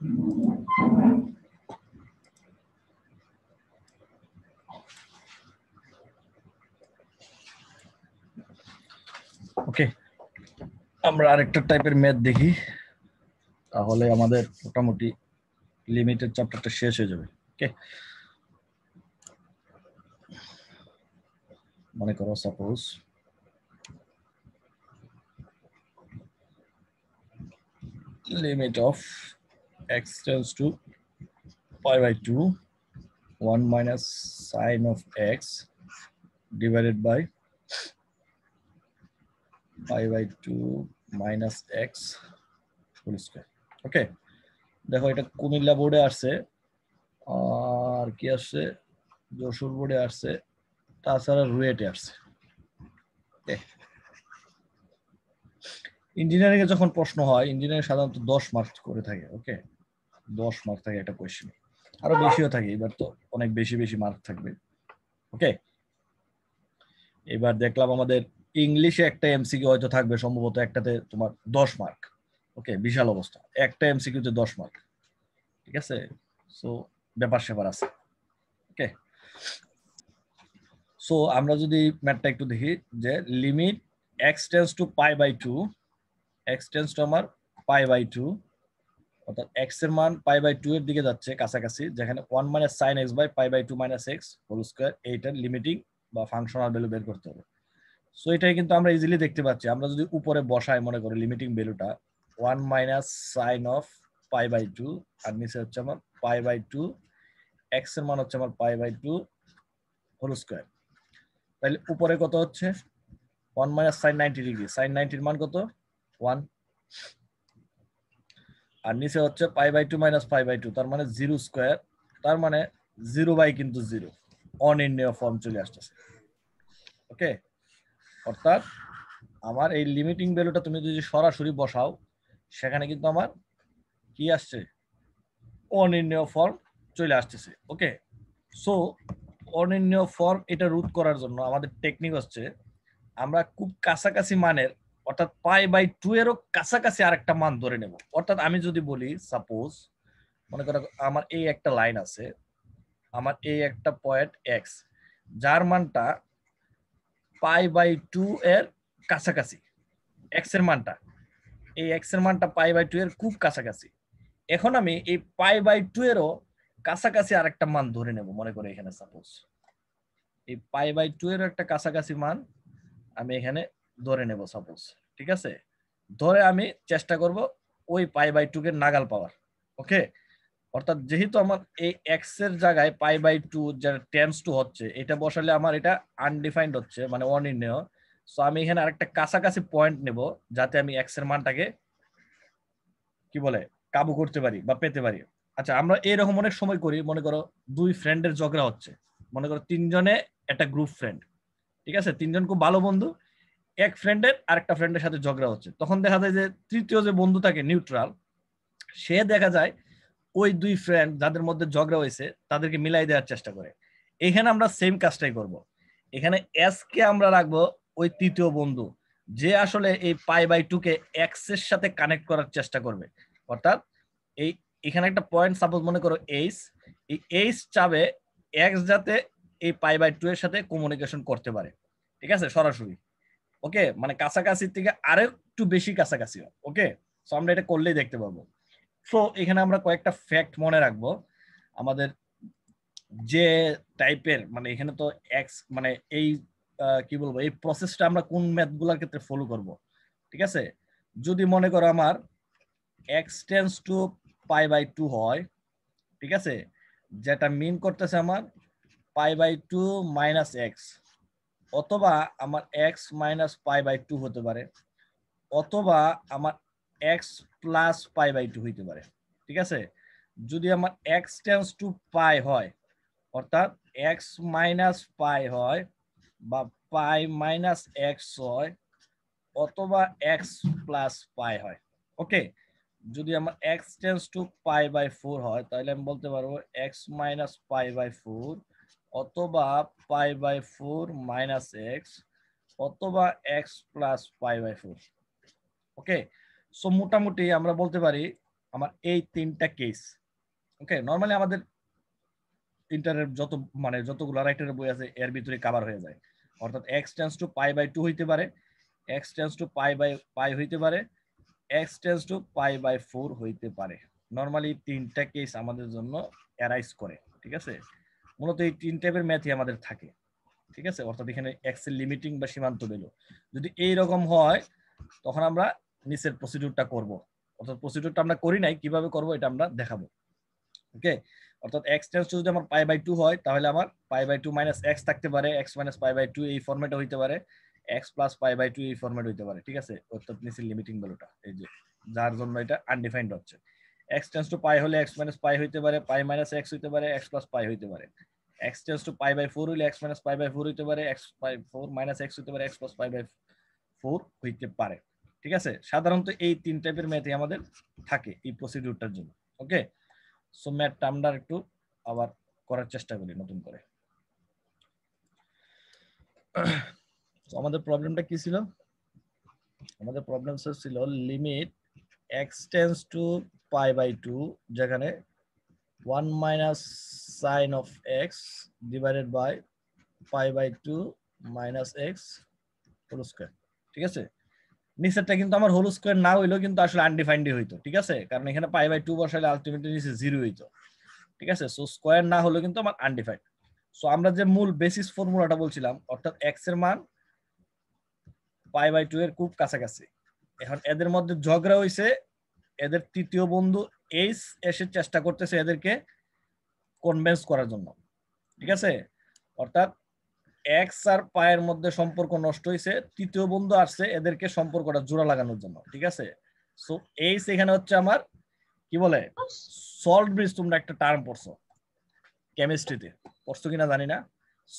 ওকে আমরা আরেকটা টাইপের ম্যাথ দেখি তাহলে আমাদের মোটামুটি লিমিটেড চ্যাপ্টারটা শেষ হয়ে যাবে ওকে মনে করো suppose limit of x tends to pi by 2, 1 minus sine of x divided by pi by 2 minus x whole square. Okay. দেখো এটা কুমিল্লা বোর্ডে আসছে আর কি আসছে যশোর বোর্ডে আসছে তাছাড়া রুয়েটে আসছে ইঞ্জিনিয়ারিং এ যখন প্রশ্ন হয় ইঞ্জিনিয়ারিং সাধারণত দশ মার্ক করে থাকে ওকে দশ মার্ক থাকে একটা কোয়েশ্চেন আরো বেশিও থাকে এবার তো অনেক বেশি বেশি মার্ক থাকবে ওকে এবার দেখলাম আমাদের ইংলিশে একটা এমসিকিউ হয়তো থাকবে সম্ভবত একটাতে তোমার দশ মার্ক ওকে বিশাল অবস্থা একটা এমসিকিউতে দশ মার্ক ঠিক আছে সো ব্যাপার স্যাপার আছে ওকে সো আমরা যদি ম্যাটটা একটু দেখি যে limit x tends to pi by two x tends to আমার পাই বাই টু অর্থাৎ এক্স এর মান পাই বাই টু এর দিকে যাচ্ছে কাছাকাছি যেখানে one minus sine x by pi by two minus x whole square এইটার লিমিটিং বা ফাংশনাল ভ্যালু বের করতে হবে সো এটাই কিন্তু আমরা ইজিলি দেখতে পাচ্ছি আমরা যদি উপরে বসাই মনে করি লিমিটিং ভ্যালুটা one minus sine of pi by two আর নিচে হচ্ছে আমার পাই বাই টু এক্স এর মান হচ্ছে আমার pi by two whole square তাহলে উপরে কত হচ্ছে one minus sine ninety degree sine নাইনটির মান কত ওয়ান আর নিচে হচ্ছে pi by two minus pi by two তার মানে জিরো স্কোয়ার তার মানে জিরো বাই কিন্তু জিরো অনির্ণীয় ফর্ম চলে আসতেছে ওকে অর্থাৎ আমার এই লিমিটিং ভ্যালুটা তুমি যদি সরাসরি বসাও সেখানে কিন্তু আমার কি আসছে অনির্ণীয় ফর্ম চলে আসতেছে ওকে সো অনির্ণীয় ফর্ম এটা রুট করার জন্য আমাদের টেকনিক হচ্ছে আমরা খুব কাছাকাছি মানের অর্থাৎ পাই বাই টু এরও কাছাকাছি আরেকটা মান ধরে নেব অর্থাৎ আমি যদি বলি সাপোজ মনে করো আমার এই একটা লাইন আছে আমার এই একটা পয়েন্ট এক্স যার মানটা পাই বাই টু এর কাছাকাছি এক্স এর মানটা এই এক্স এর মানটা পাই বাই টু এর খুব কাছাকাছি এখন আমি এই পাই বাই টু এরও কাছাকাছি আর একটা মান ধরে নেব মনে করি এখানে সাপোজ এই পাই বাই টু এর একটা কাছাকাছি মান আমি এখানে ধরে নেব সাপোজ ঠিক আছে ধরে আমি চেষ্টা করব ওই পাই বাই টু কে নাগাল পাওয়ার ওকে অর্থাৎ যেহেতু আমার এই এক্স এর জায়গায় পাই বাই টু যেটা টেন্স টু হচ্ছে এটা বসালে আমার এটা আনডিফাইন্ড হচ্ছে মানে অনির্ণয় সো আমি এখানে আরেকটা কাছাকাছি পয়েন্ট নেব যাতে আমি এক্স এর মানটাকে কি বলে কাবু করতে পারি বা পেতে পারি আচ্ছা আমরা এরকম অনেক সময় করি মনে করো দুই ফ্রেন্ডের ঝগড়া হচ্ছে মনে করো তিনজনে একটা গ্রুপ ফ্রেন্ড ঠিক আছে তিনজন খুব ভালো বন্ধু এক ফ্রেন্ডের আরেকটা ফ্রেন্ডের সাথে ঝগড়া হচ্ছে তখন দেখা যায় যে তৃতীয় যে বন্ধু থাকে নিউট্রাল সে দেখা যায় ওই দুই ফ্রেন্ড যাদের মধ্যে ঝগড়া হয়েছে তাদেরকে মিলাই দেওয়ার চেষ্টা করে এখানে আমরা সেম কাজটাই করব। এখানে এস কে আমরা রাখবো ওই তৃতীয় বন্ধু যে আসলে এই পাই বাই টু কে এক্স এর সাথে কানেক্ট করার চেষ্টা করবে অর্থাৎ এই এখানে একটা পয়েন্ট সাপোজ মনে করো এইচ এই এইচ চাবে এক্স যাতে এই পাই বাই টু এর সাথে কমিউনিকেশন করতে পারে ঠিক আছে সরাসরি ওকে মানে কাছাকাছির থেকে আরো একটু বেশি কাছাকাছি হয় ওকে সো আমরা এটা করলেই দেখতে পাবো সো এখানে আমরা কয়েকটা ফ্যাক্ট মনে রাখবো আমাদের যে টাইপের মানে এখানে তো এক্স মানে এই কি বলবো এই প্রসেসটা আমরা কোন ম্যাথগুলোর ক্ষেত্রে ফলো করব ঠিক আছে যদি মনে করো আমার x tends to pi by two হয় ঠিক আছে যেটা মিন করতেছে আমার pi by two minus x অথবা আমার x minus pi by two হতে পারে অথবা আমার x plus pi by two হইতে পারে ঠিক আছে যদি আমার এক্স টেন্স টু পাই হয় অর্থাৎ এক্স মাইনাস পাই হয় বা পাই মাইনাস এক্স হয় অথবা এক্স প্লাস পাই হয় ওকে যদি আমার x tends to pi by four হয় তাহলে আমি বলতে পারবো x minus pi by four অথবা pi by four minus x অথবা x plus pi by four okay so মোটামুটি আমরা বলতে পারি আমার এই তিনটা কেস ওকে নর্মালি আমাদের তিনটার যত মানে যতগুলো রাইটারের বই আছে এর ভিতরে কাভার হয়ে যায় অর্থাৎ x tends to pi by two হইতে পারে x tends to pi by pi হইতে পারে x tends to pi by four হইতে পারে নর্মালি তিনটা কেস আমাদের জন্য অ্যারাইজ করে ঠিক আছে মূলত এই তিন টাইপের ম্যাথই আমাদের থাকে ঠিক আছে অর্থাৎ এখানে এক্সের লিমিটিং বা সীমান্ত বেলো যদি এই রকম হয় তখন আমরা নিচের প্রসিডিউরটা করব অর্থাৎ প্রসিডিউরটা আমরা করি নাই কিভাবে করব এটা আমরা দেখাবো ওকে অর্থাৎ এক্স টেন্স যদি আমার পাই বাই টু হয় তাহলে আমার pi by two minus x থাকতে পারে x minus pi by two এই ফর্মেটে হইতে পারে x plus pi by two এই ফর্মেট হইতে পারে ঠিক আছে অর্থাৎ নিচের লিমিটিং ভ্যালুটা এই যে যার জন্য এটা আনডিফাইন্ড হচ্ছে এক্স টেন্স টু পাই হলে এক্স মাইনাস পাই হইতে পারে পাই মাইনাস এক্স হইতে পারে এক্স প্লাস পাই হইতে পারে x tends to pi by four হইলে x minus pi by four হইতে পারে x pi four minus x হইতে পারে x plus pi by four হইতে পারে ঠিক আছে সাধারণত এই তিন টাইপের ম্যাথই আমাদের থাকে এই প্রসিডিউরটার জন্য ওকে সো ম্যাথ আমরা একটু আবার করার চেষ্টা করি নতুন করে আমাদের প্রবলেমটা কি ছিল আমাদের প্রবলেম ছিল limit x to pi by two যেখানে one minus sine of x divided by pi by two minus x whole square ঠিক আছে নিচেরটা কিন্তু আমার হোল স্কোয়ার না হইলেও কিন্তু আসলে আনডিফাইন্ডই হইতো ঠিক আছে কারণ এখানে পাই বাই টু বসাইলে আলটিমেটলি নিচে জিরো হইতো ঠিক আছে সো স্কোয়ার না হলেও কিন্তু আমার আনডিফাইন্ড সো আমরা যে মূল বেসিস ফর্মুলাটা বলছিলাম অর্থাৎ এক্স এর মান পাই বাই টু এর খুব কাছাকাছি এখন এদের মধ্যে ঝগড়া হয়েছে এদের তৃতীয় বন্ধু এইস এসে চেষ্টা করতেছে এদেরকে কনভেন্স করার জন্য ঠিক আছে অর্থাৎ এক্স আর পায়ের মধ্যে সম্পর্ক নষ্ট হয়েছে তৃতীয় বন্ধু আসছে এদেরকে সম্পর্কটা জোড়া লাগানোর জন্য ঠিক আছে সো এইস এখানে হচ্ছে আমার কি বলে সল্ট ব্রিজ তোমরা একটা টার্ম পড়ছো কেমিস্ট্রিতে পড়ছো কিনা জানি না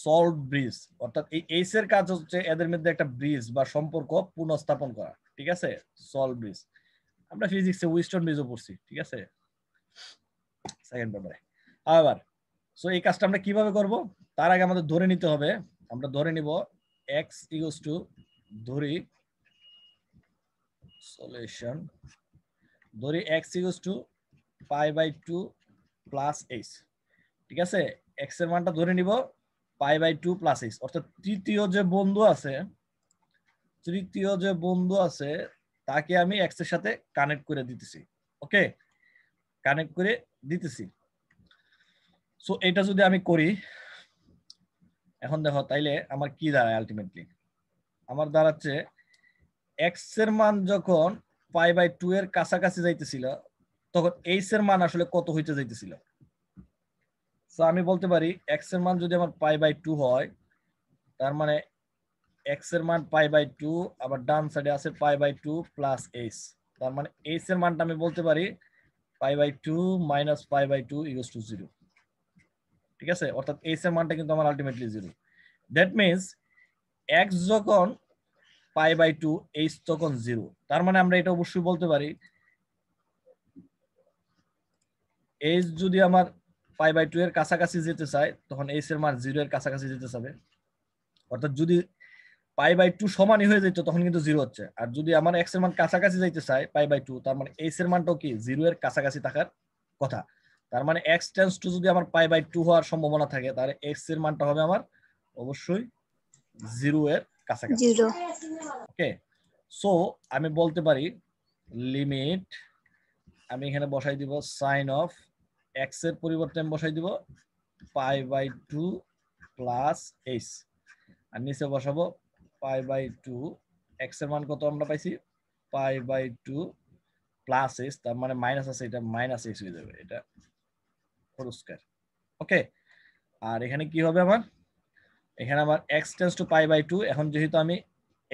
সল্ট ব্রিজ অর্থাৎ এই এইসের কাজ হচ্ছে এদের মধ্যে একটা ব্রিজ বা সম্পর্ক পুনঃস্থাপন করা ঠিক আছে সল ব্রিজ আমরা ফিজিক্সে উইস্টন ব্রিজও পড়ছি ঠিক আছে সেকেন্ড পেপারে আবার সো এই কাজটা আমরা কিভাবে করব তার আগে আমাদের ধরে নিতে হবে আমরা ধরে নিব x ইকুয়ালস টু ধরি সলিউশন ধরি x equals to pi by two plus h ঠিক আছে x এর মানটা ধরে নিব pi by two plus h অর্থাৎ তৃতীয় যে বন্ধু আছে তৃতীয় যে বন্ধু আছে তাকে আমি এক্স এর সাথে কানেক্ট করে দিতেছি ওকে কানেক্ট করে দিতেছি সো এটা যদি আমি করি এখন দেখো তাইলে আমার কি দাঁড়ায় আলটিমেটলি আমার দাঁড়াচ্ছে এক্স এর মান যখন পাই বাই টু এর কাছাকাছি যাইতেছিল তখন এইস এর মান আসলে কত হইতে যাইতেছিল আমি বলতে পারি এক্স এর মান যদি আমার পাই বাই টু হয় তার মানে এক্স এর মান পাই বাই টু আবার ডান সাইডে আছে pi by two plus h তার মানে এইচ এর মানটা আমি বলতে পারি pi by two minus pi by two ইউজ টু জিরো ঠিক আছে অর্থাৎ এইচ এর মানটা কিন্তু আমার ultimately zero that means x যখন পাই বাই টু এইচ তখন জিরো তার মানে আমরা এটা অবশ্যই বলতে পারি এইচ যদি আমার পাই বাই টু এর কাছাকাছি যেতে চায় তখন এইচ এর মান জিরো এর কাছাকাছি যেতে চাবে অর্থাৎ যদি পাই বাই টু সমানই হয়ে যেত তখন কিন্তু জিরো হচ্ছে আর যদি আমার এক্স এর মান কাছাকাছি যাইতে চাই পাই বাই টু তার মানে এক্স এর মানটাও কি জিরো এর কাছাকাছি থাকার কথা তার মানে এক্স টেন্স টু যদি আমার পাই বাই টু হওয়ার সম্ভাবনা থাকে তাহলে এক্স এর মানটা হবে আমার অবশ্যই জিরো এর কাছাকাছি ওকে সো আমি বলতে পারি লিমিট আমি এখানে বসাই দিব সাইন অফ এক্স এর পরিবর্তে আমি বসাই দিব pi by two plus h আর নিচে বসাবো পাই বাই টু এক্স এর মান কত আমরা পাইছি pi by two plus s তার মানে মাইনাস আছে এটা মাইনাস এস হয়ে যাবে এটা হোল ওকে আর এখানে কি হবে আমার এখানে আমার x tends to pi by two এখন যেহেতু আমি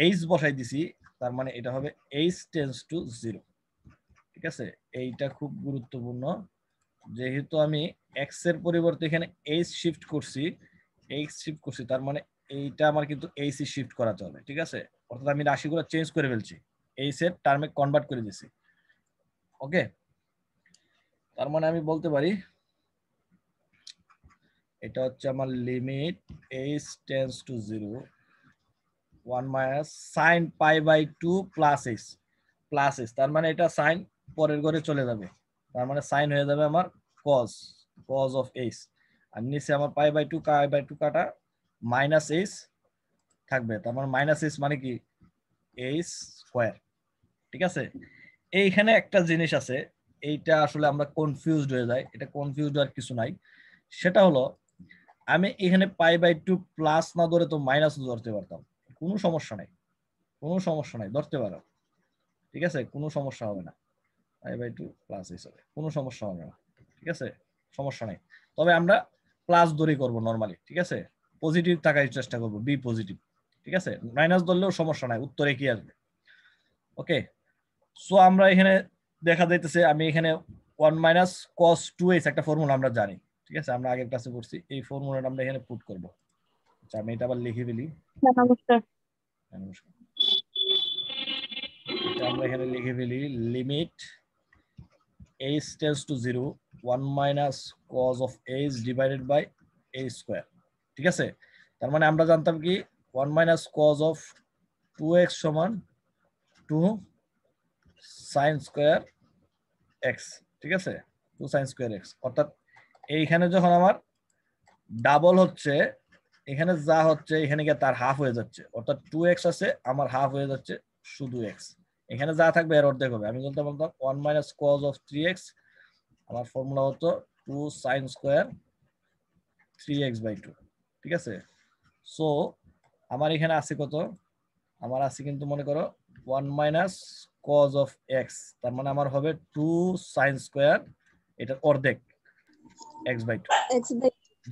এইচ বসাই দিছি তার মানে এটা হবে এইচ টেন্স টু জিরো ঠিক আছে এইটা খুব গুরুত্বপূর্ণ যেহেতু আমি এক্স এর পরিবর্তে এখানে এইচ শিফট করছি এইচ শিফট করছি তার মানে এইটা আমার কিন্তু এইসি শিফট করাতে হবে ঠিক আছে অর্থাৎ আমি রাশিগুলো চেঞ্জ করে ফেলছি এই সেট টার্মে কনভার্ট করে দিছি ওকে তার মানে আমি বলতে পারি এটা হচ্ছে আমার limit h tends to zero one minus sine pi by two plus h plus h তার মানে এটা সাইন পরের ঘরে চলে যাবে তার মানে সাইন হয়ে যাবে আমার কজ কজ অফ এইচ আর নিচে আমার পাই বাই টু কাই বাই টু কাটা মাইনাস এইচ থাকবে তার মানে মাইনাস এইচ মানে কি এইচ স্কোয়ার ঠিক আছে এইখানে একটা জিনিস আছে এইটা আসলে আমরা কনফিউজড হয়ে যাই এটা কনফিউজড আর কিছু নাই সেটা হলো আমি এখানে পাই বাই টু প্লাস না ধরে তো মাইনাস ধরতে পারতাম কোনো সমস্যা নাই কোনো সমস্যা নাই ধরতে পারো ঠিক আছে কোনো সমস্যা হবে না পাই বাই টু প্লাস হিসাবে কোনো সমস্যা হবে না ঠিক আছে সমস্যা নাই তবে আমরা প্লাস দড়ি করব নর্মালি ঠিক আছে পজিটিভ থাকার চেষ্টা করব বি পজিটিভ ঠিক আছে মাইনাস ধরলেও সমস্যা নাই উত্তরে কি আসবে ওকে সো আমরা এখানে দেখা যাইতেছে আমি এখানে one minus cos two s একটা ফর্মুলা আমরা জানি ঠিক আছে আমরা আগের ক্লাসে পড়ছি এই ফর্মুলাটা আমরা এখানে পুট করব আচ্ছা আমি এটা আবার লিখে ফেলি হ্যাঁ, নমস্কার হ্যাঁ, আমরা এখানে লিখে ফেলি limit h tends to zero one minus cos of h divided by a square ঠিক আছে তার মানে আমরা জানতাম কি one minus cos of two x সমান টু সাইন স্কোয়ার এক্স ঠিক আছে টু সাইন স্কোয়ার এক্স অর্থাৎ এইখানে যখন আমার ডাবল হচ্ছে এখানে যা হচ্ছে এখানে গিয়ে তার হাফ হয়ে যাচ্ছে অর্থাৎ টু এক্স আছে আমার হাফ হয়ে যাচ্ছে শুধু এক্স এখানে যা থাকবে এর অর্ধেক হবে আমি বলতে বলতাম one minus cos of three x আমার ফর্মুলা হতো two sine square three x by two ঠিক আছে সো আমার এখানে আছে কত আমার আছে কিন্তু মনে করো one minus cos of x তার মানে আমার হবে টু সাইন স্কোয়ার এটার অর্ধেক এক্স বাই টু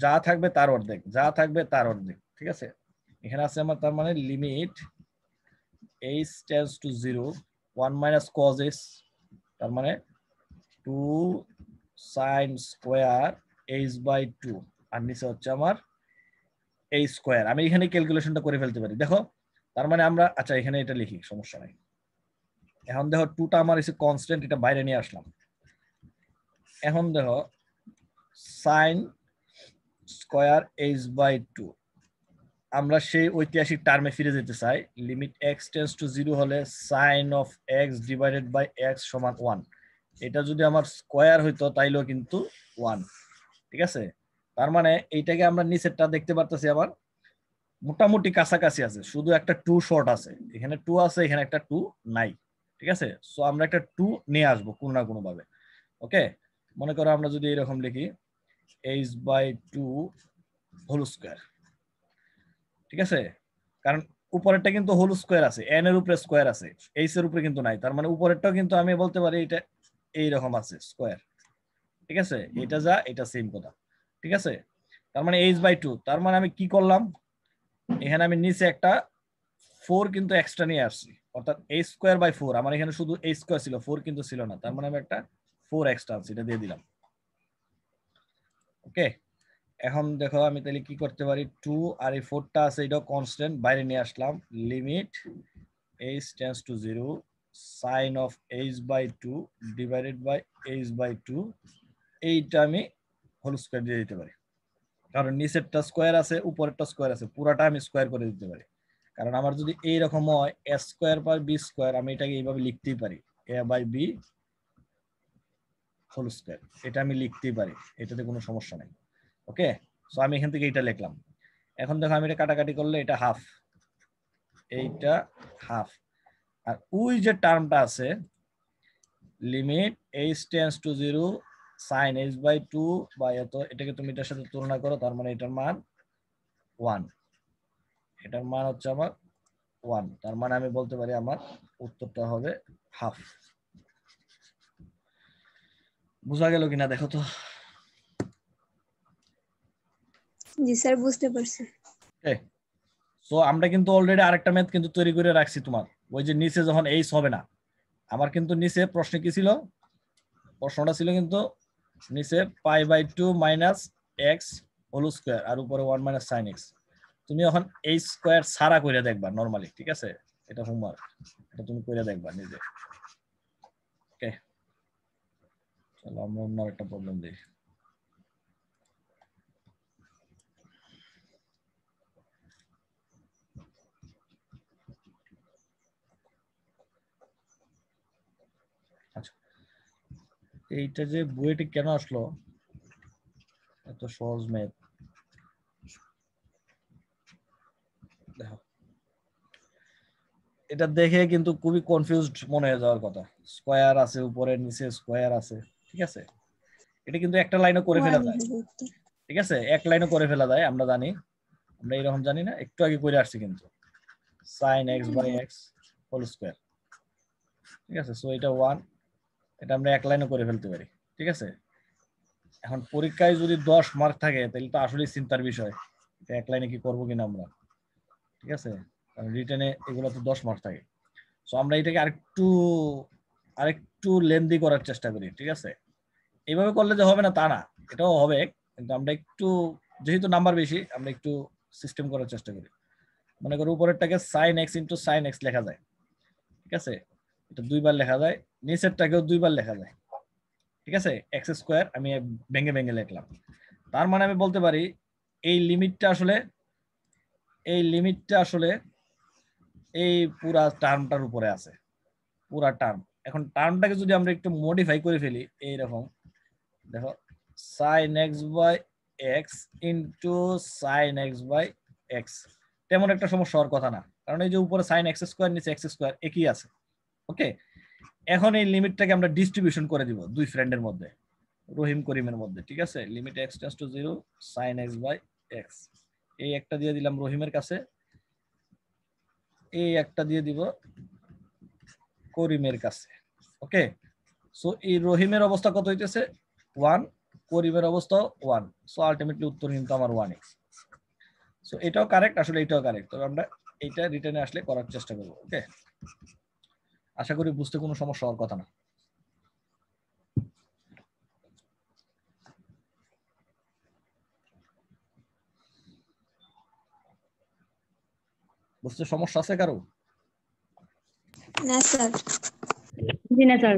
যা থাকবে তার অর্ধেক যা থাকবে তার অর্ধেক ঠিক আছে এখানে আছে আমার তার মানে limit h tends to zero one minus cos s তার মানে two sine square h by two আর নিচে হচ্ছে আমার এই স্কোয়ার আমি এখানে ক্যালকুলেশনটা করে ফেলতে পারি দেখো তার মানে আমরা আচ্ছা এখানে এটা লিখি সমস্যা নাই এখন দেখো টুটা আমার এসে কনস্ট্যান্ট এটা বাইরে নিয়ে আসলাম এখন দেখো sine square h by two আমরা সেই ঐতিহাসিক টার্মে ফিরে যেতে চাই limit x tends to zero হলে sine of x divided by x সমান ওয়ান এটা যদি আমার স্কোয়ার হইতো তাইলেও কিন্তু ওয়ান ঠিক আছে তার মানে এইটাকে আমরা নিচেরটা দেখতে পারতেছি আবার মোটামুটি কাছাকাছি আছে শুধু একটা টু শর্ট আছে এখানে টু আছে এখানে একটা টু নাই ঠিক আছে সো আমরা একটা টু নিয়ে আসবো কোনো না কোনো ভাবে ওকে মনে করো আমরা যদি এরকম লিখি h by two whole square ঠিক আছে কারণ উপরেরটা কিন্তু হোল স্কোয়ার আছে এন এর উপরে স্কোয়ার আছে এইচ এর উপরে কিন্তু নাই তার মানে উপরেরটাও কিন্তু আমি বলতে পারি এটা এইরকম আছে স্কোয়ার ঠিক আছে এটা যা এটা সেম কথা ঠিক আছে তার মানে এইচ বাই টু তার মানে আমি কি করলাম এখানে আমি নিচে একটা ফোর কিন্তু এক্সট্রা নিয়ে আসছি অর্থাৎ এইচ স্কোয়ার বাই ফোর আমার এখানে শুধু এইচ স্কোয়ার ছিল ফোর কিন্তু ছিল না তার মানে আমি একটা ফোর এক্সট্রা আনছি এটা দিয়ে দিলাম ওকে এখন দেখো আমি তাহলে কি করতে পারি টু আর এই ফোরটা আছে এটাও কনস্ট্যান্ট বাইরে নিয়ে আসলাম limit h tends to zero sine of h by two divided by h by two এইটা আমি হোল স্কোয়ার দিয়ে দিতে পারি কারণ নিচেরটা স্কোয়ার আছে উপরেরটা স্কোয়ার আছে পুরাটা আমি স্কোয়ার করে দিতে পারি কারণ আমার যদি এইরকম হয় a square by b square আমি এটাকে এইভাবে লিখতেই পারি a by b whole square এটা আমি লিখতেই পারি এটাতে কোনো সমস্যা নেই ওকে সো আমি এখান থেকে এটা লিখলাম এখন দেখো আমি এটা কাটাকাটি করলে এটা হাফ এইটা হাফ আর ওই যে টার্মটা আছে limit h tends to zero sine h by two বা এত এটাকে তুমি এটার সাথে তুলনা করো তার মানে এটার মান ওয়ান এটার মান হচ্ছে আমার ওয়ান তার মানে আমি বলতে পারি আমার উত্তরটা হবে হাফ বোঝা গেল কিনা দেখো তো জি স্যার বুঝতে পারছি ওকে সো আমরা কিন্তু অলরেডি আরেকটা ম্যাথ কিন্তু তৈরি করে রাখছি তোমার ওই যে নিচে যখন এইচ হবে না আমার কিন্তু নিচে প্রশ্ন কি ছিল প্রশ্নটা ছিল কিন্তু নিচে pi by two minus x whole square আর উপরে ওয়ান মাইনাস সাইন এক্স তুমি এখন এই স্কোয়ার সারা করে দেখবা নর্মালি ঠিক আছে এটা হোমওয়ার্ক এটা তুমি করে দেখবা নিজে ওকে চলো আমরা অন্য একটা প্রবলেম দেখি এইটা যে বইটি কেন আসলো এত সহজ ম্যাথ দেখো এটা দেখে কিন্তু খুবই কনফিউজড মনে হয়ে যাওয়ার কথা স্কোয়ার আছে উপরে নিচে স্কোয়ার আছে ঠিক আছে এটা কিন্তু একটা লাইনও করে ফেলা যায় ঠিক আছে এক লাইনও করে ফেলা যায় আমরা জানি আমরা এরকম জানি না একটু আগে করে আসছি কিন্তু sin x by x whole square ঠিক আছে সো এটা ওয়ান এটা আমরা এক লাইনও করে ফেলতে পারি ঠিক আছে এখন পরীক্ষায় যদি দশ মার্ক থাকে তাহলে তো আসলেই চিন্তার বিষয় এটা এক লাইনে কি করবো কিনা আমরা ঠিক আছে কারণ রিটার্নে এগুলো তো দশ মার্ক থাকে সো আমরা এটাকে আরেকটু আরেকটু লেন্দি করার চেষ্টা করি ঠিক আছে এইভাবে করলে যে হবে না তা না এটাও হবে কিন্তু আমরা একটু যেহেতু নাম্বার বেশি আমরা একটু সিস্টেম করার চেষ্টা করি মনে করো উপরেরটাকে sine x into sine x লেখা যায় ঠিক আছে এটা দুইবার লেখা যায় নিচেরটাকেও দুইবার লেখা যায় ঠিক আছে এক্স স্কোয়ার আমি ভেঙে ভেঙে লিখলাম তার মানে আমি বলতে পারি এই লিমিটটা আসলে এই লিমিটটা আসলে এই পুরা টার্মটার উপরে আছে পুরা টার্ম এখন টার্মটাকে যদি আমরা একটু মডিফাই করে ফেলি এইরকম দেখো sine x by x into sine x by x তেমন একটা সমস্যা হওয়ার কথা না কারণ এই যে উপরে সাইন এক্স স্কোয়ার নিচে এক্স স্কোয়ার একই আছে ওকে এখন এই লিমিটটাকে আমরা ডিস্ট্রিবিউশন করে দিব দুই ফ্রেন্ডের মধ্যে রহিম করিমের মধ্যে ঠিক আছে limit x tends to zero sine x by x এই একটা দিয়ে দিলাম রহিমের কাছে এই একটা দিয়ে দিব করিমের কাছে ওকে সো এই রহিমের অবস্থা কত হইতেছে ওয়ান করিমের অবস্থা ওয়ান সো আলটিমেটলি উত্তর কিন্তু আমার ওয়ান এক্স সো এটাও কারেক্ট আসলে এটাও কারেক্ট তবে আমরা এটা রিটার্নে আসলে করার চেষ্টা করবো ওকে আশা করি বুঝতে কোনো সমস্যা হওয়ার কথা না বুঝতে সমস্যা আছে কারো না স্যার জি না স্যার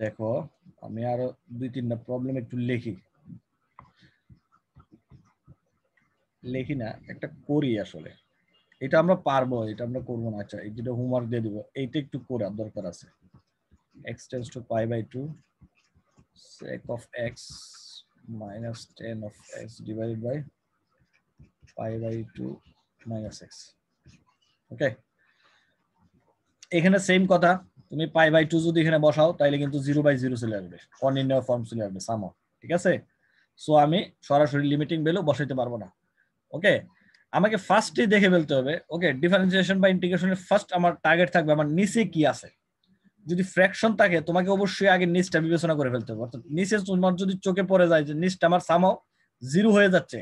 দেখো আমি আরো দুই তিনটা প্রবলেম একটু লিখি লিখি না একটা করি আসলে এটা আমরা পারবো এটা আমরা করবো না আচ্ছা এই যেটা হোমওয়ার্ক দিয়ে দিব এইটা একটু করার দরকার আছে x tends to pi by 2 sec of x minus 10 of x divided by pi by 2 minus x ওকে এখানে সেম কথা তুমি পাই বাই টু যদি এখানে বসাও তাহলে কিন্তু জিরো বাই জিরো চলে আসবে অনির্ণয় ফর্ম চলে আসবে সামো ঠিক আছে সো আমি সরাসরি লিমিটিং বেলেও বসাইতে পারবো না ওকে আমাকে ফার্স্টই দেখে ফেলতে হবে ওকে ডিফারেন্সিয়েশন বা ইন্টিগ্রেশনের ফার্স্ট আমার টার্গেট থাকবে আমার নিচে কি আছে যদি ফ্র্যাকশন থাকে তোমাকে অবশ্যই আগে নিচটা বিবেচনা করে ফেলতে হবে অর্থাৎ নিচে তোমার যদি চোখে পড়ে যায় যে নিচটা আমার সামাও জিরো হয়ে যাচ্ছে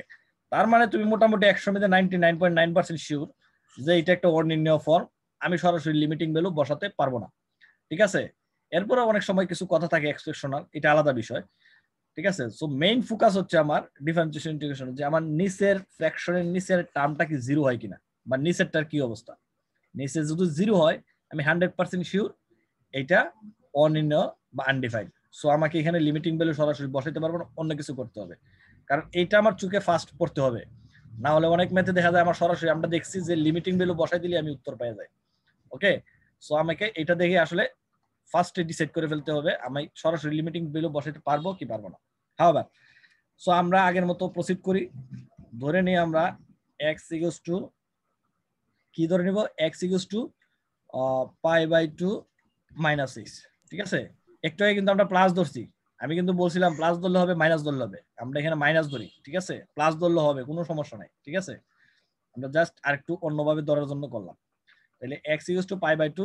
তার মানে তুমি মোটামুটি একশো মধ্যে ninety nine point nine percent sure যে এটা একটা অনির্ণীয় ফর্ম আমি সরাসরি লিমিটিং ভ্যালু বসাতে পারবো না ঠিক আছে এরপরে অনেক সময় কিছু কথা থাকে এক্সপেকশনাল এটা আলাদা বিষয় ঠিক আছে সো মেইন ফোকাস হচ্ছে আমার ডিফারেন্সিয়েশন ইন্টিগ্রেশন যে আমার নিচের ফ্র্যাকশনের নিচের টার্মটা কি জিরো হয় কিনা বা নিচেরটার কি অবস্থা নিচে যদি জিরো হয় আমি হান্ড্রেড পার্সেন্ট শিওর এটা অনির্ণ বা আনডিফাইড সো আমাকে এখানে লিমিটিং ভ্যালু সরাসরি বসাইতে পারবো না অন্য কিছু করতে হবে কারণ এটা আমার চোখে ফাস্ট পড়তে হবে না হলে অনেক ম্যাথে দেখা যায় আমার সরাসরি আমরা দেখছি যে লিমিটিং ভ্যালু বসাই দিলে আমি উত্তর পাই যাই ওকে সো আমাকে এটা দেখে আসলে ফার্স্টে ডিসাইড করে ফেলতে হবে আমি সরাসরি লিমিটিং ভ্যালু বসাইতে পারবো কি পারবো না হাওয়ার সো আমরা আগের মতো প্রসিড করি ধরে নিই আমরা এক্স ইগস টু কি ধরে নিব x equals to pi by two minus ঠিক আছে একটু কিন্তু আমরা প্লাস ধরছি আমি কিন্তু বলছিলাম প্লাস ধরলে হবে মাইনাস ধরলে হবে আমরা এখানে মাইনাস ধরি ঠিক আছে প্লাস ধরলে হবে কোনো সমস্যা নাই ঠিক আছে আমরা জাস্ট আরেকটু অন্যভাবে ধরার জন্য করলাম তাহলে x use to pi by two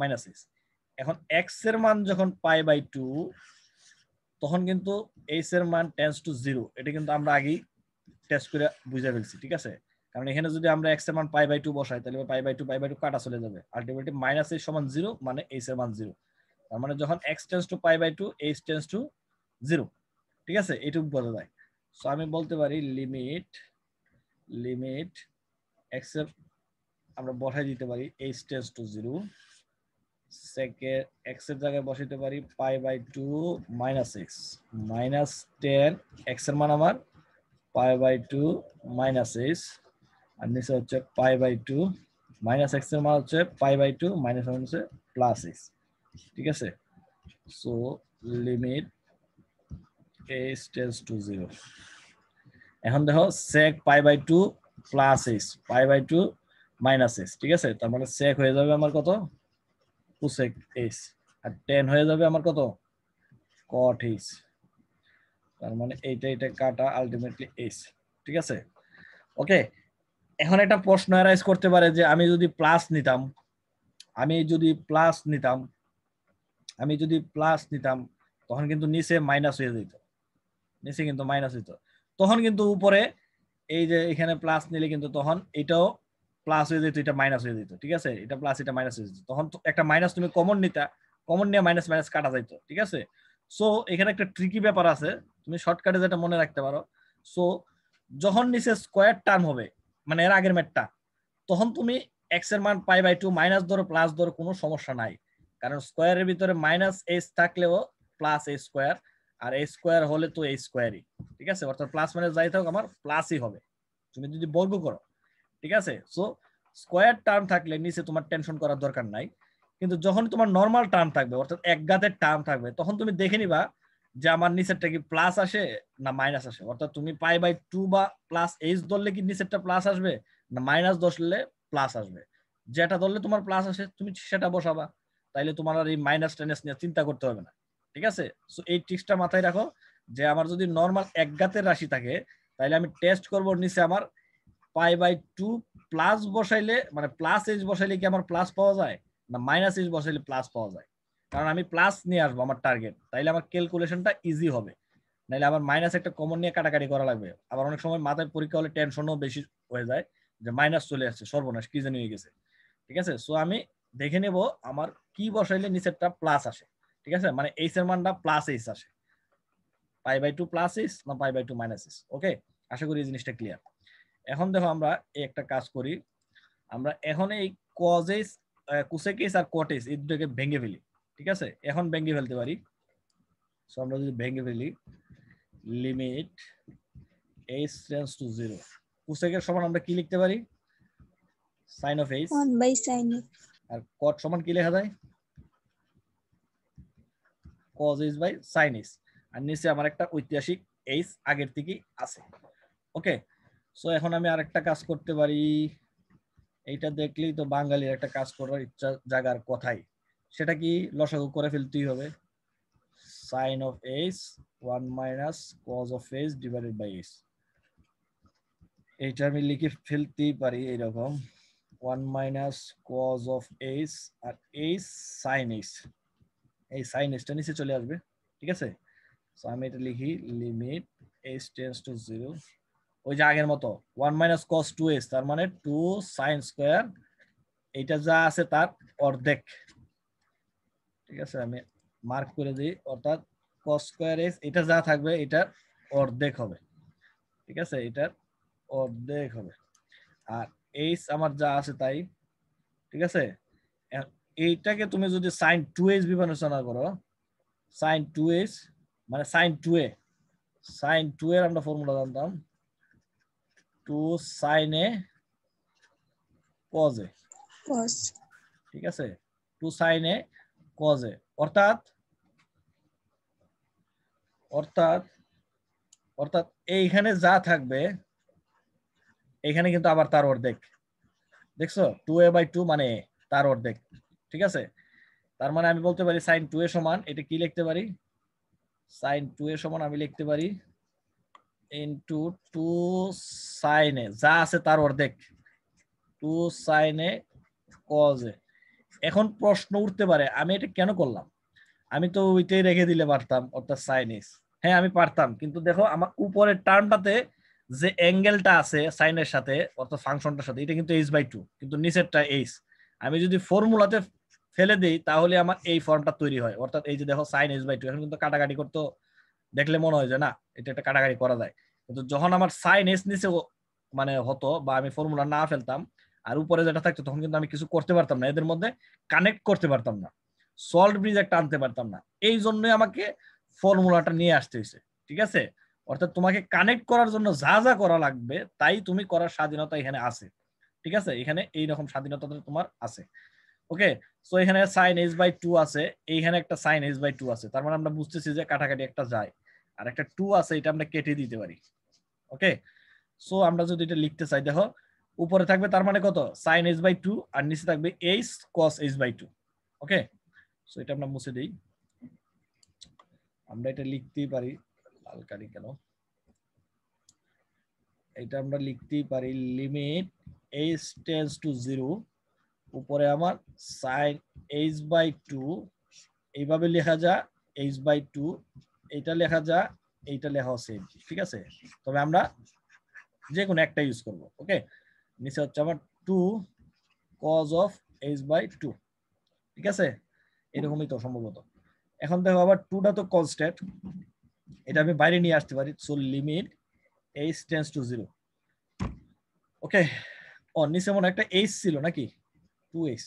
minus six এখন এক্স এর মান যখন পাই বাই টু তখন কিন্তু এইচ এর মান টেন্স টু জিরো এটা কিন্তু আমরা আগেই টেস্ট করে বুঝে ফেলছি ঠিক আছে কারণ এখানে যদি আমরা এক্স এর মান পাই বাই টু বসাই তাহলে pi by two pi by two কাটা চলে যাবে আলটিমেটলি মাইনাস এইচ সমান জিরো মানে এইচ এর মান জিরো তার মানে যখন x tends to pi by two h tends to zero ঠিক আছে এটুকু বলা যায় সো আমি বলতে পারি লিমিট লিমিট এক্স এর আমরা বসাই দিতে পারি h tends to zero second x এর জায়গায় বসাইতে পারি pi by two minus x minus ten x এর মান আমার pi by two minus x আর নিচে হচ্ছে pi by two minus x এর মান হচ্ছে পাই বাই টু মাইনাস মান হচ্ছে প্লাস এক্স ঠিক আছে so limit h tends to zero এখন দেখো sec pi by two plus x pi by two minus x ঠিক আছে তার মানে সেক হয়ে যাবে আমার কত কুসেক এইচ আর টেন হয়ে যাবে আমার কত তার মানে এইটা এটা কাটা আলটিমেটলি ঠিক আছে ওকে এখন একটা প্রশ্ন করতে পারে যে আমি যদি প্লাস নিতাম আমি যদি প্লাস নিতাম আমি যদি প্লাস নিতাম তখন কিন্তু নিচে মাইনাস হয়ে যেত নিচে কিন্তু মাইনাস হইতো তখন কিন্তু উপরে এই যে এখানে প্লাস নিলে কিন্তু তখন এটাও প্লাস হয়ে যেত এটা মাইনাস হয়ে যেত ঠিক আছে এটা প্লাস এটা মাইনাস হয়ে যেত তখন একটা মাইনাস তুমি কমন নিতা কমন নিয়ে মাইনাস মাইনাস কাটা যাইতো ঠিক আছে সো এখানে একটা ট্রিকি ব্যাপার আছে তুমি শর্টকাটে যেটা মনে রাখতে পারো সো যখন নিচে স্কোয়ার টার্ম হবে মানে এর আগের ম্যাটটা তখন তুমি এক্স এর মান পাই বাই টু মাইনাস ধরো প্লাস ধরো কোনো সমস্যা নাই কারণ স্কোয়ারের ভিতরে মাইনাস এস থাকলেও প্লাস এ স্কোয়ার আর এ স্কোয়ার হলে তো এ স্কোয়ারই ঠিক আছে অর্থাৎ প্লাস মাইনাস যাই থাকুক আমার প্লাসই হবে তুমি যদি বর্গ করো ঠিক আছে সো স্কোয়ার টার্ম থাকলে নিচে তোমার টেনশন করার দরকার নাই কিন্তু যখন তোমার নর্মাল টার্ম থাকবে অর্থাৎ এক গাতের টার্ম থাকবে তখন তুমি দেখে নিবা যে আমার নিচেরটা কি প্লাস আসে না মাইনাস আসে অর্থাৎ তুমি পাই বাই টু বা প্লাস এইচ ধরলে কি নিচেরটা প্লাস আসবে না মাইনাস ধরলে প্লাস আসবে যেটা ধরলে তোমার প্লাস আসে তুমি সেটা বসাবা তাইলে তোমার আর এই মাইনাস টাইনাস নিয়ে চিন্তা করতে হবে না ঠিক আছে সো এই ট্রিক্সটা মাথায় রাখো যে আমার যদি নর্মাল এক গাতের রাশি থাকে তাইলে আমি টেস্ট করব নিচে আমার পাই বাই টু প্লাস বসাইলে মানে প্লাস এইচ বসাইলে কি আমার প্লাস পাওয়া যায় না মাইনাস এইচ বসাইলে প্লাস পাওয়া যায় কারণ আমি প্লাস নিয়ে আসবো আমার টার্গেট তাইলে আমার ক্যালকুলেশনটা ইজি হবে নাহলে আমার মাইনাস একটা কমন নিয়ে কাটাকাটি করা লাগবে আবার অনেক সময় মাথায় পরীক্ষা হলে টেনশনও বেশি হয়ে যায় যে মাইনাস চলে আসছে সর্বনাশ কি জানি হয়ে গেছে ঠিক আছে সো আমি দেখে নেব আমার কি বসাইলে নিচেরটা প্লাস আসে ঠিক আছে মানে এইচ এর মানটা প্লাস এইচ আসে pi by two plus h না pi by two minus h okay আশা করি এই জিনিসটা ক্লিয়ার এখন দেখো আমরা একটা কাজ করি আমরা এখন এই কজেস কুসেকেস আর কটেস এই দুটোকে ভেঙে ফেলি ঠিক আছে এখন ভেঙে ফেলতে পারি সো আমরা যদি ভেঙে ফেলি limit h tends to zero কুসেকের সমান আমরা কি লিখতে পারি sine of h by sine আর কট সমান কি লেখা যায় cos h by sine h আর নিচে আমার একটা ঐতিহাসিক এইচ আগের থেকে আছে ওকে সো এখন আমি আরেকটা কাজ করতে পারি এইটা দেখলেই তো বাঙালির একটা কাজ করার ইচ্ছা জাগার কথাই সেটা কি লসাগু করে ফেলতেই হবে sine of h one minus cos of h divided by h এইটা আমি লিখে ফেলতেই পারি এইরকম one minus cos of h আর এইচ সাইন এস এই সাইন এইচটা নিচে চলে আসবে ঠিক আছে সো আমি এটা লিখি limit h tends to zero ওই যে আগের মতো one minus cos two s তার মানে টু সাইন স্কোয়ার এইটা যা আছে তার অর্ধেক ঠিক আছে আমি মার্ক করে দিই অর্থাৎ কস স্কোয়ার এস এটা যা থাকবে এটার অর্ধেক হবে ঠিক আছে এটার অর্ধেক হবে আর এইচ আমার যা আছে তাই ঠিক আছে এইটাকে তুমি যদি সাইন টু এস বিবেচনা করো সাইন টু এইচ মানে sine two a sine two এর আমরা ফর্মুলা জানতাম টু সাইন এ কজে ঠিক আছে টু সাইন এ কজে অর্থাৎ অর্থাৎ অর্থাৎ এইখানে যা থাকবে এইখানে কিন্তু আবার তার অর্ধেক দেখছো টু এ বাই টু মানে তার অর্ধেক ঠিক আছে তার মানে আমি বলতে পারি সাইন টু এ সমান এটা কি লিখতে পারি সাইন টু এ সমান আমি লিখতে পারি ইন্টু টু এ যা আছে তার অর্ধেক টু সাইনে কজে এখন প্রশ্ন উঠতে পারে আমি এটা কেন করলাম আমি তো ওইটাই রেখে দিলে পারতাম অর্থাৎ সাইনিস হ্যাঁ আমি পারতাম কিন্তু দেখো আমার উপরের টার্মটাতে যে অ্যাঙ্গেলটা আছে সাইনের সাথে অর্থাৎ ফাংশনটার সাথে এটা কিন্তু এইচ বাই টু কিন্তু নিচেরটা এইচ আমি যদি ফর্মুলাতে ফেলে দিই তাহলে আমার এই ফর্মটা তৈরি হয় অর্থাৎ এই যে দেখো সাইন এইচ বাই টু এখন কিন্তু কাটাকাটি করতো দেখলে মনে হয় যে না এটা একটা কাটাকাটি করা যায় কিন্তু যখন আমার সাইন এস নিচে মানে হতো বা আমি ফর্মুলা না ফেলতাম আর উপরে যেটা থাকতো তখন কিন্তু আমি কিছু করতে পারতাম না এদের মধ্যে কানেক্ট করতে পারতাম না সল্ট ব্রিজ একটা আনতে পারতাম না এই জন্যই আমাকে ফর্মুলাটা নিয়ে আসতে হয়েছে ঠিক আছে অর্থাৎ তোমাকে কানেক্ট করার জন্য যা যা করা লাগবে তাই তুমি করার স্বাধীনতা এখানে আছে ঠিক আছে এখানে এই রকম স্বাধীনতা তোমার আছে ওকে সো এখানে সাইন এস বাই টু আছে এইখানে একটা সাইন এস বাই টু আছে তার মানে আমরা বুঝতেছি যে কাটাকাটি একটা যায় আর একটা টু আছে এটা আমরা কেটে দিতে পারি ওকে সো আমরা যদি এটা লিখতে চাই দেখো উপরে থাকবে তার মানে কত সাইন এইচ বাই টু আর নিচে থাকবে h cos h by two okay so এটা আমরা মুছে দিই আমরা এটা লিখতেই পারি লাল কালি কেন এটা আমরা লিখতেই পারি limit h tends to zero উপরে আমার সাইন এইচ বাই টু এইভাবে লেখা যা এইচ বাই টু এটা লেখা যা এইটা লেখা সেম ঠিক আছে তবে আমরা যে কোনো একটা ইউজ করব ওকে নিচে হচ্ছে আমার two cos of h by two ঠিক আছে এরকমই তো সম্ভবত এখন দেখো আবার টুটা তো কনস্ট্যান্ট এটা আমি বাইরে নিয়ে আসতে পারি so limit h tends to zero okay ও নিচে মনে একটা এইচ ছিল নাকি টু এইচ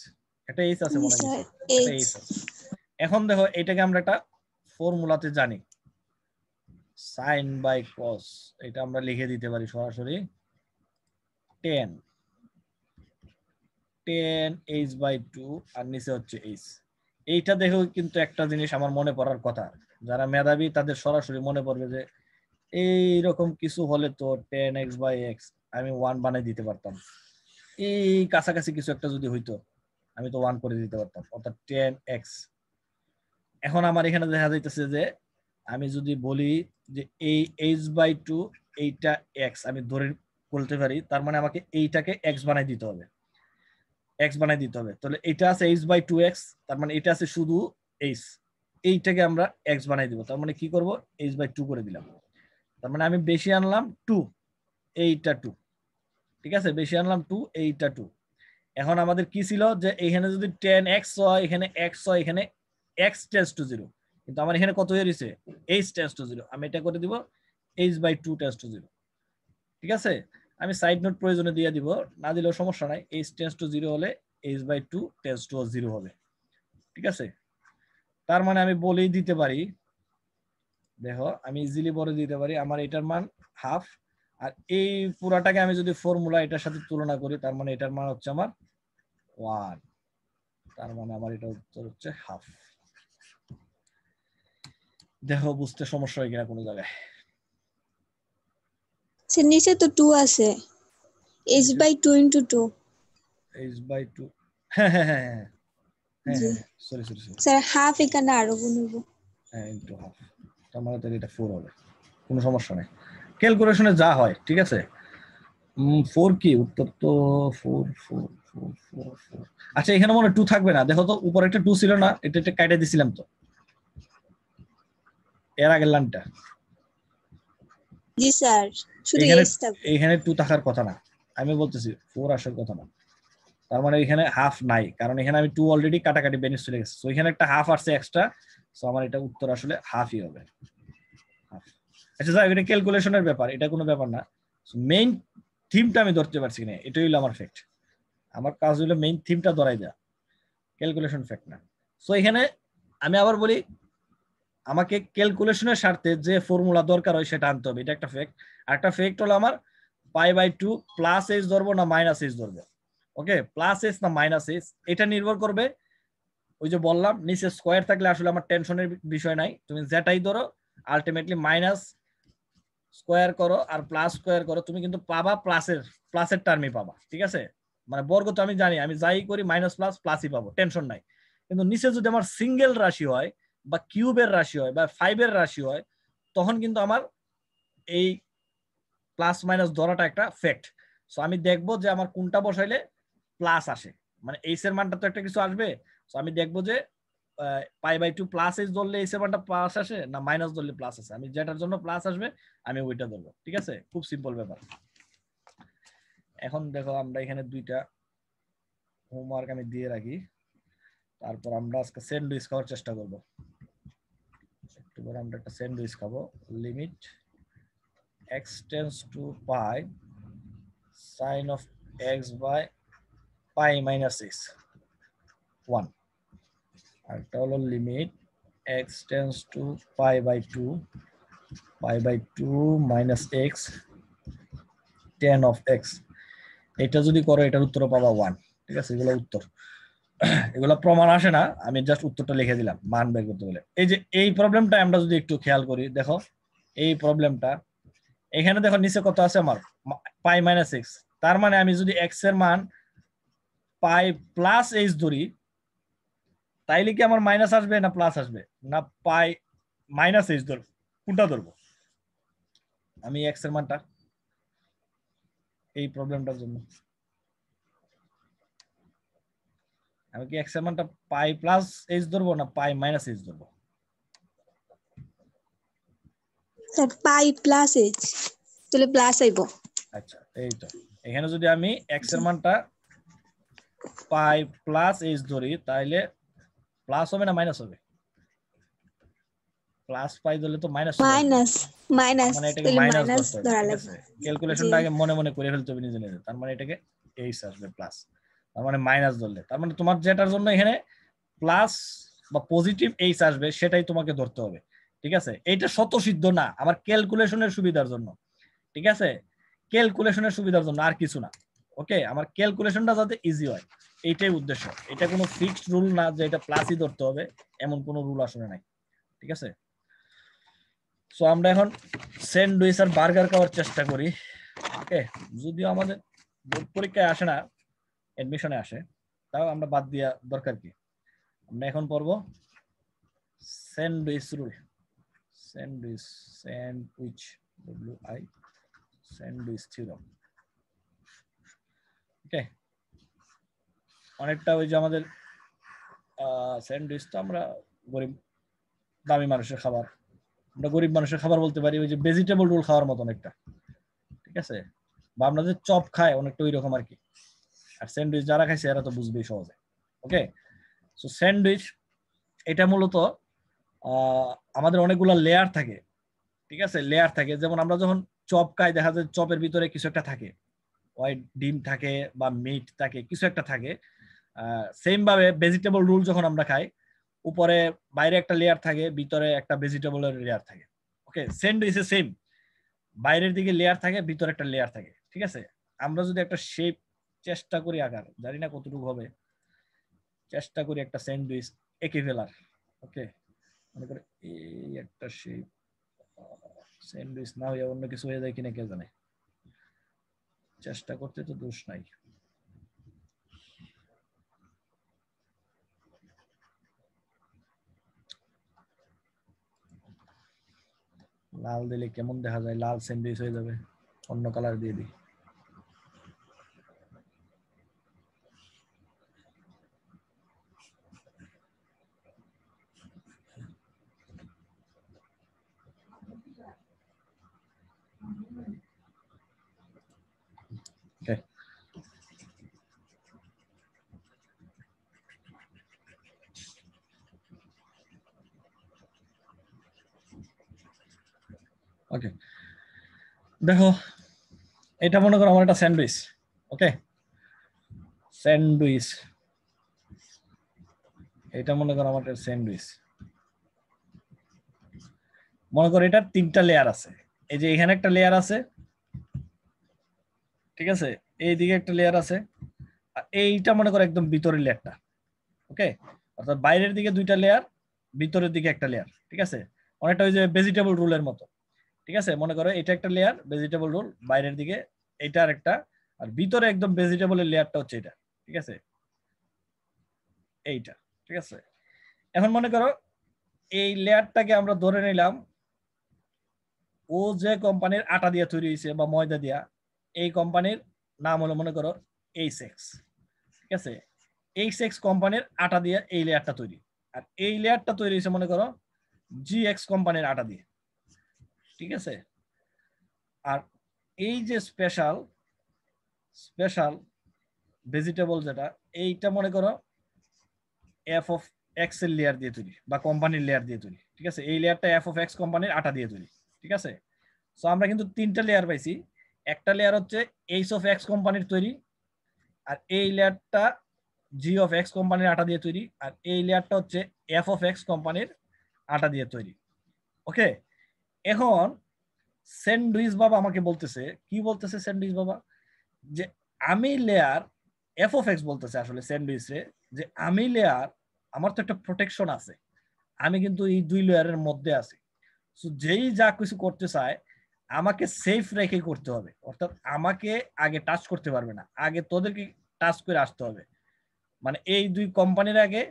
একটা এইচ আছে মনে হয় এখন দেখো এটাকে আমরা একটা ফর্মুলাতে জানি সাইন বাই cos এটা আমরা লিখে দিতে পারি সরাসরি tan tan h by two আর নিচে হচ্ছে এইচ এইটা দেখো কিন্তু একটা জিনিস আমার মনে পড়ার কথা যারা মেধাবী তাদের সরাসরি মনে পড়বে যে এইরকম কিছু হলে তো টেন এক্স বাই এক্স আমি ওয়ান বানাই দিতে পারতাম এই কাছাকাছি কিছু একটা যদি হইতো আমি তো ওয়ান করে দিতে পারতাম অর্থাৎ টেন এক্স এখন আমার এখানে দেখা যাইতেছে যে আমি যদি বলি যে এই এইচ বাই টু এইটা এক্স আমি ধরে বলতে পারি তার মানে আমাকে এইটাকে এক্স বানাই দিতে হবে এক্স বানাই দিতে হবে তাহলে এটা আছে এইচ বাই টু এক্স তার মানে এটা আছে শুধু এইচ এইটাকে আমরা এক্স বানাই দিব তার মানে কি করব এইচ বাই টু করে দিলাম তার মানে আমি বেশি আনলাম টু এইটা টু ঠিক আছে বেশি আনলাম টু এইটা টু এখন আমাদের কি ছিল যে এখানে যদি টেন এক্স হয় এখানে এক্স হয় এখানে এক্স টেন্স টু জিরো কিন্তু আমার এখানে কত হয়ে রয়েছে এইচ টেন্স টু জিরো আমি এটা করে দিব h by two tends to zero ঠিক আছে আমি সাইড নোট প্রয়োজনে দিয়ে দিব না দিলেও সমস্যা নাই এইচ টেন্স টু জিরো হলে h by two tends to zero হবে ঠিক আছে তার মানে আমি বলেই দিতে পারি দেখো আমি ইজিলি বলে দিতে পারি আমার এটার মান হাফ আর এই পুরাটাকে আমি যদি ফর্মুলা এটার সাথে তুলনা করি তার মানে এটার মান হচ্ছে আমার ওয়ান তার মানে আমার এটা উত্তর হচ্ছে হাফ দেহ বুঝতে সমস্যা হয় কিনা কোনো জায়গায় সে আচ্ছা, নিচে তো টু আছে h by two into two h by two sir half এখানে আরো হাফ হ্যাঁ, মানে তাহলে এটা ফোর হবে কোনো সমস্যা নেই ক্যালকুলেশনে যা হয় ঠিক আছে ফোর কি উত্তর তো ফোর ফোর ফোর ফোর আচ্ছা এখানে মনে টু থাকবে না দেখো তো উপরে একটা টু ছিল না এটা একটা কাটে দিছিলাম তো এর আগের লাইনটা জি স্যার শুধু থাকবে এখানে টু থাকার কথা না আমি বলতেছি ফোর আসার কথা না তার মানে এখানে হাফ নাই কারণ এখানে আমি টু অলরেডি কাটাকাটি বেনিস চলে গেছে সো এখানে একটা হাফ আসছে এক্সট্রা সো আমার এটা উত্তর আসলে হাফই হবে আচ্ছা স্যার এটা ক্যালকুলেশনের ব্যাপার এটা কোনো ব্যাপার না মেইন থিমটা আমি ধরতে পারছি না এটাই হলো আমার ফ্যাক্ট আমার কাজ হলো মেইন থিমটা ধরাই যা ক্যালকুলেশন ফ্যাক্ট না সো এখানে আমি আবার বলি আমাকে ক্যালকুলেশনের স্বার্থে যে ফর্মুলা দরকার হয় সেটা আনতে হবে এটা একটা ফ্যাক্ট আর একটা ফ্যাক্ট হলো আমার pi by two plus h ধরবো না মাইনাস এইচ ধরবো ওকে প্লাস এইচ না মাইনাস এইচ এটা নির্ভর করবে ওই যে বললাম নিচে স্কোয়ার থাকলে আসলে আমার টেনশনের বিষয় নাই তুমি যেটাই ধরো আলটিমেটলি মাইনাস স্কোয়ার করো আর প্লাস স্কোয়ার করো তুমি কিন্তু পাবা প্লাসের প্লাসের টার্মই পাবা ঠিক আছে মানে বর্গ তো আমি জানি আমি যাই করি মাইনাস প্লাস প্লাসই পাবো টেনশন নাই কিন্তু নিচে যদি আমার সিঙ্গেল রাশি হয় বা কিউবের রাশি হয় বা ফাইভের রাশি হয় তখন কিন্তু আমার এই প্লাস মাইনাস ধরাটা একটা ফ্যাক্ট সো আমি দেখবো যে আমার কোনটা বসাইলে প্লাস আসে মানে এইস এর মানটা তো একটা কিছু আসবে সো আমি দেখবো যে pi by two plus h ধরলে এইস এর মানটা প্লাস আসে না মাইনাস ধরলে প্লাস আসে আমি যেটার জন্য প্লাস আসবে আমি ওইটা ধরবো ঠিক আছে খুব সিম্পল ব্যাপার এখন দেখো আমরা এখানে দুইটা হোমওয়ার্ক আমি দিয়ে রাখি তারপর আমরা আজকে সেন্ড করার চেষ্টা করবো এবার আমরা একটা স্যান্ডউইচ খাবো limit x tends to pi sine of x by pi minus x one এটা হলো limit x tends to pi by two pi by two minus x tan of x এটা যদি করো এটার উত্তর পাবা ওয়ান ঠিক আছে এগুলো উত্তর এগুলো প্রমাণ আসে না আমি জাস্ট উত্তরটা লিখে দিলাম মান বের করতে বলে এই যে এই প্রবলেমটা আমরা যদি একটু খেয়াল করি দেখো এই প্রবলেমটা এখানে দেখো নিচে কত আছে আমার পাই মাইনাস এক্স তার মানে আমি যদি এক্স এর মান পাই প্লাস এইচ ধরি তাইলে কি আমার মাইনাস আসবে না প্লাস আসবে না পাই মাইনাস এইচ ধর কোনটা ধরবো আমি এক্স এর মানটা এই প্রবলেমটার জন্য আমি কি আচ্ছা, এক্স এর মানটা পাই প্লাস এইচ ধরবো না পাই মাইনাস এইচ ধরবো স্যার পাই প্লাস এইচ তাহলে প্লাস আইবো আচ্ছা এই তো এখানে যদি আমি এক্স এর মানটা পাই প্লাস এইচ ধরি তাহলে প্লাস হবে না মাইনাস হবে প্লাস পাই ধরলে তো মাইনাস মাইনাস মাইনাস মানে এটাকে মাইনাস ধরা লাগবে ক্যালকুলেশনটা আগে মনে মনে করে ফেলতে হবে নিজে নিজে তার মানে এটাকে এইচ আসবে প্লাস তার মানে মাইনাস ধরলে তার মানে তোমার যেটার জন্য এখানে প্লাস বা পজিটিভ এইচ আসবে সেটাই তোমাকে ধরতে হবে ঠিক আছে এইটা শতসিদ্ধ না আমার ক্যালকুলেশনের সুবিধার জন্য ঠিক আছে ক্যালকুলেশনের সুবিধার জন্য আর কিছু না ওকে আমার ক্যালকুলেশনটা যাতে ইজি হয় এইটাই উদ্দেশ্য এটা কোনো ফিক্সড রুল না যে এটা প্লাসই ধরতে হবে এমন কোনো রুল আসলে নাই ঠিক আছে সো আমরা এখন স্যান্ডউইচ আর বার্গার খাওয়ার চেষ্টা করি ওকে যদিও আমাদের বোর্ড পরীক্ষায় আসে না অ্যাডমিশনে আসে তাও আমরা বাদ দেওয়া দরকার কি আমরা এখন পড়বো sandwich rule sandwich sandwich W I sandwich theorem okay অনেকটা ওই যে আমাদের স্যান্ডউইচ তো আমরা গরিব দামি মানুষের খাবার আমরা গরিব মানুষের খাবার বলতে পারি ওই যে ভেজিটেবল রুল খাওয়ার মতো অনেকটা ঠিক আছে বা আমরা যে চপ খায় অনেকটা ওই রকম আর কি আর স্যান্ডউইচ যারা খাইছে এরা তো বুঝবেই সহজে ওকে সো স্যান্ডউইচ এটা মূলত আমাদের অনেকগুলো লেয়ার থাকে ঠিক আছে লেয়ার থাকে যেমন আমরা যখন চপ খাই দেখা যায় চপের ভিতরে কিছু একটা থাকে হোয়াইট ডিম থাকে বা মিট থাকে কিছু একটা থাকে সেম ভাবে ভেজিটেবল রুল যখন আমরা খাই উপরে বাইরে একটা লেয়ার থাকে ভিতরে একটা ভেজিটেবলের লেয়ার থাকে ওকে স্যান্ডউইচে সেম বাইরের দিকে লেয়ার থাকে ভিতরে একটা লেয়ার থাকে ঠিক আছে আমরা যদি একটা শেপ চেষ্টা করি আকার জানি না কতটুকু হবে চেষ্টা করি একটা স্যান্ডউইচ এঁকে ফেলার ওকে মনে করে এই একটা সেই স্যান্ডউইচ না হয়ে অন্য কিছু হয়ে যায় কিনা কে জানে চেষ্টা করতে তো দোষ নাই লাল দিলে কেমন দেখা যায় লাল স্যান্ডউইচ হয়ে যাবে অন্য কালার দিয়ে দিই দেখো এটা মনে করো আমার একটা স্যান্ডউইচ ওকে স্যান্ডউইচ এটা মনে করো আমার একটা স্যান্ডউইচ মনে করো এটার তিনটা লেয়ার আছে এই যে এখানে একটা লেয়ার আছে ঠিক আছে এইদিকে একটা লেয়ার আছে আর এইটা মনে করো একদম ভিতরের লেয়ারটা ওকে অর্থাৎ বাইরের দিকে দুইটা লেয়ার ভিতরের দিকে একটা লেয়ার ঠিক আছে অনেকটা ওই যে ভেজিটেবল রুলের মতো ঠিক আছে মনে করো এটা একটা লেয়ার ভেজিটেবল রোল বাইরের দিকে এটা আর একটা আর ভিতরে একদম ভেজিটেবলের লেয়ারটা হচ্ছে এটা ঠিক আছে এইটা ঠিক আছে এখন মনে করো এই লেয়ারটাকে আমরা ধরে নিলাম ও যে কোম্পানির আটা দিয়ে তৈরি হয়েছে বা ময়দা দিয়া এই কোম্পানির নাম হলো মনে করো এই সেক্স ঠিক আছে এই সেক্স কোম্পানির আটা দিয়ে এই লেয়ারটা তৈরি আর এই লেয়ারটা তৈরি হয়েছে মনে করো জি এক্স কোম্পানির আটা দিয়ে ঠিক আছে আর এই যে স্পেশাল স্পেশাল ভেজিটেবল যেটা এইটা মনে করো এফ অফ এক্স এর লেয়ার দিয়ে তৈরি বা কোম্পানির লেয়ার দিয়ে তৈরি ঠিক আছে এই লেয়ারটা এফ অফ এক্স কোম্পানির আটা দিয়ে তৈরি ঠিক আছে সো আমরা কিন্তু তিনটা লেয়ার পাইছি একটা লেয়ার হচ্ছে এইচ অফ এক্স কোম্পানির তৈরি আর এই লেয়ারটা জি অফ এক্স কোম্পানির আটা দিয়ে তৈরি আর এই লেয়ারটা হচ্ছে এফ অফ এক্স কোম্পানির আটা দিয়ে তৈরি ওকে এখন স্যান্ডউইচ বাবা আমাকে বলতেছে কি বলতেছে স্যান্ডউইচ বাবা যে আমি লেয়ার এফ অফ এক্স বলতেছে আসলে স্যান্ডউইচ রে যে আমি লেয়ার আমার তো একটা প্রোটেকশন আছে আমি কিন্তু এই দুই লেয়ারের মধ্যে আছি সো যেই যা কিছু করতে চায় আমাকে সেফ রেখে করতে হবে অর্থাৎ আমাকে আগে টাচ করতে পারবে না আগে তোদেরকে টাচ করে আসতে হবে মানে এই দুই কোম্পানির আগে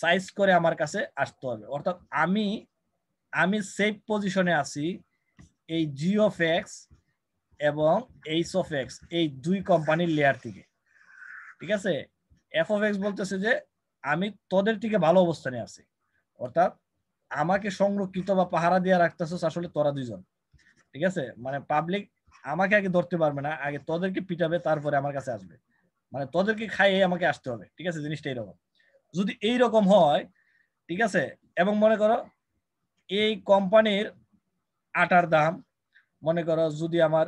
সাইজ করে আমার কাছে আসতে হবে অর্থাৎ আমি আমি সেফ পজিশনে আছি এই জিও ফ্যাক্স এক্স এবং এইচ অফ এক্স এই দুই কোম্পানির লেয়ার থেকে ঠিক আছে এফ অফ এক্স বলতেছে যে আমি তোদের থেকে ভালো অবস্থানে আছি অর্থাৎ আমাকে সংরক্ষিত বা পাহারা দিয়ে রাখতেছে আসলে তোরা দুইজন ঠিক আছে মানে পাবলিক আমাকে আগে ধরতে পারবে না আগে তোদেরকে পিটাবে তারপরে আমার কাছে আসবে মানে তোদেরকে খাইয়ে আমাকে আসতে হবে ঠিক আছে জিনিসটা এইরকম যদি এইরকম হয় ঠিক আছে এবং মনে করো এই কোম্পানির আটার দাম মনে করো যদি আমার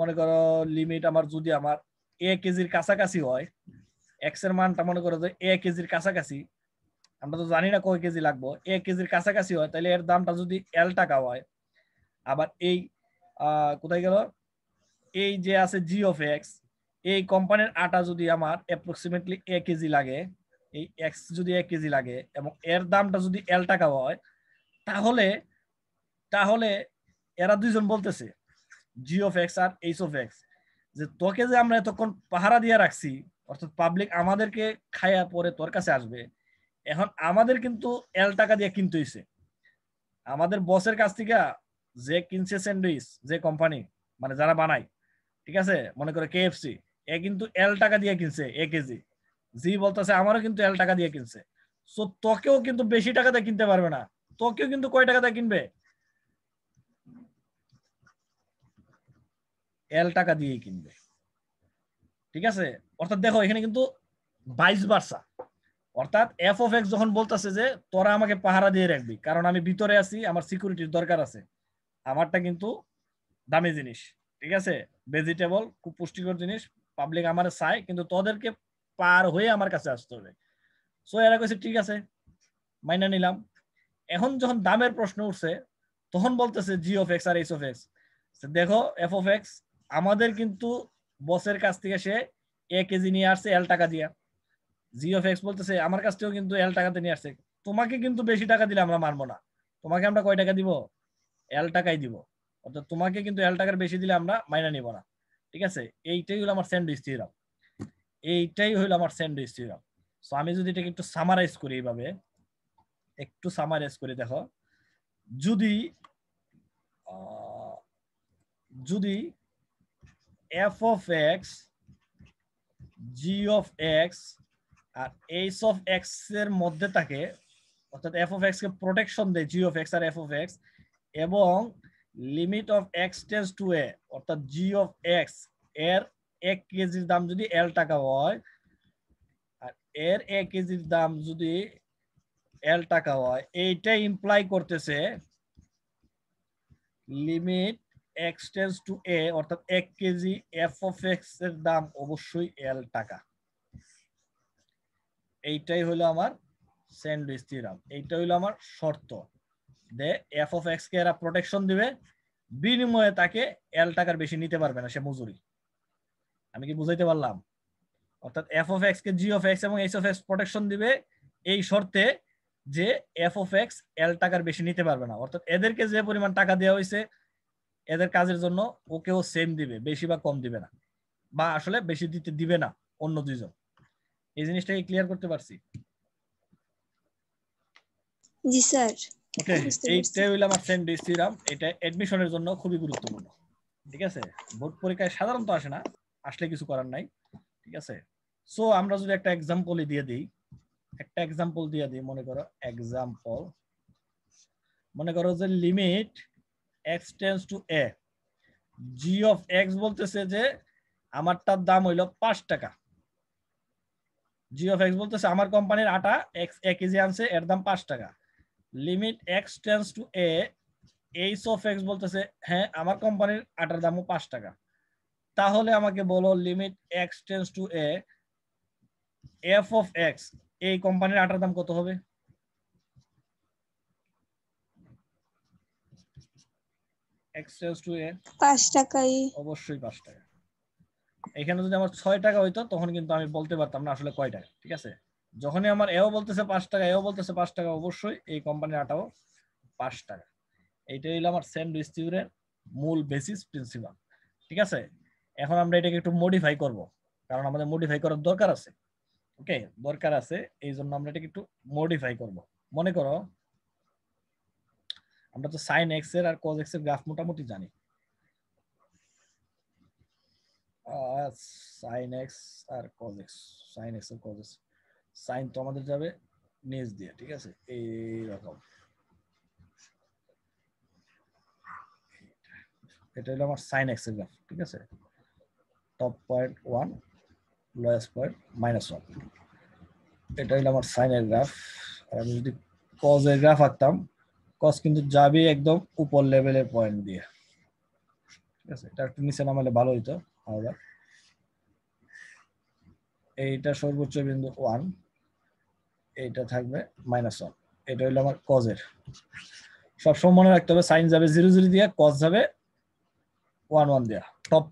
মনে করো লিমিট আমার যদি আমার এ কেজির কাছাকাছি হয় এক্সের মানটা মনে করো যে এ কেজির কাছাকাছি আমরা তো জানি না কয় কেজি লাগবো এ কেজির কাছাকাছি হয় তাহলে এর দামটা যদি এল টাকা হয় আবার এই কোথায় গেল এই যে আছে জি অফ এক্স এই কোম্পানির আটা যদি আমার অ্যাপ্রক্সিমেটলি এ কেজি লাগে এই এক্স যদি এক কেজি লাগে এবং এর দামটা যদি এল টাকা হয় তাহলে তাহলে এরা দুইজন বলতেছে জি অফ এক্স আর এইচ অফ এক্স যে তোকে যে আমরা এতক্ষণ পাহারা দিয়ে রাখছি অর্থাৎ পাবলিক আমাদেরকে খাইয়া পরে তোর কাছে আসবে এখন আমাদের কিন্তু এল টাকা দিয়ে কিনতে হইছে আমাদের বসের কাছ থেকে যে কিনছে স্যান্ডউইচ যে কোম্পানি মানে যারা বানায় ঠিক আছে মনে করে কে এফ সি এ কিন্তু এল টাকা দিয়ে কিনছে এ কেজি জি বলতেছে আমারও কিন্তু এল টাকা দিয়ে কিনছে সো তোকেও কিন্তু বেশি টাকাতে কিনতে পারবে না তোকেও কিন্তু কয় টাকাতে কিনবে এল টাকা দিয়ে কিনবে ঠিক আছে অর্থাৎ দেখো এখানে কিন্তু বাইশ বার্সা অর্থাৎ এফ অফ এক্স যখন বলতেছে যে তোরা আমাকে পাহারা দিয়ে রাখবি কারণ আমি ভিতরে আছি আমার সিকিউরিটির দরকার আছে আমারটা কিন্তু দামি জিনিস ঠিক আছে ভেজিটেবল খুব পুষ্টিকর জিনিস পাবলিক আমার চায় কিন্তু তোদেরকে পার হয়ে আমার কাছে আসতে হবে সো এরা কইছে ঠিক আছে মাইনা নিলাম এখন যখন দামের প্রশ্ন উঠছে তখন বলতেছে জি অফ এক্স আর এইচ অফ এক্স দেখো এফ অফ এক্স আমাদের কিন্তু বসের কাছ থেকে সে এ কেজি নিয়ে আসছে এল টাকা দিয়া জি অফ এক্স বলতেছে আমার কাছ থেকেও কিন্তু এল টাকাতে নিয়ে আসছে তোমাকে কিন্তু বেশি টাকা দিলে আমরা মানবো না তোমাকে আমরা কয় টাকা দিব এল টাকাই দিব অর্থাৎ তোমাকে কিন্তু এল টাকার বেশি দিলে আমরা মাইনা নিব না ঠিক আছে এইটাই হলো আমার স্যান্ডউইচ থিওরাম এইটাই হইল আমার স্যান্ডউইচ থিওরাম সো আমি যদি এটাকে একটু সামারাইজ করি এইভাবে একটু সামারাইজ করে দেখো যদি যদি f of x g of x আর এইচ অফ এক্স এর মধ্যে থাকে অর্থাৎ এফ অফ এক্স কে প্রোটেকশন দেয় জি অফ এক্স আর এফ অফ এক্স এবং limit of x tends to a অর্থাৎ জি অফ এক্স এর এক কেজির দাম যদি এল টাকা হয় আর এর এক কেজির দাম যদি এল টাকা হয় এইটা ইমপ্লাই করতেছে লিমিট এক্সটেন্স টু এ অর্থাৎ এক কেজি এফ অফ এক্স এর দাম অবশ্যই এল টাকা এইটাই হলো আমার স্যান্ডউইচ থিরাম এইটা হলো আমার শর্ত দে এফ অফ এক্স কে এরা প্রোটেকশন দিবে বিনিময়ে তাকে এল টাকার বেশি নিতে পারবে না সে মজুরি আমি কি বুঝাইতে পারলাম অর্থাৎ এফ অফ এক্স কে জি অফ এক্স এবং এইচ অফ এক্স প্রোটেকশন দিবে এই শর্তে যে এফ অফ এক্স এল টাকার বেশি নিতে পারবে না অর্থাৎ এদেরকে যে পরিমাণ টাকা দেওয়া হয়েছে এদের কাজের জন্য ওকেও সেম দিবে বেশি বা কম দিবে না বা আসলে বেশি দিতে দিবে না অন্য দুইজন এই জিনিসটাকে ক্লিয়ার করতে পারছি জি স্যার ওকে এইটাই হইল আমার ফ্রেন্ড ডিসিরাম এটা অ্যাডমিশনের জন্য খুবই গুরুত্বপূর্ণ ঠিক আছে বোর্ড পরীক্ষায় সাধারণত আসে না আসলে কিছু করার নাই ঠিক আছে সো আমরা যদি একটা এক্সাম্পল দিয়ে দিই একটা এক্সাম্পল দিয়ে দিই মনে করো এক্সাম্পল মনে করো যে limit x tends to a g of x বলতেছে যে আমারটার দাম হইল পাঁচ টাকা জি অফ এক্স বলতেছে আমার কোম্পানির আটা এক্স এক কেজি আনছে এর দাম পাঁচ টাকা limit x tends to a h of x বলতেছে হ্যাঁ আমার কোম্পানির আটার দামও পাঁচ টাকা তাহলে আমাকে বলো limit x tends to a f of x এই কোম্পানির আটার দাম কত হবে টু 5 টাকাই অবশ্যই 5 টাকা এখানে যদি আমার 6 টাকা হইতো তখন কিন্তু আমি বলতে পারতাম না আসলে কয় টাকা ঠিক আছে যখনই আমার এও বলতেছে 5 টাকা এও বলতেছে 5 টাকা অবশ্যই এই কোম্পানির আটাও 5 টাকা এইটাই হলো আমার স্যান্ডউইচ থিওরির মূল বেসিস প্রিন্সিপাল ঠিক আছে এখন আমরা এটাকে একটু মডিফাই করব কারণ আমাদের মডিফাই করার দরকার আছে ওকে দরকার আছে এই জন্য আমরা এটাকে একটু মডিফাই করব মনে করো আমরা তো সাইন এক্স এর আর কজ এক্স এর গ্রাফ মোটামুটি জানি সাইন এক্স আর কজ এক্স সাইন এক্স আর কজ এক্স সাইন তো আমাদের যাবে নিচ দিয়ে ঠিক আছে এইরকম এটা হলো আমার সাইন এক্স এর গ্রাফ ঠিক আছে top point one lowest point minus 1 এটা হইলো আমার সাইনের গ্রাফ আর আমি যদি কজের গ্রাফ আঁকতাম কজ কিন্তু যাবে একদম উপর লেভেলের পয়েন্ট দিয়ে ঠিক আছে এটা একটু নিচে নামালে ভালো হইতো আমরা এইটা সর্বোচ্চ বিন্দু ওয়ান এইটা থাকবে মাইনাস ওয়ান এটা হইলো আমার কজের সবসময় মনে রাখতে হবে সাইন যাবে জিরো জিরো দিয়ে কজ যাবে ওয়ান ওয়ান দেওয়া টপ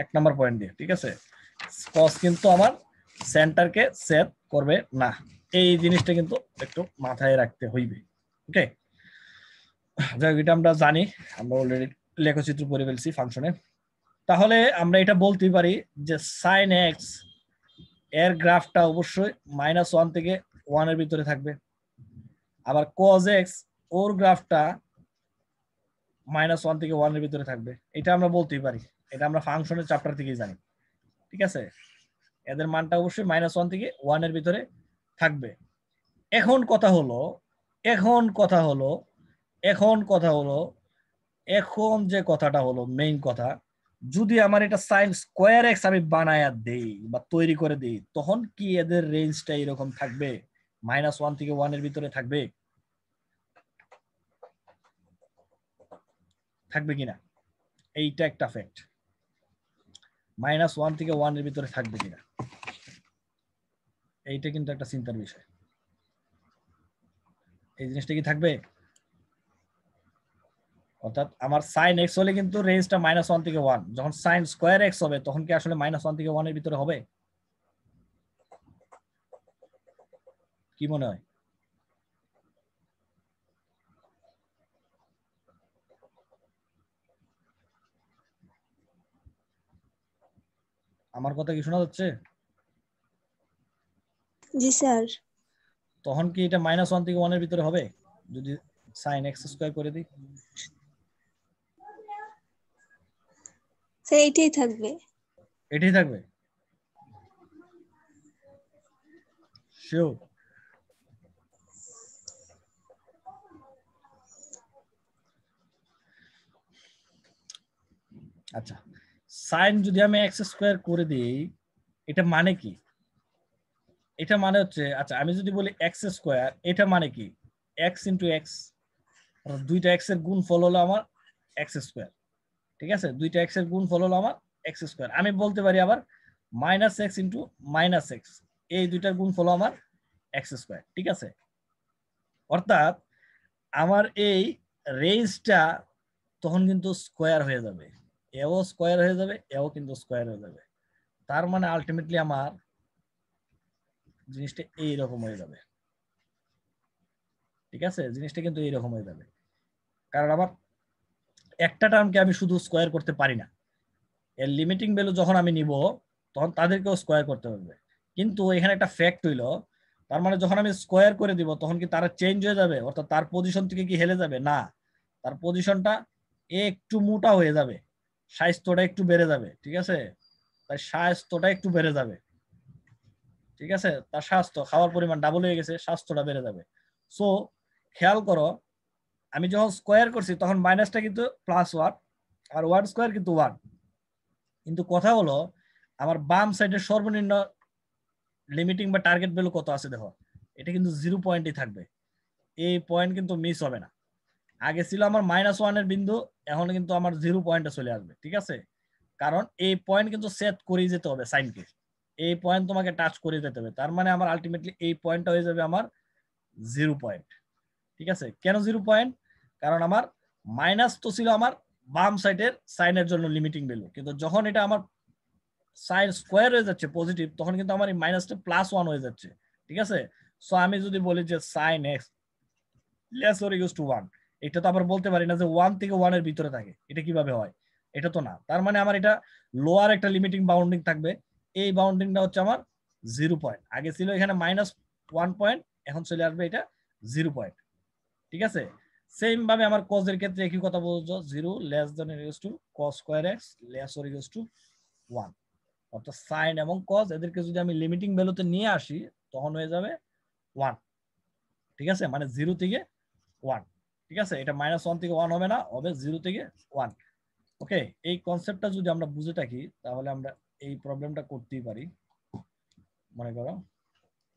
এক নম্বর পয়েন্ট দিয়ে ঠিক আছে স্পস কিন্তু আমার সেন্টারকে সেভ করবে না এই জিনিসটা কিন্তু একটু মাথায় রাখতে হইবে ওকে যাই এটা আমরা জানি আমরা অলরেডি লেখচিত্র পড়ে ফেলছি ফাংশনে তাহলে আমরা এটা বলতেই পারি যে সাইন এক্স এর গ্রাফটা অবশ্যই মাইনাস ওয়ান থেকে ওয়ানের ভিতরে থাকবে আবার কজ এক্স ওর গ্রাফটা মাইনাস ওয়ান থেকে ওয়ানের ভিতরে থাকবে এটা আমরা বলতেই পারি এটা আমরা ফাংশনের চ্যাপ্টার থেকেই জানি ঠিক আছে এদের মানটা অবশ্যই মাইনাস ওয়ান থেকে ওয়ান এর ভিতরে থাকবে এখন কথা হলো এখন কথা হলো এখন কথা হলো এখন যে কথাটা হলো মেইন কথা যদি আমার এটা সাইন স্কোয়ার এক্স আমি বানায়া দেই বা তৈরি করে দিই তখন কি এদের রেঞ্জটা এরকম থাকবে মাইনাস ওয়ান থেকে ওয়ান এর ভিতরে থাকবে থাকবে কিনা এইটা একটা ফ্যাক্ট মাইনাস ওয়ান থেকে এর ভিতরে থাকবে কিনা এইটা কিন্তু একটা চিন্তার বিষয় এই জিনিসটা কি থাকবে অর্থাৎ আমার সাইন এক্স হলে কিন্তু রেঞ্জটা মাইনাস ওয়ান থেকে ওয়ান যখন সাইন স্কোয়ার এক্স হবে তখন কি আসলে মাইনাস ওয়ান থেকে ওয়ানের ভিতরে হবে কি মনে হয় আমার কথা কি শোনা যাচ্ছে জি স্যার তখন কি এটা মাইনাস ওয়ান থেকে ওয়ানের ভিতরে হবে যদি সাইন এক্স স্কোয়ার করে দিই এটাই থাকবে এটাই থাকবে আচ্ছা সাইন যদি আমি এক্স স্কোয়ার করে দিই এটা মানে কি এটা মানে হচ্ছে আচ্ছা আমি যদি বলি এক্স স্কোয়ার এটা মানে কি এক্স ইন্টু এক্স দুইটা এক্স এর গুণ ফল হলো আমার এক্স স্কোয়ার ঠিক আছে দুইটা এক্স এর গুণ ফল হলো আমার এক্স স্কোয়ার আমি বলতে পারি আবার minus x into minus x এই দুইটার গুণ ফল আমার এক্স স্কোয়ার ঠিক আছে অর্থাৎ আমার এই রেঞ্জটা তখন কিন্তু স্কোয়ার হয়ে যাবে এও স্কোয়ার হয়ে যাবে এও কিন্তু স্কোয়ার হয়ে যাবে তার মানে আলটিমেটলি আমার জিনিসটা এইরকম হয়ে যাবে ঠিক আছে জিনিসটা কিন্তু এইরকম হয়ে যাবে কারণ আমার একটা টার্মকে আমি শুধু স্কোয়ার করতে পারি না এর লিমিটিং ভ্যালু যখন আমি নিব তখন তাদেরকেও স্কোয়ার করতে হবে কিন্তু এখানে একটা ফ্যাক্ট হইল তার মানে যখন আমি স্কোয়ার করে দিব তখন কি তারা চেঞ্জ হয়ে যাবে অর্থাৎ তার পজিশন থেকে কি হেলে যাবে না তার পজিশনটা একটু মোটা হয়ে যাবে স্বাস্থ্যটা একটু বেড়ে যাবে ঠিক আছে তার স্বাস্থ্যটা একটু বেড়ে যাবে ঠিক আছে তার স্বাস্থ্য খাওয়ার পরিমাণ ডাবল হয়ে গেছে স্বাস্থ্যটা বেড়ে যাবে সো খেয়াল করো আমি যখন স্কোয়ার করছি তখন মাইনাসটা কিন্তু প্লাস ওয়ান আর ওয়ান স্কোয়ার কিন্তু ওয়ান কিন্তু কথা হলো আমার বাম সাইডে সর্বনিম্ন লিমিটিং বা টার্গেট ভ্যালু কত আছে দেখো এটা কিন্তু জিরো পয়েন্টই থাকবে এই পয়েন্ট কিন্তু মিস হবে না আগে ছিল আমার মাইনাস ওয়ানের বিন্দু এখন কিন্তু আমার জিরো পয়েন্টে চলে আসবে ঠিক আছে কারণ এই পয়েন্ট কিন্তু সেট করে যেতে হবে সাইনকে এই পয়েন্ট তোমাকে টাচ করে যেতে হবে তার মানে আমার আলটিমেটলি এই পয়েন্টটা হয়ে যাবে আমার জিরো পয়েন্ট ঠিক আছে কেন জিরো পয়েন্ট কারণ আমার মাইনাস তো ছিল আমার বাম সাইডের সাইনের জন্য লিমিটিং ভ্যালু কিন্তু যখন এটা আমার সাইন স্কোয়ার হয়ে যাচ্ছে পজিটিভ তখন কিন্তু আমার এই মাইনাসটা প্লাস ওয়ান হয়ে যাচ্ছে ঠিক আছে সো আমি যদি বলি যে সাইন এক্স লেস ওর ইউজ টু ওয়ান এটা তো আবার বলতে পারি না যে ওয়ান থেকে ওয়ানের ভিতরে থাকে এটা কিভাবে হয় এটা তো না তার মানে আমার এটা লোয়ার একটা লিমিটিং বাউন্ডিং থাকবে এই বাউন্ডিংটা হচ্ছে আমার জিরো পয়েন্ট আগে ছিল এখানে মাইনাস ওয়ান পয়েন্ট এখন চলে আসবে এটা জিরো পয়েন্ট ঠিক আছে সেম ভাবে আমার কস এর ক্ষেত্রে একই কথা বলছো zero less than equal to cos square x less or equal to one অর্থাৎ সাইন এবং কস এদেরকে যদি আমি লিমিটিং ভ্যালুতে নিয়ে আসি তখন হয়ে যাবে ওয়ান ঠিক আছে মানে জিরো থেকে ওয়ান ঠিক আছে এটা মাইনাস ওয়ান থেকে ওয়ান হবে না হবে জিরো থেকে ওয়ান ওকে এই কনসেপ্টটা যদি আমরা বুঝে থাকি তাহলে আমরা এই প্রবলেমটা করতেই পারি মনে করো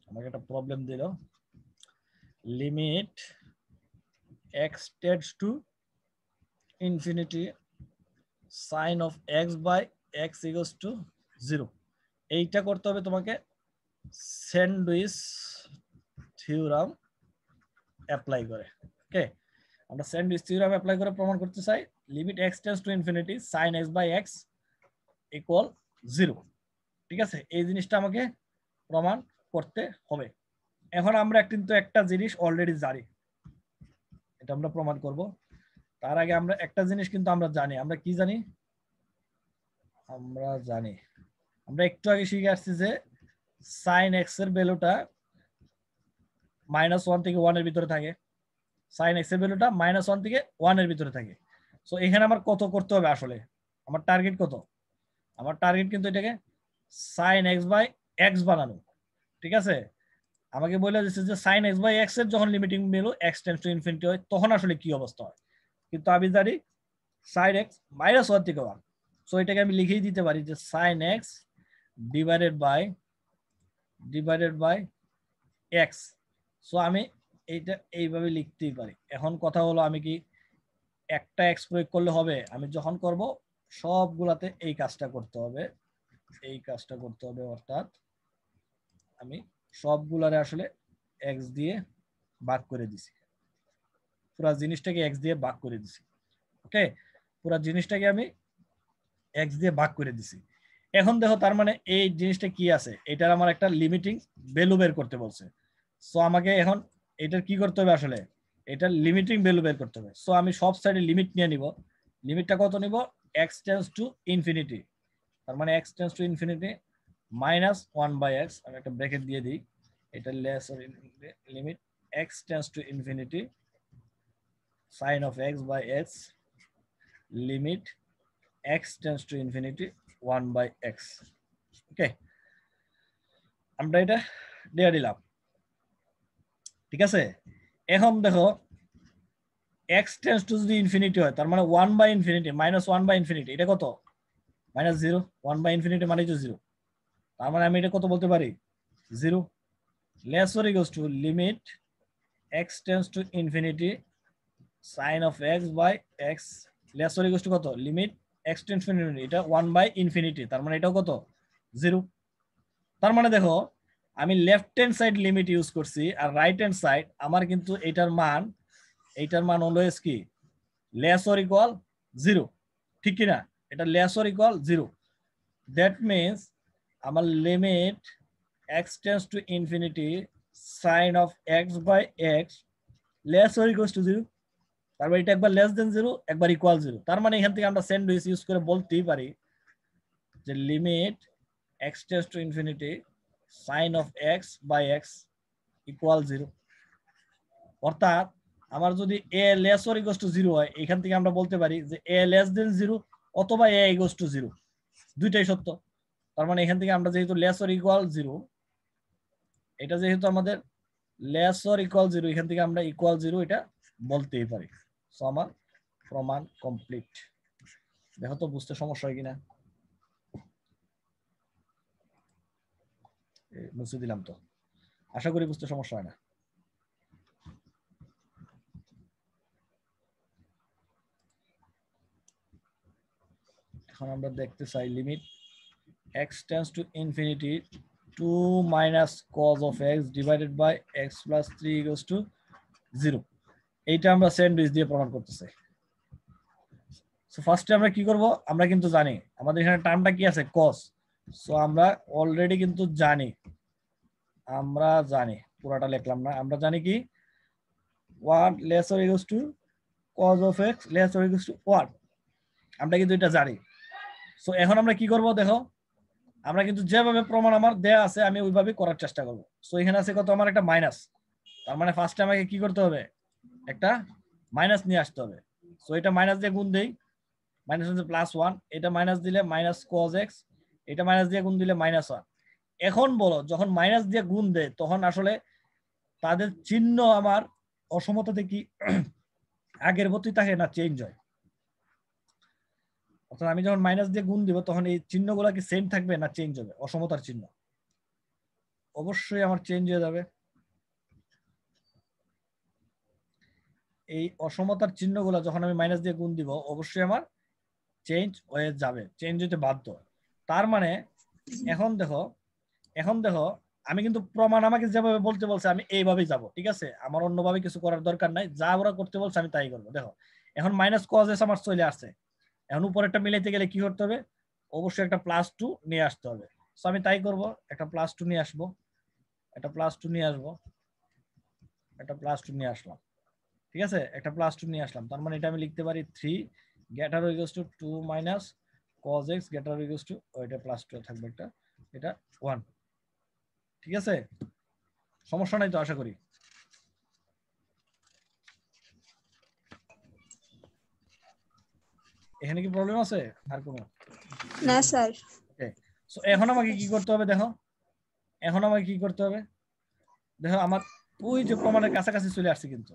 আমাকে একটা প্রবলেম দিল limit x tends to infinity sine of x by x equals to zero এইটা করতে হবে তোমাকে স্যান্ডউইচ থিওরাম অ্যাপ্লাই করে ওকে আমরা সেন্ট থিওরাম অ্যাপ্লাই করে প্রমাণ করতে চাই limit x tends to infinity sine x by x equal zero ঠিক আছে এই জিনিসটা আমাকে প্রমাণ করতে হবে এখন আমরা কিন্তু একটা জিনিস অলরেডি জানি এটা আমরা প্রমাণ করব তার আগে আমরা একটা জিনিস কিন্তু আমরা জানি আমরা কি জানি আমরা জানি আমরা একটু আগে শিখে আসছি যে সাইন এক্স এর ভ্যালুটা মাইনাস ওয়ান থেকে ওয়ানের ভিতরে থাকে সাইন এক্স এর ভ্যালুটা মাইনাস ওয়ান থেকে ওয়ানের ভিতরে থাকে সো এখানে আমার কত করতে হবে আসলে আমার টার্গেট কত আমার টার্গেট কিন্তু এটাকে সাইন এক্স বাই এক্স বানানো ঠিক আছে আমাকে বলে দিচ্ছে যে সাইন এক্স বাই এক্স এর যখন লিমিটিং মেলো এক্স টেন্স টু ইনফিনিটি হয় তখন আসলে কি অবস্থা হয় কিন্তু আমি জানি সাইন এক্স মাইনাস ওয়ান থেকে ওয়ান সো এটাকে আমি লিখেই দিতে পারি যে sine x divided by divided by x so আমি এইটা এইভাবে লিখতেই পারি এখন কথা হলো আমি কি একটা এক্স প্রয়োগ করলে হবে আমি যখন করব সবগুলাতে এই কাজটা করতে হবে এই কাজটা করতে হবে অর্থাৎ আমি সবগুলারে আসলে এক্স দিয়ে ভাগ করে দিছি পুরো জিনিসটাকে এক্স দিয়ে ভাগ করে দিছি ওকে পুরো জিনিসটাকে আমি এক্স দিয়ে ভাগ করে দিছি এখন দেখো তার মানে এই জিনিসটা কি আছে এটার আমার একটা লিমিটিং ভ্যালু বের করতে বলছে সো আমাকে এখন এটার কি করতে হবে আসলে এটার লিমিটিং ভ্যালু বের করতে হবে সো আমি সব সাইডে লিমিট নিয়ে নিব লিমিটটা কত নিব এক্স টেন্স টু ইনফিনিটি তার মানে x tends to infinity minus one by x আমি একটা ব্র্যাকেট দিয়ে দিই এটা less limit x tends to infinity sine of x by x limit x tends to infinity one by x okay আমরা এটা দেওয়া দিলাম ঠিক আছে এখন দেখো এক্স টেন্স টু যদি ইনফিনিটি হয় তার মানে one by infinity minus one by infinity এটা কত minus zero one by infinity মানে জিরো তার মানে আমি এটা কত বলতে পারি zero less or equals to limit x tends to infinity sine of x by x less or equals to কত limit x tends to infinity এটা ওয়ান বাই ইনফিনিটি তার মানে এটাও কত জিরো তার মানে দেখো আমি left hand side limit use করছি আর রাইট হ্যান্ড সাইড আমার কিন্তু এটার মান এইটার মান অলওয়েজ কি লেস অর ইকুয়াল জিরো ঠিক কিনা এটা less or equal zero that means আমার limit x tends to infinity sine of x by x less or equal to zero তারপর এটা একবার লেস দেন জিরো একবার ইকুয়াল জিরো তার মানে এখান থেকে আমরা স্যান্ডউইচ ইউজ করে বলতেই পারি যে limit x tends to infinity sine of x by x equal zero অর্থাৎ আমার যদি এ less or equals to zero হয় এখান থেকে আমরা বলতে পারি যে এ লেস দেন জিরো অথবা এ ইগোস টু জিরো দুইটাই সত্য তার মানে এখান থেকে আমরা যেহেতু লেস ওর ইকুয়াল জিরো এটা যেহেতু আমাদের লেস ওর ইকুয়াল জিরো এখান থেকে আমরা ইকুয়াল জিরো এটা বলতেই পারি সো আমার প্রমাণ কমপ্লিট দেখো তো বুঝতে সমস্যা হয় কিনা মুছে দিলাম তো আশা করি বুঝতে সমস্যা হয় না এখন আমরা দেখতে চাই limit x tends to infinity two minus cos of x divided by x plus three equals to zero এইটা আমরা স্যান্ডউইচ দিয়ে প্রমাণ করতেছি সো ফার্স্টে আমরা কি করব আমরা কিন্তু জানি আমাদের এখানে টার্মটা কি আছে কস সো আমরা অলরেডি কিন্তু জানি আমরা জানি পুরাটা লিখলাম না আমরা জানি কি one less or equals to cos of x less or equals to one আমরা কিন্তু এটা জানি সো এখন আমরা কি করব দেখো আমরা কিন্তু যেভাবে প্রমাণ আমার দেয়া আছে আমি ওইভাবে করার চেষ্টা করব সো এখানে আছে কত আমার একটা মাইনাস তার মানে ফার্স্টে আমাকে কি করতে হবে একটা মাইনাস নিয়ে আসতে হবে সো এটা মাইনাস দিয়ে গুণ দেই মাইনাস হচ্ছে প্লাস ওয়ান এটা মাইনাস দিলে মাইনাস কজ এক্স এটা মাইনাস দিয়ে গুণ দিলে মাইনাস ওয়ান এখন বলো যখন মাইনাস দিয়ে গুণ দেয় তখন আসলে তাদের চিহ্ন আমার অসমতা কি আগের মতোই থাকে না চেঞ্জ হয় অর্থাৎ আমি যখন মাইনাস দিয়ে গুণ দিব তখন এই চিহ্নগুলো কি সেম থাকবে না চেঞ্জ হবে অসমতার চিহ্ন অবশ্যই আমার চেঞ্জ হয়ে যাবে এই অসমতার চিহ্নগুলো যখন আমি মাইনাস দিয়ে গুণ দিব অবশ্যই আমার চেঞ্জ হয়ে যাবে চেঞ্জ হতে বাধ্য তার মানে এখন দেখো এখন দেখো আমি কিন্তু প্রমাণ আমাকে যেভাবে বলতে বলছে আমি এইভাবে যাব ঠিক আছে আমার অন্যভাবে কিছু করার দরকার নাই যা ওরা করতে বলছে আমি তাই করবো দেখো এখন মাইনাস কজ এস আমার চলে আসছে এখন উপরেরটা মিলাইতে গেলে কি করতে হবে অবশ্যই একটা প্লাস টু নিয়ে আসতে হবে সো আমি তাই করব একটা প্লাস টু নিয়ে আসবো একটা প্লাস টু নিয়ে আসবো একটা প্লাস টু নিয়ে আসলাম ঠিক আছে একটা প্লাস টু নিয়ে আসলাম তার মানে এটা আমি লিখতে পারি থ্রি গ্যাটার হয়ে গেছে two minus cos x greater equals to oh, এটা প্লাস 2 থাকবে একটা এটা 1 ঠিক আছে সমস্যা নাই তো আশা করি এখানে কি প্রবলেম আছে আর কোনো না স্যার ওকে সো এখন আমাকে কি করতে হবে দেখো এখন আমাকে কি করতে হবে দেখো আমার ওই যে প্রমাণের কাছাকাছি চলে আসছে কিন্তু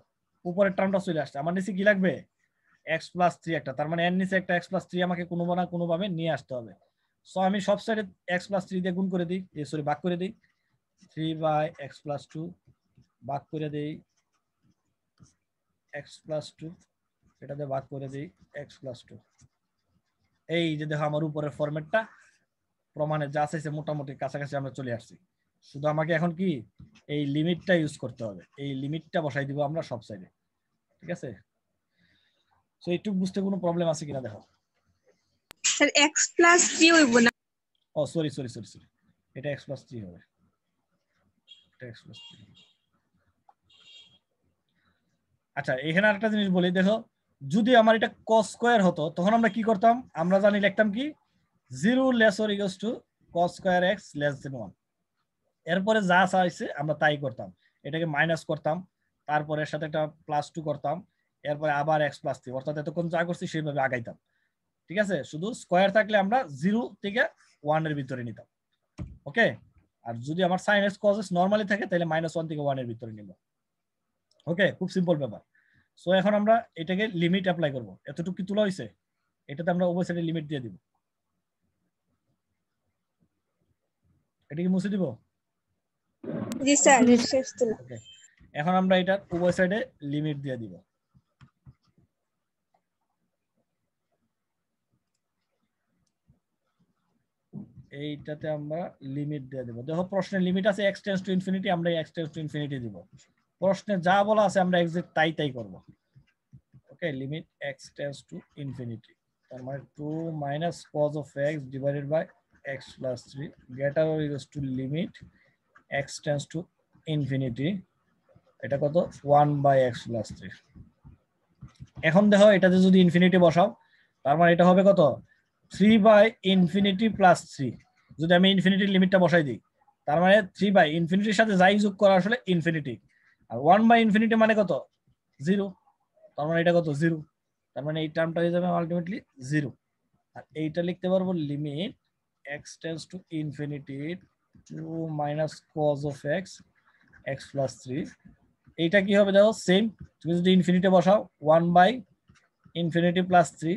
উপরের টার্মটা চলে আসছে আমার নিচে কি লাগবে এক্স প্লাস থ্রি একটা তার মানে এর নিচে একটা এক্স প্লাস থ্রি আমাকে কোনো না কোনোভাবে নিয়ে আসতে হবে সো আমি সব সাইডে এক্স প্লাস থ্রি দিয়ে গুণ করে দিই এ সরি ভাগ করে দিই three by x plus two বাক করে দিই এক্স প্লাস টু এটা দিয়ে বাক করে দিই এক্স প্লাস টু এই যে দেখো আমার উপরের ফরম্যাটটা প্রমাণে যা চাইছে মোটামুটি কাছাকাছি আমরা চলে আসছি শুধু আমাকে এখন কি এই লিমিটটা ইউজ করতে হবে এই লিমিটটা বসাই দিব আমরা সব সাইডে ঠিক আছে সো এইটুক বুঝতে কোনো প্রবলেম আছে কিনা দেখো স্যার x প্লাস 3 হইব না ও সরি সরি সরি সরি এটা x প্লাস 3 হবে এটা x প্লাস 3 আচ্ছা এখানে আরেকটা জিনিস বলি দেখো যদি আমার এটা cos স্কয়ার হতো তখন আমরা কি করতাম আমরা জানি লিখতাম কি 0 less or equals to cos square x less than 1 এরপরে যা চাইছে আমরা তাই করতাম এটাকে মাইনাস করতাম তারপরে সাথে একটা প্লাস টু করতাম এরপরে আবার এক্স প্লাস থ্রি অর্থাৎ এতক্ষণ যা করছি সেইভাবে আগাইতাম ঠিক আছে শুধু স্কোয়ার থাকলে আমরা জিরো থেকে ওয়ান এর ভিতরে নিতাম ওকে আর যদি আমার সাইন এক্স কজেস নর্মালি থাকে তাহলে মাইনাস ওয়ান থেকে ওয়ান এর ভিতরে নিব ওকে খুব সিম্পল ব্যাপার সো এখন আমরা এটাকে লিমিট অ্যাপ্লাই করবো এতটুকু কি তোলা হয়েছে এটাতে আমরা ওভার সাইডে লিমিট দিয়ে দিব এটা কি মুছে দিব এখন আমরা এটার উভয় সাইডে লিমিট দিয়ে দিব এইটাতে আমরা লিমিট দিয়ে দেব দেখো প্রশ্নের লিমিট আছে এক্স টেন্স টু ইনফিনিটি আমরা এক্স টেন্স টু ইনফিনিটি দিব প্রশ্নে যা বলা আছে আমরা এক্সিট তাই তাই করব okay limit x tends to infinity তার মানে two minus cos of x divided by x plus three greater or ইজ to limit x tends to infinity এটা কত one by x plus three এখন দেখো এটাতে যদি ইনফিনিটি বসাও তার মানে এটা হবে কত three by infinity plus three যদি আমি ইনফিনিটির লিমিটটা বসাই দিই তার মানে থ্রি বাই ইনফিনিটির সাথে যাই যোগ করা আসলে ইনফিনিটি আর ওয়ান বাই ইনফিনিটি মানে কত জিরো তার মানে এটা কত জিরো তার মানে এই টার্মটা হয়ে যাবে আলটিমেটলি জিরো আর এইটা লিখতে পারবো limit x tends to infinity two minus cos of x x plus three এইটা কি হবে দেখো সেম তুমি যদি ইনফিনিটি বসাও one by infinity plus three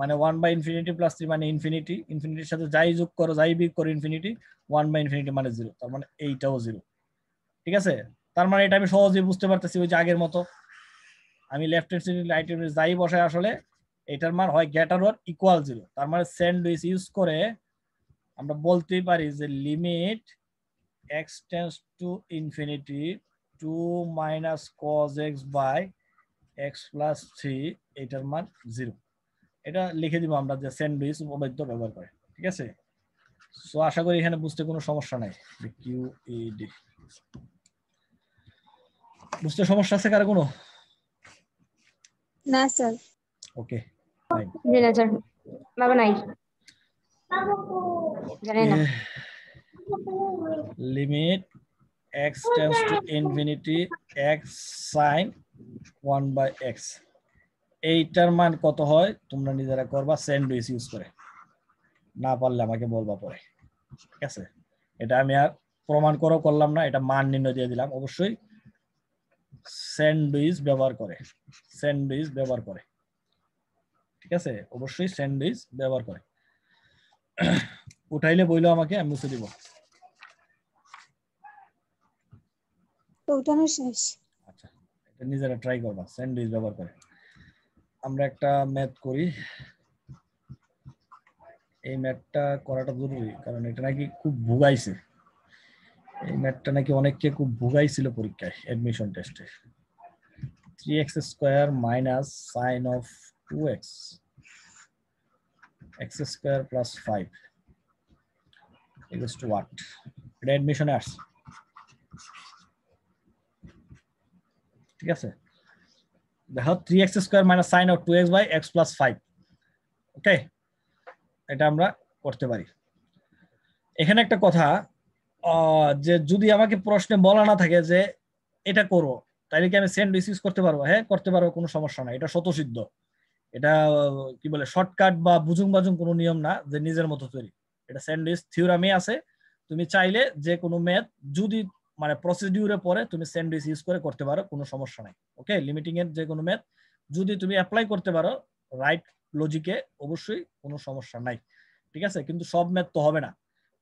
মানে one by infinity plus three মানে ইনফিনিটি ইনফিনিটির সাথে যাই যোগ করো যাই বিগ করো ইনফিনিটি ওয়ান বাই ইনফিনিটি মানে জিরো তার মানে এইটাও জিরো ঠিক আছে তার মানে এটা আমি সহজেই বুঝতে পারতেছি ওই যে আগের মতো আমি left hand side right hand যাই বসে আসলে এটার মান হয় গ্রেটার অর ইকুয়াল জিরো তার মানে স্যান্ডউইচ ইউজ করে আমরা বলতেই পারি যে limit x tends to infinity two minus cos x by x plus three এটার মান জিরো এটা লিখে দিব আমরা যে স্যান্ডউইচ উপবাদ্য ব্যবহার করে ঠিক আছে সো আশা করি এখানে বুঝতে কোনো সমস্যা নাই কিউ ডি e বুঝতে সমস্যা আছে কার কোনো না স্যার ওকে জি না স্যার বাবা নাই limit x tends to infinity x sine 1 by x এইটার মান কত হয় তোমরা নিজেরা করবা স্যান্ডউইচ ইউজ করে না পারলে আমাকে বলবা পরে ঠিক আছে এটা আমি আর প্রমাণ করেও করলাম না এটা মান নির্ণয় দিয়ে দিলাম অবশ্যই স্যান্ডউইচ ব্যবহার করে স্যান্ডউইচ ব্যবহার করে ঠিক আছে অবশ্যই স্যান্ডউইচ ব্যবহার করে উঠাইলে বইলো আমাকে আমি মুছে দিব উঠানো শেষ আচ্ছা এটা নিজেরা ট্রাই করবা স্যান্ডউইচ ব্যবহার করে আমরা একটা ম্যাথ করি এই ম্যাথটা করাটা জরুরি কারণ এটা নাকি খুব ভুগাইছে এই ম্যাথটা নাকি অনেককে খুব ভুগাইছিল পরীক্ষায় অ্যাডমিশন টেস্টে three x square minus sine of two x x square plus five equal to what এটা অ্যাডমিশনে আসছে ঠিক আছে দেখো three x square minus sine of two x by x plus five okay এটা আমরা করতে পারি এখানে একটা কথা যে যদি আমাকে প্রশ্নে বলা না থাকে যে এটা করো তাহলে কি আমি সেন্ড ইউজ করতে পারবো হ্যাঁ করতে পারবো কোনো সমস্যা নাই এটা স্বতঃসিদ্ধ এটা কি বলে শর্টকাট বা বুঝুং বাজুং কোনো নিয়ম না যে নিজের মতো তৈরি এটা রিস থিওরামে আছে তুমি চাইলে যে কোনো ম্যাথ যদি মানে প্রসিডিউরে পরে তুমি স্যান্ডউইচ ইউজ করে করতে পারো কোনো সমস্যা নাই ওকে লিমিটিং এর যে কোনো ম্যাথ যদি তুমি অ্যাপ্লাই করতে পারো রাইট লজিকে অবশ্যই কোনো সমস্যা নাই ঠিক আছে কিন্তু সব ম্যাথ তো হবে না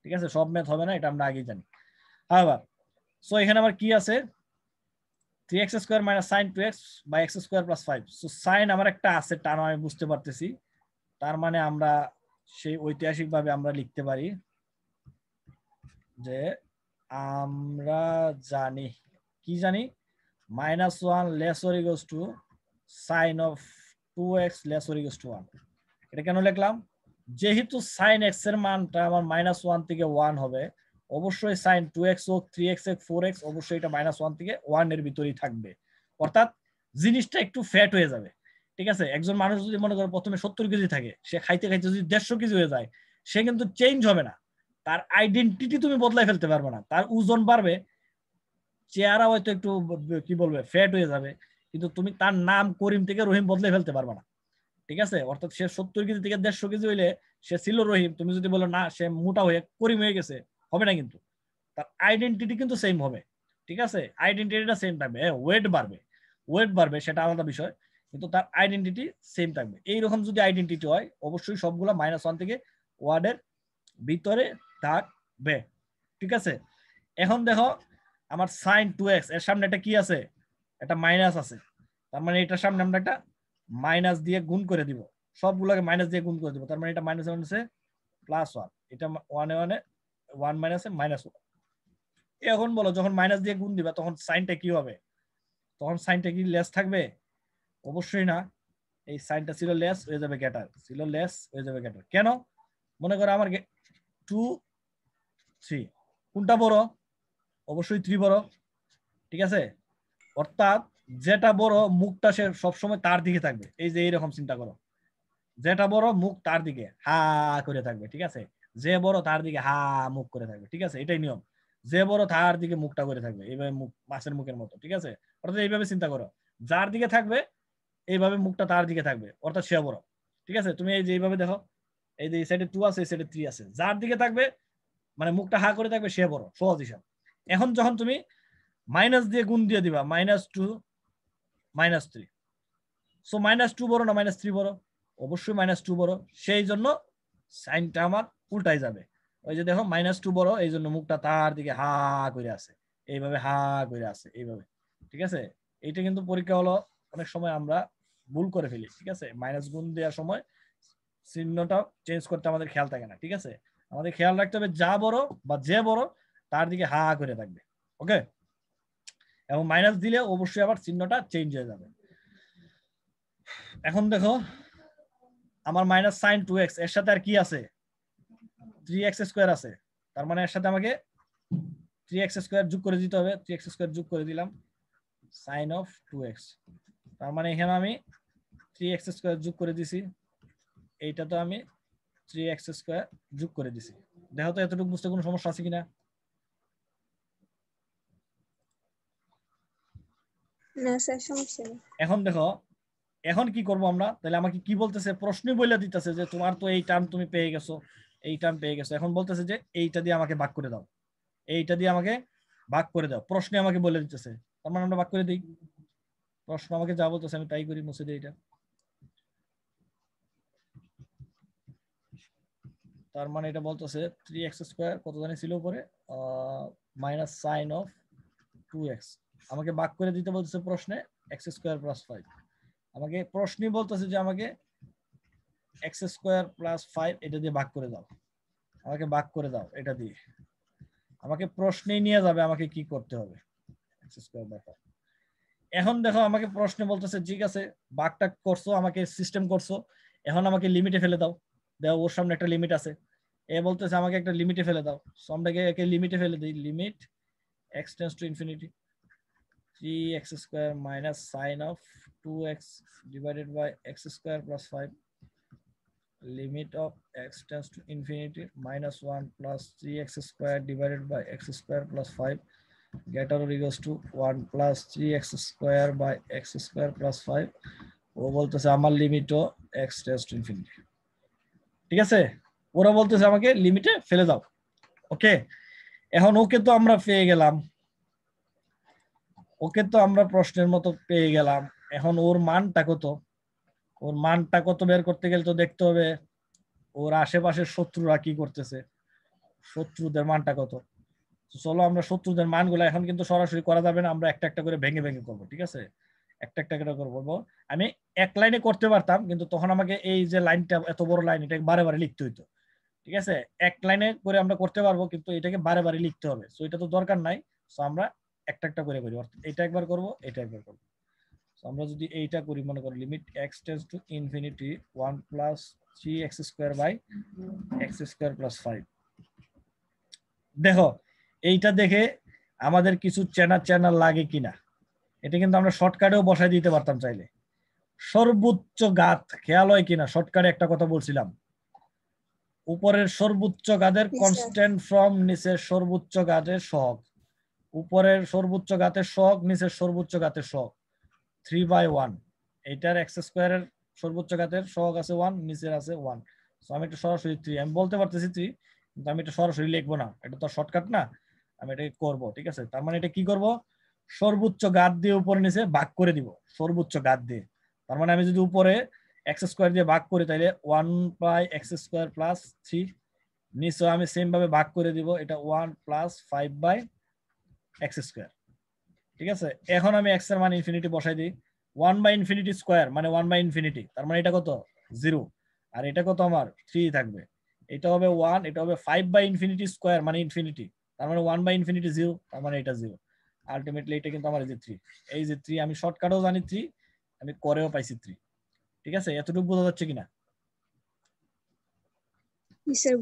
ঠিক আছে সব ম্যাথ হবে না এটা আমরা আগেই জানি আবার সো এখানে আবার কি আছে three x square minus sine two x বা x square plus five so sine আমার একটা আছে টার্ম আমি বুঝতে পারতেছি তার মানে আমরা সেই ঐতিহাসিকভাবে আমরা লিখতে পারি যে আমরা জানি কি জানি minus one less or equals to sine of two x less or equals to one এটা কেন লিখলাম যেহেতু সাইন এক্স এর মানটা আমার মাইনাস ওয়ান থেকে ওয়ান হবে অবশ্যই সাইন টু এক্স হোক থ্রি এক্স হোক ফোর এক্স অবশ্যই এটা মাইনাস ওয়ান থেকে ওয়ান এর ভিতরেই থাকবে অর্থাৎ জিনিসটা একটু ফ্যাট হয়ে যাবে ঠিক আছে একজন মানুষ যদি মনে করো প্রথমে সত্তর কেজি থাকে সে খাইতে খাইতে যদি দেড়শো কেজি হয়ে যায় সে কিন্তু চেঞ্জ হবে না তার আইডেন্টিটি তুমি বদলাই ফেলতে পারবে না তার ওজন বাড়বে চেহারা হয়তো একটু কি বলবে ফ্যাট হয়ে যাবে কিন্তু তুমি তার নাম করিম থেকে রহিম বদলে ফেলতে পারবে না ঠিক আছে অর্থাৎ সে সত্তর কেজি থেকে দেড়শো কেজি হইলে সে ছিল রহিম তুমি যদি বলো না সে মোটা হয়ে করিম হয়ে গেছে হবে না কিন্তু তার আইডেন্টিটি কিন্তু সেম হবে ঠিক আছে আইডেন্টিটিটা সেম থাকবে হ্যাঁ ওয়েট বাড়বে ওয়েট বাড়বে সেটা আলাদা বিষয় কিন্তু তার আইডেন্টিটি সেম থাকবে এইরকম যদি আইডেন্টিটি হয় অবশ্যই সবগুলো মাইনাস ওয়ান থেকে ওয়ার্ডের ভিতরে থাকবে ঠিক আছে এখন দেখো আমার সাইন টু এক্স এর সামনে একটা কি আছে একটা মাইনাস আছে তার মানে এটার সামনে আমরা একটা মাইনাস দিয়ে গুণ করে দিব সবগুলোকে মাইনাস দিয়ে গুণ করে দিব তার মানে এটা মাইনাস ওয়ান আছে প্লাস ওয়ান এটা ওয়ানে ওয়ানে ওয়ান মাইনাসে মাইনাস ওয়ান এখন বলো যখন মাইনাস দিয়ে গুণ দিবা তখন সাইনটা কি হবে তখন সাইনটা কি লেস থাকবে অবশ্যই না এই সাইনটা ছিল লেস হয়ে যাবে গ্যাটার ছিল লেস হয়ে যাবে গ্যাটার কেন মনে করো আমার টু থ্রি কোনটা বড় অবশ্যই থ্রি বড় ঠিক আছে অর্থাৎ যেটা বড় মুখটা সে সবসময় তার দিকে থাকবে এই যে এইরকম চিন্তা করো যেটা বড় মুখ তার দিকে হা করে থাকবে ঠিক আছে যে বড় তার দিকে হা মুখ করে থাকবে ঠিক আছে এটাই নিয়ম যে বড় তার দিকে মুখটা করে থাকবে এইভাবে মুখ মাছের মুখের মতো ঠিক আছে অর্থাৎ এইভাবে চিন্তা করো যার দিকে থাকবে এইভাবে মুখটা তার দিকে থাকবে অর্থাৎ সে বড় ঠিক আছে তুমি এই যে এইভাবে দেখো এই যে এই সাইডে টু আছে এই সাইডে থ্রি আছে যার দিকে থাকবে মানে মুখটা হা করে থাকবে সে বড় সহজ হিসাব এখন যখন তুমি মাইনাস দিয়ে গুণ দিয়ে দিবা minus two minus three so minus two বড় না মাইনাস থ্রি বড় অবশ্যই মাইনাস টু বড় সেই জন্য সাইনটা আমার উল্টাই যাবে ওই যে দেখো মাইনাস টু বড় এই জন্য মুখটা তার দিকে হা করে আছে এইভাবে হা করে আছে এইভাবে ঠিক আছে এইটা কিন্তু পরীক্ষা হলো অনেক সময় আমরা ভুল করে ফেলি ঠিক আছে মাইনাস গুণ দেওয়ার সময় চিহ্নটা চেঞ্জ করতে আমাদের খেয়াল থাকে না ঠিক আছে আমাদের খেয়াল রাখতে হবে যা বড় বা যে বড় তার দিকে হা হা করে থাকবে ওকে এবং মাইনাস দিলে অবশ্যই আবার চিহ্নটা চেঞ্জ হয়ে যাবে এখন দেখো আমার মাইনাস সাইন টু এক্স এর সাথে আর কি আছে থ্রি এক্স স্কোয়ার আছে তার মানে এর সাথে আমাকে থ্রি এক্স স্কোয়ার যোগ করে দিতে হবে থ্রি এক্স স্কোয়ার যোগ করে দিলাম সাইন অফ টু এক্স তার মানে এখানে আমি থ্রি এক্স স্কোয়ার যোগ করে দিছি এইটা তো আমি থ্রি এক্স যোগ করে দিছি দেখো তো এতটুকু বুঝতে কোনো সমস্যা আছে কিনা এখন দেখো এখন কি করব আমরা তাহলে আমাকে কি বলতেছে প্রশ্ন বলে দিতেছে যে তোমার তো এই টার্ম তুমি পেয়ে গেছো এই টার্ম পেয়ে গেছো এখন বলতেছে যে এইটা দিয়ে আমাকে ভাগ করে দাও এইটা দিয়ে আমাকে ভাগ করে দাও প্রশ্নে আমাকে বলে দিতেছে তার মানে আমরা ভাগ করে দিই প্রশ্ন আমাকে যা বলতেছে আমি তাই করি মুছে দিই এটা তার মানে এটা বলতেছে থ্রি এক্স স্কোয়ার কত জানি ছিল উপরে minus sine of two x আমাকে বাক করে দিতে বলতেছে প্রশ্নে এক্স স্কোয়ার প্লাস ফাইভ আমাকে প্রশ্নই বলতেছে যে আমাকে এক্স স্কোয়ার প্লাস ফাইভ এটা দিয়ে ভাগ করে দাও আমাকে ভাগ করে দাও এটা দিয়ে আমাকে প্রশ্নেই নিয়ে যাবে আমাকে কি করতে হবে এক্স স্কোয়ার ব্যাপার এখন দেখো আমাকে প্রশ্নে বলতেছে ঠিক আছে বাঘটা করছো আমাকে সিস্টেম করছো এখন আমাকে লিমিটে ফেলে দাও দেখো ওর সামনে একটা লিমিট আছে এ বলতেছে আমাকে একটা লিমিটে ফেলে দাও সমটাকে একে লিমিটে ফেলে দিই limit x to infinity 3x square minus sine of 2x divided by x square plus 5 limit of x to infinity minus 1 plus 3x square divided by x square plus 5 greater or to 1 plus 3x square by x square plus 5 ও বলতেছে আমার লিমিটও x tends to infinity ঠিক আছে ওরা বলতেছে আমাকে লিমিটে ফেলে দাও ওকে এখন ওকে তো আমরা পেয়ে গেলাম ওকে তো আমরা প্রশ্নের মতো পেয়ে গেলাম এখন ওর মানটা কত ওর মানটা কত বের করতে গেলে তো দেখতে হবে ওর আশেপাশে শত্রুরা কি করতেছে শত্রুদের মানটা কত চলো আমরা শত্রুদের মানগুলো এখন কিন্তু সরাসরি করা যাবে না আমরা একটা একটা করে ভেঙে ভেঙে করবো ঠিক আছে একটা একটা করে করে বলবো আমি এক লাইনে করতে পারতাম কিন্তু তখন আমাকে এই যে লাইনটা এত বড় লাইন এটা বারে বারে লিখতে হইতো ঠিক আছে এক লাইনে করে আমরা করতে পারবো কিন্তু এটাকে বারে বারে লিখতে হবে সো এটা তো দরকার নাই সো আমরা একটা একটা করে করি অর্থাৎ এটা একবার করব এটা একবার করবো আমরা যদি এইটা করি মনে করি limit x tends to infinity one plus three x square by x square plus five দেখো এইটা দেখে আমাদের কিছু চেনা চেনা লাগে কিনা এটা কিন্তু আমরা শর্টকাটেও বসাই দিতে পারতাম চাইলে সর্বোচ্চ গাত খেয়াল হয় কিনা শর্টকাটে একটা কথা বলছিলাম উপরের সর্বোচ্চ গাদের কনস্ট্যান্ট ফ্রম নিচের সর্বোচ্চ গাদের সহগ উপরের সর্বোচ্চ গাতের সহগ নিচের সর্বোচ্চ গাতের সহগ থ্রি বাই ওয়ান এইটার এক্স স্কোয়ারের সর্বোচ্চ গাতের সহগ আছে ওয়ান নিচের আছে ওয়ান সো আমি একটু সরাসরি থ্রি আমি বলতে পারতেছি থ্রি কিন্তু আমি এটা সরাসরি লিখবো না এটা তো শর্টকাট না আমি এটাকে করব ঠিক আছে তার মানে এটা কি করব সর্বোচ্চ গাত দিয়ে উপরে নিচে ভাগ করে দিব সর্বোচ্চ গাত দিয়ে তার মানে আমি যদি উপরে এক্স স্কোয়ার দিয়ে ভাগ করি তাহলে one by x square plus three নিশ্চয় আমি সেমভাবে ভাগ করে দিব এটা one plus five by x square ঠিক আছে এখন আমি এক্স এর মান ইনফিনিটি বসাই দিই ওয়ান বাই ইনফিনিটি স্কোয়ার মানে ওয়ান বাই ইনফিনিটি তার মানে এটা কত জিরো আর এটা কত আমার থ্রি থাকবে এটা হবে ওয়ান এটা হবে ফাইভ বাই ইনফিনিটি স্কোয়ার মানে ইনফিনিটি তার মানে ওয়ান বাই ইনফিনিটি জিরো তার মানে এটা জিরো আলটিমেটলি এটা কিন্তু আমার এই যে থ্রি এই যে থ্রি আমি শর্টকাটও জানি থ্রি আমি করেও পাইছি থ্রি ঠিক আছে এতটুকু বোঝা যাচ্ছে কিনা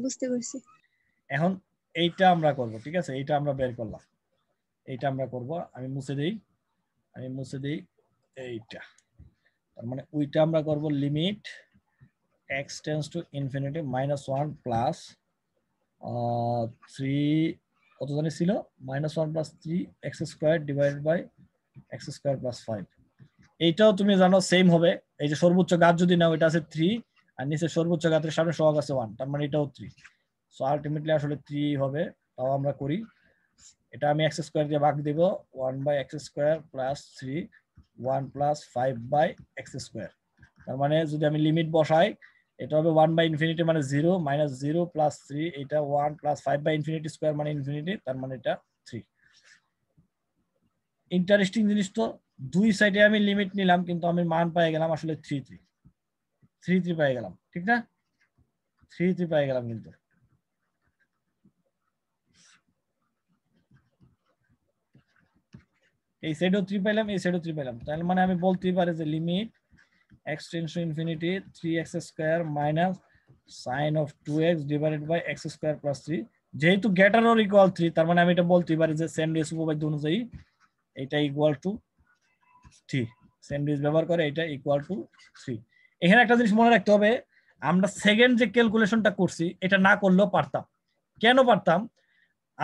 বুঝতে এখন এইটা আমরা করব ঠিক আছে এইটা আমরা বের করলাম এইটা আমরা করব আমি মুছে দেই আমি মুছে দেই এইটা তার মানে ওইটা আমরা করব limit x tends to infinity minus one plus three কত জানি ছিল minus one plus three x square divide by x square plus five এইটাও তুমি জানো সেম হবে এই যে সর্বোচ্চ গাছ যদি নাও এটা আছে থ্রি আর নিচে সর্বোচ্চ গাছের সামনে সহগ আছে ওয়ান তার মানে এটাও থ্রি সো আলটিমেটলি আসলে থ্রি হবে তাও আমরা করি এটা আমি এক্স স্কোয়ার দিয়ে ভাগ দিব one by x square plus three one plus five by x square তার মানে যদি আমি লিমিট বসাই এটা হবে ওয়ান বাই ইনফিনিটি মানে zero minus zero plus three এটা one plus five by infinity square মানে ইনফিনিটি তার মানে এটা থ্রি ইন্টারেস্টিং জিনিস তো দুই সাইডে আমি লিমিট নিলাম কিন্তু আমি মান পাই গেলাম আসলে থ্রি থ্রি থ্রি থ্রি পাই গেলাম ঠিক না থ্রি থ্রি পাই গেলাম কিন্তু এই সাইডও থ্রি পাইলাম এই সাইডও থ্রি পাইলাম তাহলে মানে আমি বলতেই পারি যে limit x tends to infinity three x square minus sine of two x divided by x square plus three যেহেতু গ্যাটার অর ইকুয়াল থ্রি তার মানে আমি এটা বলতেই পারি যে সেম রেসিপো অনুযায়ী এটা ইকুয়াল টু থ্রি সেম ডিজ ব্যবহার করে এটা ইকুয়াল টু থ্রি এখানে একটা জিনিস মনে রাখতে হবে আমরা সেকেন্ড যে ক্যালকুলেশনটা করছি এটা না করলেও পারতাম কেন পারতাম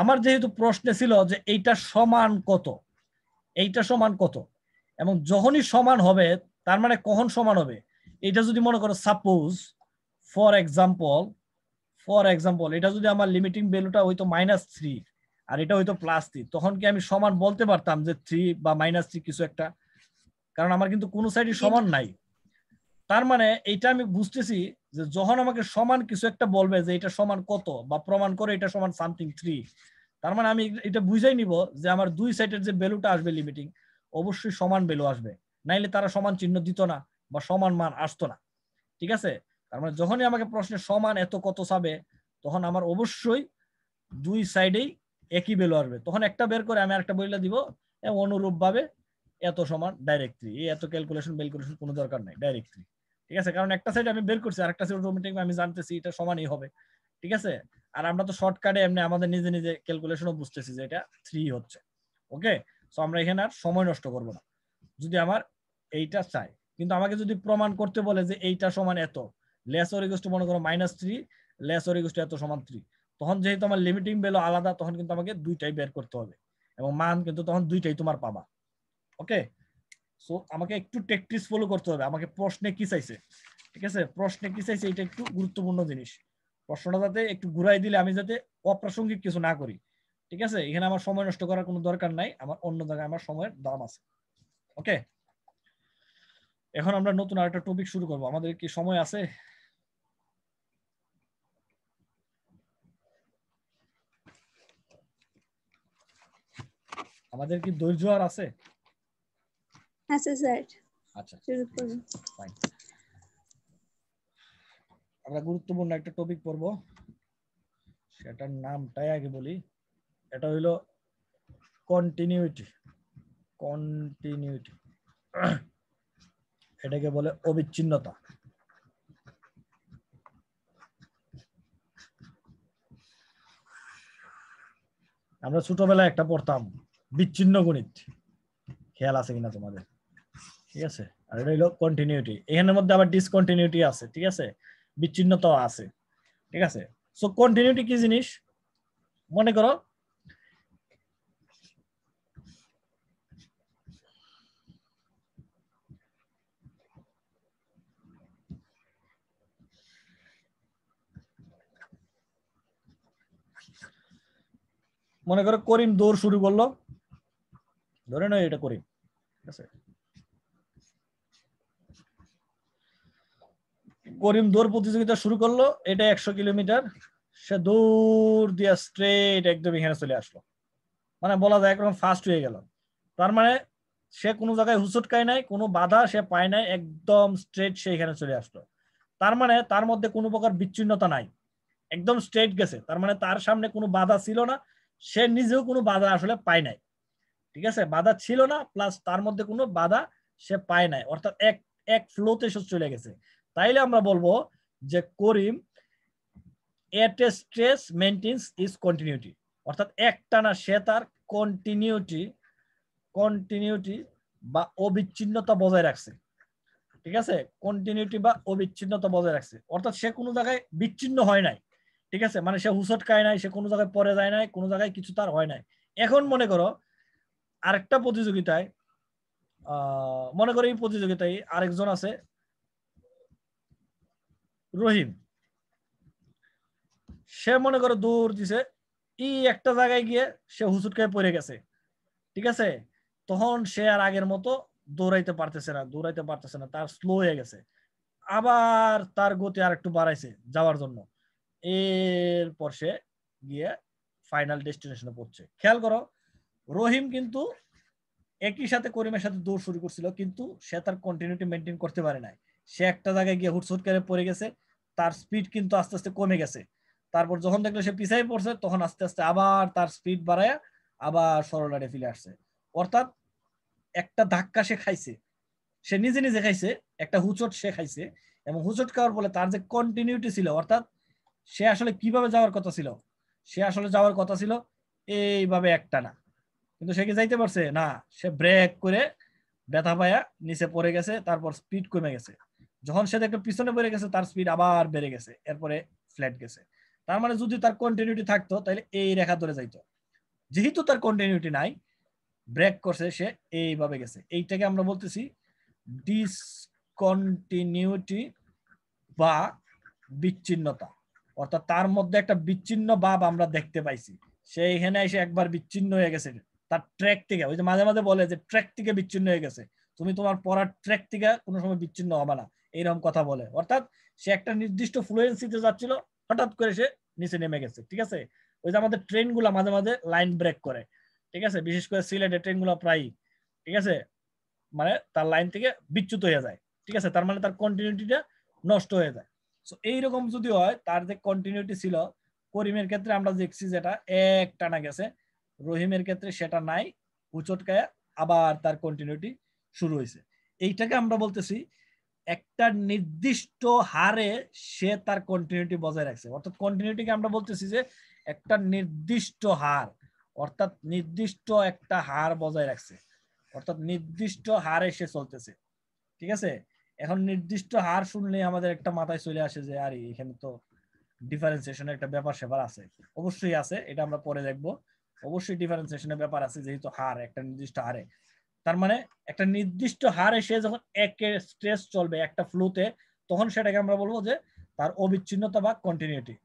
আমার যেহেতু প্রশ্নে ছিল যে এইটা সমান কত এইটা সমান কত এবং যখনই সমান হবে তার মানে কখন সমান হবে এটা যদি মনে করো suppose for example for example এটা যদি আমার লিমিটিং ভ্যালুটা হয়তো মাইনাস থ্রি আর এটা হয়তো প্লাস থ্রি তখন কি আমি সমান বলতে পারতাম যে থ্রি বা মাইনাস থ্রি কিছু একটা কারণ আমার কিন্তু কোনো সাইডই সমান নাই তার মানে এইটা আমি বুঝতেছি যে যখন আমাকে সমান কিছু একটা বলবে যে এটা সমান কত বা প্রমাণ করে এটা সমান সামথিং থ্রি তার মানে আমি এটা বুঝাই নিব যে আমার দুই সাইডের যে ভ্যালুটা আসবে লিমিটিং অবশ্যই সমান ভ্যালু আসবে নাইলে তারা সমান চিহ্ন দিত না বা সমান মান আসতো না ঠিক আছে তার মানে যখনই আমাকে প্রশ্নে সমান এত কত সাবে তখন আমার অবশ্যই দুই সাইডেই একই ভ্যালু আসবে তখন একটা বের করে আমি আরেকটা বইলা দিব অনুরূপভাবে এত সমান ডাইরেক্ট থ্রি এই এত ক্যালকুলেশন ক্যালকুলেশন কোনো দরকার নাই ডাইরেক্ট থ্রি ঠিক আছে কারণ একটা সাইড আমি বের করছি আর একটা সাইড অটোমেটিক আমি জানতেছি এটা সমানই হবে ঠিক আছে আর আমরা তো শর্টকাটে এমনি আমাদের নিজে নিজে ক্যালকুলেশনও বুঝতেছি যে এটা থ্রি হচ্ছে ওকে সো আমরা এখানে আর সময় নষ্ট করব না যদি আমার এইটা চাই কিন্তু আমাকে যদি প্রমাণ করতে বলে যে এইটা সমান এত লেস অর অরিগোস্ট মনে করো মাইনাস থ্রি লেস অর অরিগোস্ট এত সমান থ্রি তখন যেহেতু আমার লিমিটিং ভ্যালু আলাদা তখন কিন্তু আমাকে দুইটাই বের করতে হবে এবং মান কিন্তু তখন দুইটাই তোমার পাবা ওকে সো আমাকে একটু টেকটিস ফলো করতে হবে আমাকে প্রশ্নে কি চাইছে ঠিক আছে প্রশ্নে কি চাইছে এটা একটু গুরুত্বপূর্ণ জিনিস প্রশ্নটা যাতে একটু ঘুরাই দিলে আমি যাতে অপ্রাসঙ্গিক কিছু না করি ঠিক আছে এখানে আমার সময় নষ্ট করার কোনো দরকার নাই আমার অন্য জায়গায় আমার সময়ের দাম আছে ওকে এখন আমরা নতুন আরেকটা টপিক শুরু করব আমাদের কি সময় আছে আমাদের কি ধৈর্য আর আছে আচ্ছা। আমরা গুরুত্বপূর্ণ একটা টপিক পড়ব সেটার নামটাই আগে বলি এটা হইলো কন্টিনিউটি কন্টিনিউটি এটাকে বলে অবিচ্ছিন্নতা আমরা ছোটবেলায় একটা পড়তাম বিচ্ছিন্ন গণিত খেয়াল আছে কিনা তোমাদের ঠিক আছে আর এটা হলো কন্টিনিউটি এখানের মধ্যে আবার ডিসকন্টিনিউটি আছে ঠিক আছে বিচ্ছিন্নতাও আছে ঠিক আছে সো কন্টিনিউটি কি জিনিস মনে করো মনে করো করিম দৌড় শুরু করলো ধরে নয় এটা করিম ঠিক আছে করিম দৌড় প্রতিযোগিতা শুরু করলো এটা একশো কিলোমিটার সে দৌড় দিয়া স্ট্রেট একদম এখানে চলে আসলো মানে বলা যায় একদম ফাস্ট হয়ে গেল তার মানে সে কোনো জায়গায় হুসুট খায় নাই কোনো বাধা সে পায় নাই একদম স্ট্রেট সে এখানে চলে আসলো তার মানে তার মধ্যে কোনো প্রকার বিচ্ছিন্নতা নাই একদম স্ট্রেট গেছে তার মানে তার সামনে কোনো বাধা ছিল না সে নিজেও কোনো বাধা আসলে পায় নাই ঠিক আছে বাধা ছিল না প্লাস তার মধ্যে কোনো বাধা সে পায় নাই অর্থাৎ এক এক ফ্লোতে সে চলে গেছে তাইলে আমরা বলবো যে করিম at a stress maintains is continuity অর্থাৎ না সে তার কন্টিনিউটি কন্টিনিউটি বা অবিচ্ছিন্নতা বজায় রাখছে ঠিক আছে কন্টিনিউটি বা অবিচ্ছিন্নতা বজায় রাখছে অর্থাৎ সে কোনো জায়গায় বিচ্ছিন্ন হয় নাই ঠিক আছে মানে সে হুসট খায় নাই সে কোনো জায়গায় পরে যায় নাই কোনো জায়গায় কিছু তার হয় নাই এখন মনে করো আরেকটা প্রতিযোগিতায় মনে করো এই প্রতিযোগিতায় আরেকজন আছে রহিম সে মনে করে দূর দিছে ই একটা জায়গায় গিয়ে সে হুসুটকে পড়ে গেছে ঠিক আছে তখন সে আর আগের মতো দৌড়াইতে পারতেছে না দৌড়াইতে পারতেছে না তার স্লো হয়ে গেছে আবার তার গতি আর একটু বাড়াইছে যাওয়ার জন্য এরপর সে গিয়ে ফাইনাল ডেস্টিনেশনে পড়ছে খেয়াল করো রহিম কিন্তু একই সাথে করিমের সাথে দৌড় শুরু করছিল কিন্তু সে তার কন্টিনিউটি মেনটেন করতে পারে নাই সে একটা জায়গায় গিয়ে হুটসুট করে পড়ে গেছে তার স্পিড কিন্তু আস্তে আস্তে কমে গেছে তারপর যখন দেখলো সে পিছাই পড়ছে তখন আস্তে আস্তে আবার তার স্পিড বাড়ায় আবার সরলারে ফিরে আসছে অর্থাৎ একটা ধাক্কা সে খাইছে সে নিজে নিজে খাইছে একটা হুচট সে খাইছে এবং হুচট খাওয়ার ফলে তার যে কন্টিনিউটি ছিল অর্থাৎ সে আসলে কিভাবে যাওয়ার কথা ছিল সে আসলে যাওয়ার কথা ছিল এইভাবে একটা না কিন্তু সে কি যাইতে পারছে না সে ব্রেক করে ব্যথা পায়া নিচে পড়ে গেছে তারপর স্পিড কমে গেছে যখন সে একটু পিছনে বেড়ে গেছে তার স্পিড আবার বেড়ে গেছে এরপরে ফ্ল্যাট গেছে তার মানে যদি তার কন্টিনিউটি থাকতো তাহলে এই রেখা ধরে যাইতো যেহেতু তার কন্টিনিউটি নাই ব্রেক করছে সে এইভাবে গেছে এইটাকে আমরা বলতেছি ডিসকন্টিনিউটি বা বিচ্ছিন্নতা অর্থাৎ তার মধ্যে একটা বিচ্ছিন্ন ভাব আমরা দেখতে পাইছি সে এখানে এসে একবার বিচ্ছিন্ন হয়ে গেছে তার ট্র্যাক থেকে ওই যে মাঝে মাঝে বলে যে ট্র্যাক থেকে বিচ্ছিন্ন হয়ে গেছে তুমি তোমার পড়ার ট্র্যাক থেকে কোনো সময় বিচ্ছিন্ন হবে না এইরকম কথা বলে অর্থাৎ সে একটা নির্দিষ্ট ফ্লুয়েন্সিতে যাচ্ছিল হঠাৎ করে সে নিচে নেমে গেছে ঠিক আছে ওই যে আমাদের ট্রেনগুলো মাঝে মাঝে লাইন ব্রেক করে ঠিক আছে বিশেষ করে সিলেটে গুলো প্রায়ই ঠিক আছে মানে তার লাইন থেকে বিচ্যুত হয়ে যায় ঠিক আছে তার মানে তার কন্টিনিউটিটা নষ্ট হয়ে যায় সো এইরকম যদি হয় তার যে কন্টিনিউটি ছিল করিমের ক্ষেত্রে আমরা দেখছি যেটা এক টানা গেছে রহিমের ক্ষেত্রে সেটা নাই উচটকায় আবার তার কন্টিনিউটি শুরু হয়েছে এইটাকে আমরা বলতেছি একটা নির্দিষ্ট হারে সে তার কন্টিনিউটি বজায় রাখছে অর্থাৎ কন্টিনিউটিকে আমরা বলতেছি যে একটা নির্দিষ্ট হার অর্থাৎ নির্দিষ্ট একটা হার বজায় রাখছে অর্থাৎ নির্দিষ্ট হারে সে চলতেছে ঠিক আছে এখন নির্দিষ্ট হার শুনলে আমাদের একটা মাথায় চলে আসে যে আরে এখানে তো ডিফারেন্সিয়েশনের একটা ব্যাপার স্যাপার আছে অবশ্যই আছে এটা আমরা পরে দেখবো অবশ্যই ডিফারেন্সিয়েশনের ব্যাপার আছে যেহেতু হার একটা নির্দিষ্ট হারে তার মানে একটা নির্দিষ্ট হারে সে যখন একে স্ট্রেস চলবে একটা ফ্লুতে তখন সেটাকে আমরা বলবো যে তার অবিচ্ছিন্নতা বা কন্টিনিউটি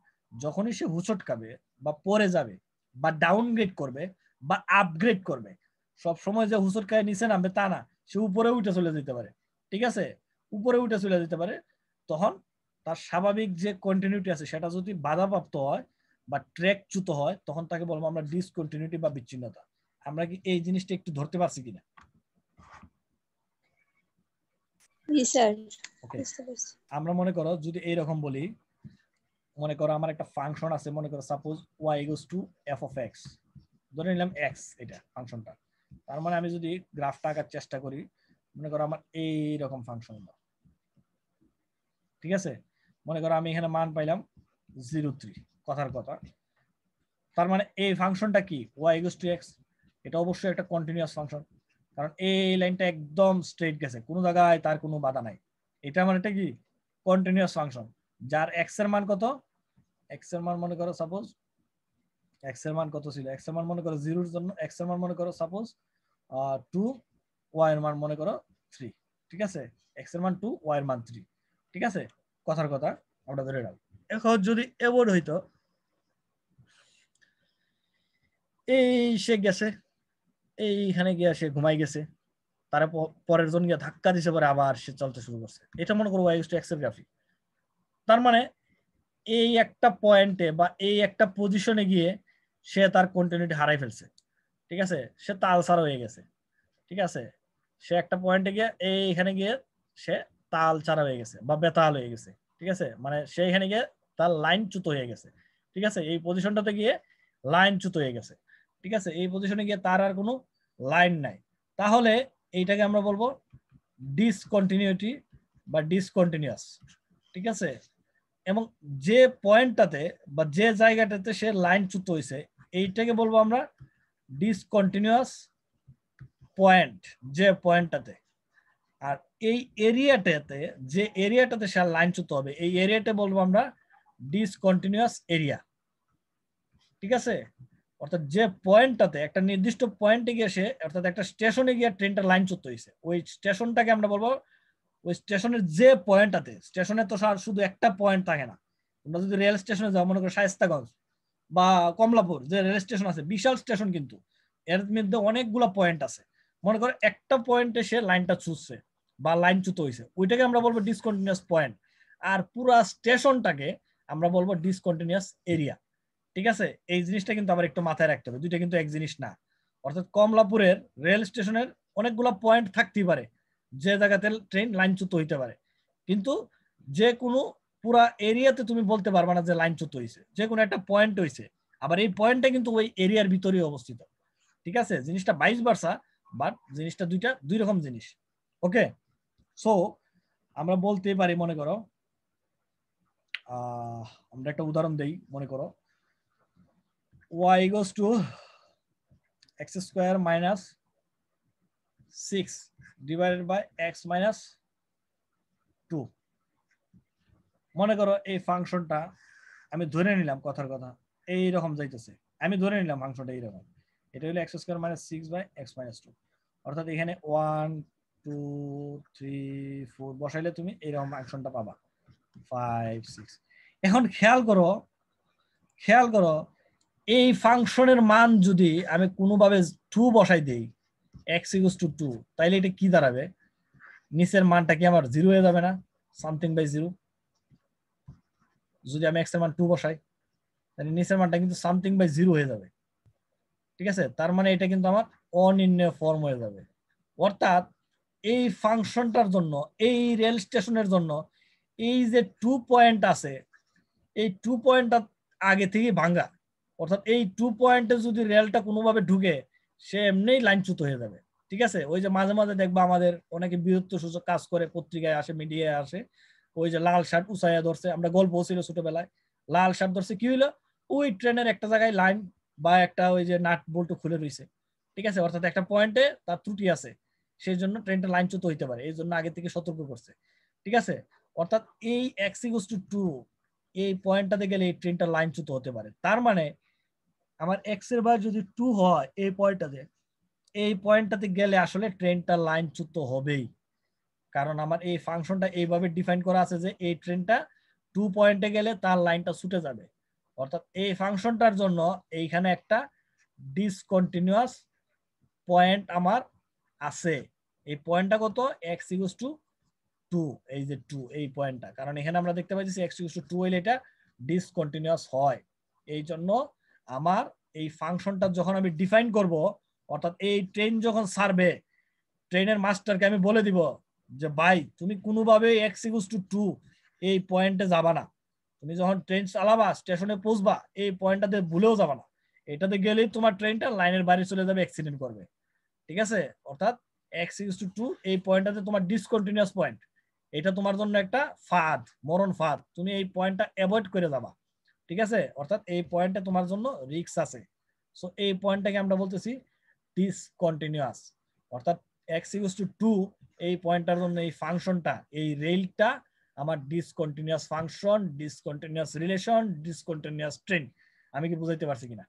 যখনই সে হুচট খাবে বা পরে যাবে বা ডাউনগ্রেড করবে বা আপগ্রেড করবে সব সময় যে হুচট খায় নিচে নামবে তা না সে উপরে উঠে চলে যেতে পারে ঠিক আছে উপরে উঠে চলে যেতে পারে তখন তার স্বাভাবিক যে কন্টিনিউটি আছে সেটা যদি বাধাপ্রাপ্ত হয় বা ট্র্যাক চ্যুত হয় তখন তাকে বলবো আমরা ডিসকন্টিনিউটি বা বিচ্ছিন্নতা আমরা কি এই জিনিসটা একটু ধরতে পারছি কিনা আমরা মনে করো যদি এইরকম বলি মনে করো আমার একটা ফাংশন আছে মনে করো suppose y equals to f of x ধরে নিলাম এক্স এটা ফাংশনটা তার মানে আমি যদি গ্রাফটা আঁকার চেষ্টা করি মনে করো আমার এই রকম ফাংশন ঠিক আছে মনে করো আমি এখানে মান পাইলাম জিরো থ্রি কথার কথা তার মানে এই ফাংশনটা কি ওয়াই ইগোস টু এক্স এটা অবশ্যই একটা কন্টিনিউয়াস ফাংশন কারণ এই লাইনটা একদম স্ট্রেট গেছে কোনো জায়গায় তার কোনো বাধা নাই এটা মানে এটা কি কন্টিনিউয়াস ফাংশন যার এক্স এর মান কত এক্স এর মান মনে করো সাপোজ এক্স এর মান কত ছিল এক্স এর মান মনে করো জিরোর জন্য এক্স এর মান মনে করো সাপোজ টু ওয়াই এর মান মনে করো থ্রি ঠিক আছে এক্স এর মান টু ওয়াই এর মান থ্রি ঠিক আছে কথার কথা আমরা ধরে রাখবো এখন যদি এবোর্ড হইতো এই সে গেছে এইখানে গিয়া সে ঘুমাই গেছে তারা পরের জন গিয়ে ধাক্কা দিছে পরে আবার সে চলতে শুরু করছে এটা মনে করবো ওয়াই তার মানে এই একটা পয়েন্টে বা এই একটা পজিশনে গিয়ে সে তার কন্টিনিউটি হারাই ফেলছে ঠিক আছে সে তালসার হয়ে গেছে ঠিক আছে সে একটা পয়েন্টে গিয়ে এইখানে গিয়ে সে তাল ছাড়া হয়ে গেছে বা বেতাল হয়ে গেছে ঠিক আছে মানে সে এখানে গিয়ে তার লাইনচ্যুত হয়ে গেছে ঠিক আছে এই পজিশনটাতে গিয়ে লাইনচ্যুত হয়ে গেছে ঠিক আছে এই পজিশনে গিয়ে তার আর কোনো লাইন নাই তাহলে এইটাকে আমরা বলবো ডিসকন্টিনিউটি বা ডিসকন্টিনিউয়াস ঠিক আছে এবং যে পয়েন্টটাতে বা যে জায়গাটাতে সে লাইন চুত হয়েছে এইটাকে বলবো আমরা ডিসকন্টিনিউয়াস পয়েন্ট যে পয়েন্টটাতে আর এই এরিয়াটাতে যে এরিয়াটাতে সে লাইন চুত হবে এই এরিয়াটা বলবো আমরা ডিসকন্টিনিউয়াস এরিয়া ঠিক আছে অর্থাৎ যে পয়েন্টটাতে একটা নির্দিষ্ট পয়েন্টে গিয়ে সে অর্থাৎ একটা স্টেশনে গিয়ে ট্রেনটা লাইন চুত হয়েছে ওই স্টেশনটাকে আমরা বলবো ওই স্টেশনের যে পয়েন্টটাতে স্টেশনে তো শুধু একটা পয়েন্ট থাকে না তোমরা যদি রেল স্টেশনে যাও মনে করো শায়স্তাগঞ্জ বা কমলাপুর যে রেল স্টেশন আছে বিশাল স্টেশন কিন্তু এর মধ্যে অনেকগুলো পয়েন্ট আছে মনে করো একটা পয়েন্টে সে লাইনটা চুষছে বা লাইন চুত হয়েছে ওইটাকে আমরা বলবো ডিসকন্টিনিউয়াস পয়েন্ট আর পুরা স্টেশনটাকে আমরা বলবো ডিসকন্টিনিউয়াস এরিয়া ঠিক আছে এই জিনিসটা কিন্তু আবার একটু মাথায় রাখতে হবে দুইটা কিন্তু এক জিনিস না অর্থাৎ কমলাপুরের রেল স্টেশনের অনেকগুলো পয়েন্ট থাকতেই পারে যে জায়গাতে ট্রেন লাইনচ্যুত হইতে পারে কিন্তু যে কোনো পুরা এরিয়াতে তুমি বলতে পারবে না যে লাইনচ্যুত হয়েছে যে কোনো একটা পয়েন্ট হয়েছে আবার এই পয়েন্টটা কিন্তু ওই এরিয়ার ভিতরেই অবস্থিত ঠিক আছে জিনিসটা বাইশ বার্সা বাট জিনিসটা দুইটা দুই রকম জিনিস ওকে সো আমরা বলতে পারি মনে করো আমরা একটা উদাহরণ দেই মনে করো y equals to x square minus 6 divided by x minus 2 মনে করো এই ফাংশনটা আমি ধরে নিলাম কথার কথা এইরকম যাইতেছে আমি ধরে নিলাম ফাংশনটা এইরকম এটা হলো x square minus six by x minus two অর্থাৎ এখানে ওয়ান টু থ্রি ফোর বসাইলে তুমি এইরকম ফাংশনটা পাবা ফাইভ সিক্স এখন খেয়াল করো খেয়াল করো এই ফাংশনের মান যদি আমি কোনোভাবে টু বসাই দিই এক্স ইকুস টু টু তাইলে এটা কি দাঁড়াবে নিচের মানটা কি আমার জিরো হয়ে যাবে না সামথিং বাই জিরো যদি আমি এক্সের মান টু বসাই তাহলে নিচের মানটা কিন্তু সামথিং বাই জিরো হয়ে যাবে ঠিক আছে তার মানে এটা কিন্তু আমার অনির্ণয় ফর্ম হয়ে যাবে অর্থাৎ এই ফাংশনটার জন্য এই রেল স্টেশনের জন্য এই যে টু পয়েন্ট আছে এই টু পয়েন্টটা আগে থেকে ভাঙ্গা অর্থাৎ এই টু পয়েন্টে যদি রেলটা কোনোভাবে ঢুকে সে এমনিই লাইনচ্যুত হয়ে যাবে ঠিক আছে ওই যে মাঝে মাঝে দেখবা আমাদের অনেকে বীরত্ব সূচক কাজ করে পত্রিকায় আসে মিডিয়ায় আসে ওই যে লাল শার্ট উঁচাইয়া ধরছে আমরা গল্প ছিল ছোটবেলায় লাল শার্ট ধরছে কি হইলো ওই ট্রেনের একটা জায়গায় লাইন বা একটা ওই যে নাট বল্টু খুলে রয়েছে ঠিক আছে অর্থাৎ একটা পয়েন্টে তার ত্রুটি আছে সেই জন্য ট্রেনটা লাইনচ্যুত হইতে পারে এই জন্য আগে থেকে সতর্ক করছে ঠিক আছে অর্থাৎ এই এক্সিগোস টু টু এই পয়েন্টটাতে গেলে এই ট্রেনটা লাইনচ্যুত হতে পারে তার মানে আমার এক্স এর বার যদি টু হয় এই পয়েন্টটাতে এই পয়েন্টটাতে গেলে আসলে ট্রেনটা লাইন লাইনচ্যুত হবেই কারণ আমার এই ফাংশনটা এইভাবে ডিফাইন করা আছে যে এই ট্রেনটা টু পয়েন্টে গেলে তার লাইনটা ছুটে যাবে অর্থাৎ এই ফাংশনটার জন্য এইখানে একটা ডিসকন্টিনিউয়াস পয়েন্ট আমার আছে এই পয়েন্টটা কত এক্স ইকুস টু টু এই যে টু এই পয়েন্টটা কারণ এখানে আমরা দেখতে পাচ্ছি এক্স ইকুস টু টু হইলে এটা ডিসকন্টিনিউয়াস হয় এই জন্য আমার এই ফাংশনটা যখন আমি ডিফাইন করব অর্থাৎ এই ট্রেন যখন সার্ভে ট্রেনের মাস্টারকে আমি বলে দিব যে ভাই তুমি কোনোভাবে এক্স ইগুস টু টু এই পয়েন্টে যাবা না তুমি যখন ট্রেন চালাবা স্টেশনে পৌঁছবা এই পয়েন্টটাতে ভুলেও যাবা না এটাতে গেলে তোমার ট্রেনটা লাইনের বাইরে চলে যাবে অ্যাক্সিডেন্ট করবে ঠিক আছে অর্থাৎ এক্স ইগুস টু টু এই পয়েন্টটাতে তোমার ডিসকন্টিনিউয়াস পয়েন্ট এটা তোমার জন্য একটা ফাঁদ মরণ ফাঁদ তুমি এই পয়েন্টটা অ্যাভয়েড করে যাবা ঠিক আছে অর্থাৎ এই পয়েন্টে তোমার জন্য রিক্স আছে সো এই পয়েন্টটাকে আমরা বলতেছি ডিসকন্টিনিউয়াস অর্থাৎ এক্স ইউজ টু টু এই পয়েন্টটার জন্য এই ফাংশনটা এই রেলটা আমার discontinuous function discontinuous relation discontinuous train আমি কি বুঝাইতে পারছি কিনা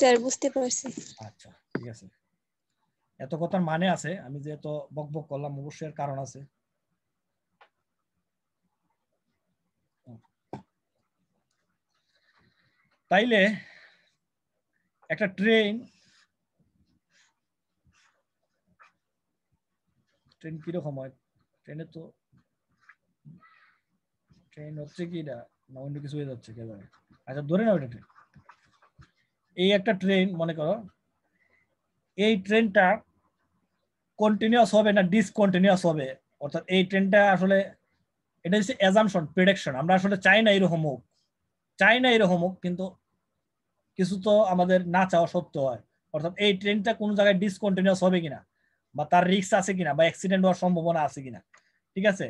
স্যার বুঝতে পারছি আচ্ছা ঠিক আছে এত কথার মানে আছে আমি যেহেতু বক করলাম অবশ্যই কারণ আছে তাইলে একটা ট্রেন ট্রেন কিরকম হয় ট্রেনে তো ট্রেন হচ্ছে কি না অন্য কিছু হয়ে যাচ্ছে কে জানে আচ্ছা ধরে নাও এটা ট্রেন এই একটা ট্রেন মনে করো এই ট্রেনটা কন্টিনিউয়াস হবে না ডিসকন্টিনিউয়াস হবে অর্থাৎ এই ট্রেনটা আসলে এটা হচ্ছে অ্যাজামশন প্রেডিকশন আমরা আসলে চাই না এরকম হোক চাই না এরকম হোক কিন্তু কিছু তো আমাদের না চাওয়া সত্য হয় অর্থাৎ এই ট্রেনটা কোনো জায়গায় ডিসকন্টিনিউয়াস হবে কিনা বা তার রিক্স আছে কিনা বা অ্যাক্সিডেন্ট হওয়ার সম্ভাবনা আছে কিনা ঠিক আছে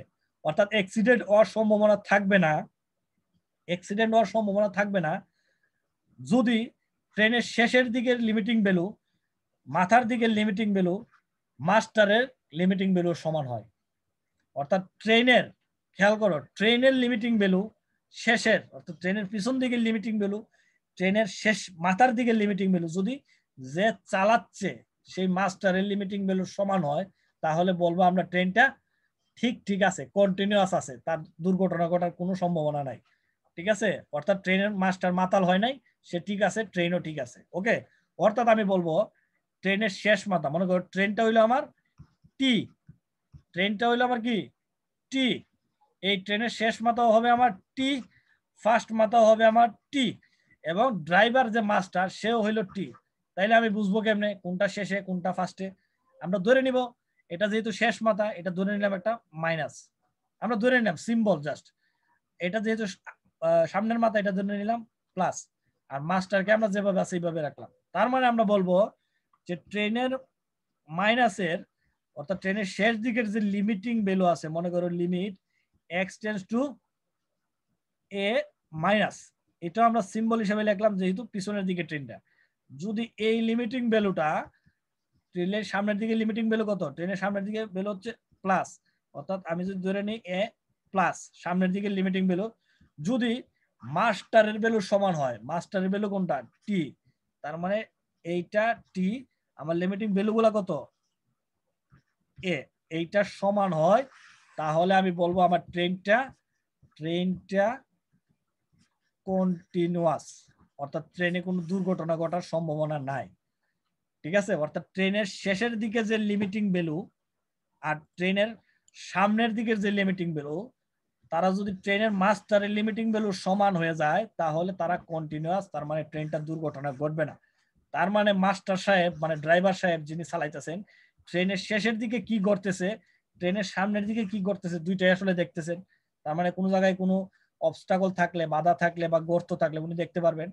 অর্থাৎ অ্যাক্সিডেন্ট হওয়ার সম্ভাবনা থাকবে না অ্যাক্সিডেন্ট হওয়ার সম্ভাবনা থাকবে না যদি ট্রেনের শেষের দিকের লিমিটিং বেলু মাথার দিকের লিমিটিং বেলু মাস্টারের লিমিটিং ভ্যালু সমান হয় অর্থাৎ ট্রেনের খেয়াল করো ট্রেনের লিমিটিং ভ্যালু শেষের অর্থাৎ ট্রেনের পিছন দিকের লিমিটিং ভ্যালু ট্রেনের শেষ মাথার দিকের লিমিটিং ভ্যালু যদি যে চালাচ্ছে সেই মাস্টারের লিমিটিং ভ্যালু সমান হয় তাহলে বলবো আমরা ট্রেনটা ঠিক ঠিক আছে কন্টিনিউয়াস আছে তার দুর্ঘটনা ঘটার কোনো সম্ভাবনা নাই ঠিক আছে অর্থাৎ ট্রেনের মাস্টার মাতাল হয় নাই সে ঠিক আছে ট্রেনও ঠিক আছে ওকে অর্থাৎ আমি বলবো ট্রেনের শেষ মাথা মনে করো ট্রেনটা হইলো আমার টি ট্রেনটা হইলো আমার কি টি এই ট্রেনের শেষ মাথাও হবে আমার টি ফার্স্ট মাথাও হবে আমার টি এবং ড্রাইভার যে মাস্টার সেও হইলো টি তাইলে আমি বুঝবো কেমনে কোনটা শেষে কোনটা ফার্স্টে আমরা ধরে নিব এটা যেহেতু শেষ মাথা এটা ধরে নিলাম একটা মাইনাস আমরা ধরে নিলাম সিম্বল জাস্ট এটা যেহেতু সামনের মাথা এটা ধরে নিলাম প্লাস আর মাস্টারকে আমরা যেভাবে আছে এইভাবে রাখলাম তার মানে আমরা বলবো যে ট্রেনের মাইনাসের অর্থাৎ ট্রেনের শেষ দিকের যে লিমিটিং ভ্যালু আছে মনে করো limit x tends to a minus এটা আমরা সিম্বল হিসাবে লিখলাম যেহেতু পিছনের দিকে ট্রেনটা যদি এই লিমিটিং ভ্যালুটা ট্রেনের সামনের দিকে লিমিটিং ভ্যালু কত ট্রেনের সামনের দিকে ভ্যালু হচ্ছে প্লাস অর্থাৎ আমি যদি ধরে নিই এ প্লাস সামনের দিকে লিমিটিং ভ্যালু যদি মাস্টারের ভ্যালু সমান হয় মাস্টারের ভ্যালু কোনটা টি তার মানে এইটা টি আমার লিমিটিং ভ্যালুগুলো কত এ এইটা সমান হয় তাহলে আমি বলবো আমার ট্রেনটা ট্রেনটা কন্টিনিউয়াস অর্থাৎ ট্রেনে কোনো দুর্ঘটনা ঘটার সম্ভাবনা নাই ঠিক আছে অর্থাৎ ট্রেনের শেষের দিকে যে লিমিটিং ভ্যালু আর ট্রেনের সামনের দিকের যে লিমিটিং ভ্যালু তারা যদি ট্রেনের মাস্টারের লিমিটিং ভ্যালু সমান হয়ে যায় তাহলে তারা কন্টিনিউয়াস তার মানে ট্রেনটা দুর্ঘটনা ঘটবে না তার মানে মাস্টার সাহেব মানে ড্রাইভার সাহেব যিনি চালাইতেছেন ট্রেনের শেষের দিকে কি করতেছে ট্রেনের সামনের দিকে কি করতেছে দুইটাই আসলে দেখতেছেন তার মানে কোনো জায়গায় কোনো অবস্টাকল থাকলে বাধা থাকলে বা গর্ত থাকলে উনি দেখতে পারবেন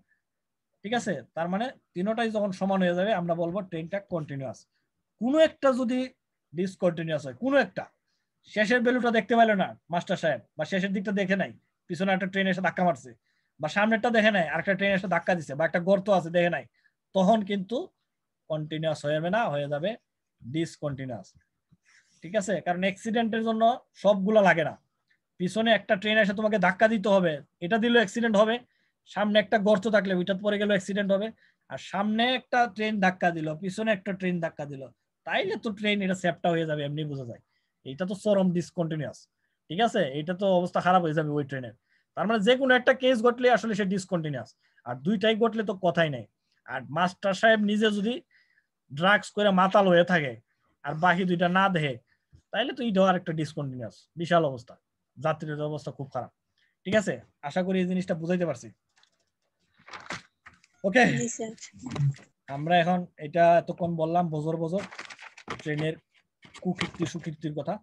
ঠিক আছে তার মানে তিনোটাই যখন সমান হয়ে যাবে আমরা বলবো ট্রেনটা কন্টিনিউয়াস কোনো একটা যদি ডিসকন্টিনিউয়াস হয় কোনো একটা শেষের ভ্যালুটা দেখতে পাইলো না মাস্টার সাহেব বা শেষের দিকটা দেখে নাই পিছনে একটা ট্রেন এসে ধাক্কা মারছে বা সামনেরটা দেখে নাই একটা ট্রেন এসে ধাক্কা দিছে বা একটা গর্ত আছে দেখে নাই তখন কিন্তু কন্টিনিউয়াস হয়ে যাবে না হয়ে যাবে ডিসকন্টিনিউয়াস ঠিক আছে কারণ অ্যাক্সিডেন্টের জন্য সবগুলো লাগে না পিছনে একটা ট্রেন এসে তোমাকে ধাক্কা দিতে হবে এটা দিলেও অ্যাক্সিডেন্ট হবে সামনে একটা গর্ত থাকলে ওইটা পরে গেলেও অ্যাক্সিডেন্ট হবে আর সামনে একটা ট্রেন ধাক্কা দিল পিছনে একটা ট্রেন ধাক্কা দিল তাইলে তো ট্রেন এটা সেফটা হয়ে যাবে এমনি বোঝা যায় এটা তো চরম ডিসকন্টিনিউয়াস ঠিক আছে এটা তো অবস্থা খারাপ হয়ে যাবে ওই ট্রেনের তার মানে যে কোনো একটা কেস ঘটলে আসলে সে ডিসকন্টিনিউয়াস আর দুইটাই ঘটলে তো কথাই নেই আর মাস্টার সাহেব নিজে যদি ড্রাগস করে মাতাল হয়ে থাকে আর বাকি দুইটা না দেহে তাহলে তো এটাও আরেকটা ডিসকন্টিনিউস বিশাল অবস্থা যাত্রীদের অবস্থা খুব খারাপ ঠিক আছে আশা করি এই জিনিসটা বুঝাইতে পারছি ওকে আচ্ছা। আমরা এখন এটা এতক্ষণ বললাম বজর বজর ট্রেনের কুকীর্তি সুকীর্তির কথা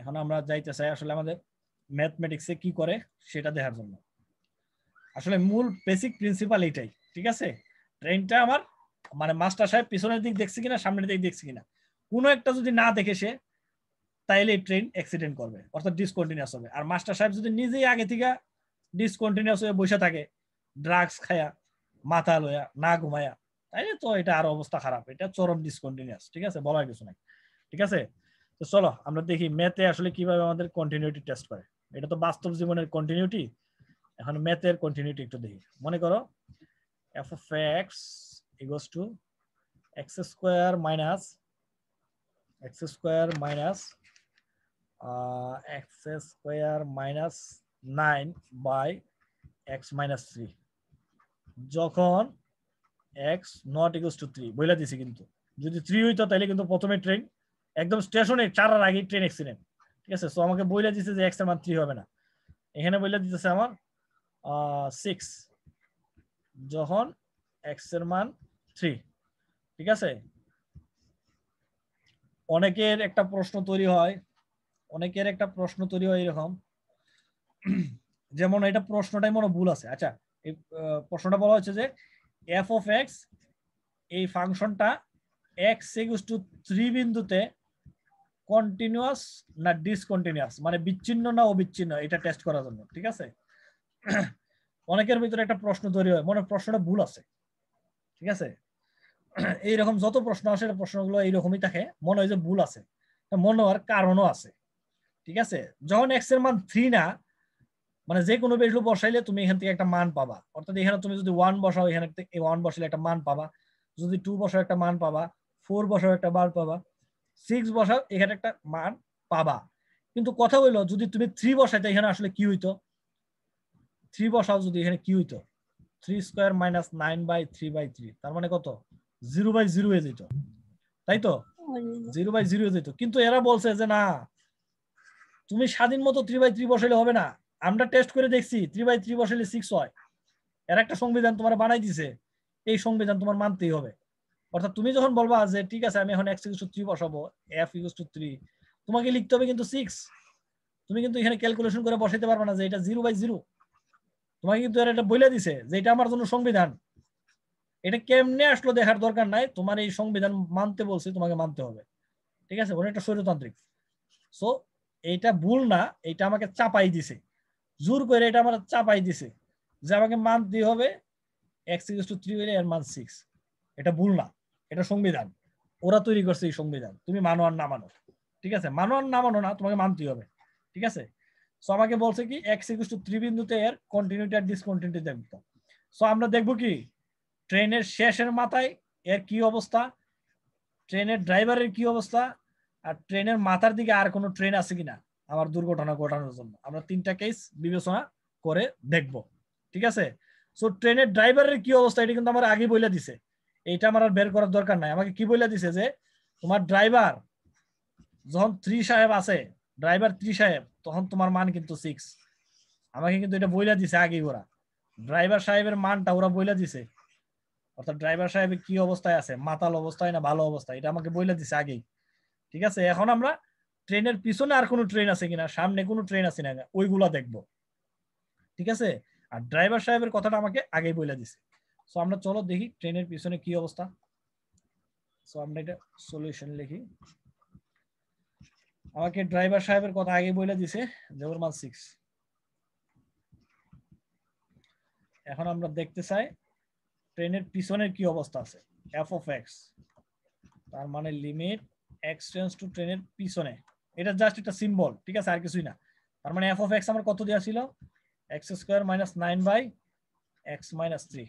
এখন আমরা যাইতে চাই আসলে আমাদের ম্যাথমেটিক্সে কি করে সেটা দেখার জন্য আসলে মূল বেসিক প্রিন্সিপাল এটাই ঠিক আছে ট্রেনটা আমার মানে মাস্টার সাহেব পিছনের দিক দেখছে কিনা সামনের দিক দেখছে কিনা কোনো একটা যদি না দেখে সে তাইলে ট্রেন অ্যাক্সিডেন্ট করবে অর্থাৎ ডিসকন্টিনিউস হবে আর মাস্টার সাহেব যদি নিজেই আগে থেকে ডিসকন্টিনিউস হয়ে বসে থাকে ড্রাগস খায়া মাথা লোয়া না ঘুমায়া তাইলে তো এটা আরো অবস্থা খারাপ এটা চরম ডিসকন্টিনিউস ঠিক আছে বলার কিছু নাই ঠিক আছে তো চলো আমরা দেখি ম্যাথে আসলে কিভাবে আমাদের কন্টিনিউটি টেস্ট করে এটা তো বাস্তব জীবনের কন্টিনিউটি এখন ম্যাথের কন্টিনিউটি একটু দেখি মনে করো f of x equals to x square minus x square minus uh, x square minus 9 by x minus 3 যখন x not equals to 3 বইলা দিছি কিন্তু যদি 3 হইতো তাহলে কিন্তু প্রথমে ট্রেন একদম স্টেশনে চারার আগে ট্রেন অ্যাক্সিডেন্ট ঠিক আছে সো আমাকে বইলা দিছে যে x এর মান 3 হবে না এখানে বইলা দিতেছে আমার 6 যখন এক্স এর মান থ্রি ঠিক আছে অনেকের একটা প্রশ্ন তৈরি হয় অনেকের একটা প্রশ্ন তৈরি হয় এরকম যেমন এটা প্রশ্নটাই মনে ভুল আছে আচ্ছা এই প্রশ্নটা বলা হচ্ছে যে এফ অফ এক্স এই ফাংশনটা এক্স এগুস টু থ্রি বিন্দুতে কন্টিনিউয়াস না ডিসকন্টিনিউয়াস মানে বিচ্ছিন্ন না অবিচ্ছিন্ন এটা টেস্ট করার জন্য ঠিক আছে অনেকের ভিতরে একটা প্রশ্ন তৈরি হয় মনে প্রশ্নটা ভুল আছে ঠিক আছে এইরকম যত প্রশ্ন আসে প্রশ্নগুলো এইরকমই থাকে মনে হয় যে ভুল আছে মনে হওয়ার কারণও আছে ঠিক আছে যখন এক্স এর মান থ্রি না মানে যে কোনো বেসলু বসাইলে তুমি এখান থেকে একটা মান পাবা অর্থাৎ এখানে তুমি যদি ওয়ান বসাও এখানে ওয়ান বসাইলে একটা মান পাবা যদি টু বসাও একটা মান পাবা ফোর বসাও একটা মান পাবা সিক্স বসাও এখানে একটা মান পাবা কিন্তু কথা হইলো যদি তুমি থ্রি বসাইতে এখানে আসলে কি হইতো থ্রি বসাও যদি এখানে কি হইতো three square minus nine by three by three তার মানে কত জিরো বাই জিরো হয়ে যেত তাই তো জিরো বাই জিরো হয়ে যেত কিন্তু এরা বলছে যে না তুমি স্বাধীন মতো থ্রি বাই থ্রি বসাইলে হবে না আমরা টেস্ট করে দেখছি থ্রি বাই থ্রি বসাইলে সিক্স হয় এর একটা সংবিধান তোমার বানাই দিছে এই সংবিধান তোমার মানতেই হবে অর্থাৎ তুমি যখন বলবা যে ঠিক আছে আমি এখন এক্স ইকুস টু থ্রি বসাবো এফ ইকুস টু থ্রি তোমাকে লিখতে হবে কিন্তু সিক্স তুমি কিন্তু এখানে ক্যালকুলেশন করে বসাইতে পারবে না যে এটা জিরো বাই জিরো তোমাকে কিন্তু এটা বলে দিছে যে এটা আমার জন্য সংবিধান এটা কেমনে আসলো দেখার দরকার নাই তোমার এই সংবিধান মানতে বলছে তোমাকে মানতে হবে ঠিক আছে ওটা একটা স্বৈরতান্ত্রিক সো এইটা ভুল না এটা আমাকে চাপাই দিছে জোর করে এটা আমার চাপাই দিছে যে আমাকে মানতে হবে এক্স ইস টু থ্রি এর মান সিক্স এটা ভুল না এটা সংবিধান ওরা তৈরি করছে এই সংবিধান তুমি মানো আর না মানো ঠিক আছে মানো আর না মানো না তোমাকে মানতেই হবে ঠিক আছে সো আমাকে বলছে কি এক্স ইকুয়াল টু থ্রি বিন্দুতে এর কন্টিনিউটি আর ডিসকন্টিনিউটি দেখবো সো আমরা দেখব কি ট্রেনের শেষের মাথায় এর কি অবস্থা ট্রেনের ড্রাইভারের কি অবস্থা আর ট্রেনের মাথার দিকে আর কোনো ট্রেন আছে কিনা আমার দুর্ঘটনা ঘটানোর জন্য আমরা তিনটা কেস বিবেচনা করে দেখব ঠিক আছে সো ট্রেনের ড্রাইভারের কি অবস্থা এটা কিন্তু আমার আগে বলে দিছে এটা আমার আর বের করার দরকার নাই আমাকে কি বলে দিছে যে তোমার ড্রাইভার যখন থ্রি সাহেব আছে ড্রাইভার ত্রিশ সাহেব তখন তোমার মান কিন্তু সিক্স আমাকে কিন্তু এটা বইলা দিছে আগে ওরা ড্রাইভার সাহেবের মানটা ওরা বইলা দিছে অর্থাৎ ড্রাইভার সাহেবের কি অবস্থায় আছে মাতাল অবস্থায় না ভালো অবস্থায় এটা আমাকে বইলা দিছে আগেই ঠিক আছে এখন আমরা ট্রেনের পিছনে আর কোনো ট্রেন আছে কিনা সামনে কোনো ট্রেন আছে না ওইগুলা দেখবো ঠিক আছে আর ড্রাইভার সাহেবের কথাটা আমাকে আগেই বইলা দিছে সো আমরা চলো দেখি ট্রেনের পিছনে কি অবস্থা সো আমরা এটা সলিউশন লিখি আমাকে ড্রাইভার সাহেবের কথা আগে বলে দিছে জবর মাল সিক্স এখন আমরা দেখতে চাই ট্রেনের পিছনের কি অবস্থা আছে এফ অফ এক্স তার মানে লিমিট এক্স টেন্স টু ট্রেনের পিছনে এটা জাস্ট একটা সিম্বল ঠিক আছে আর কিছুই না তার মানে এফ অফ এক্স আমার কত দেওয়া ছিল x square minus nine by x minus three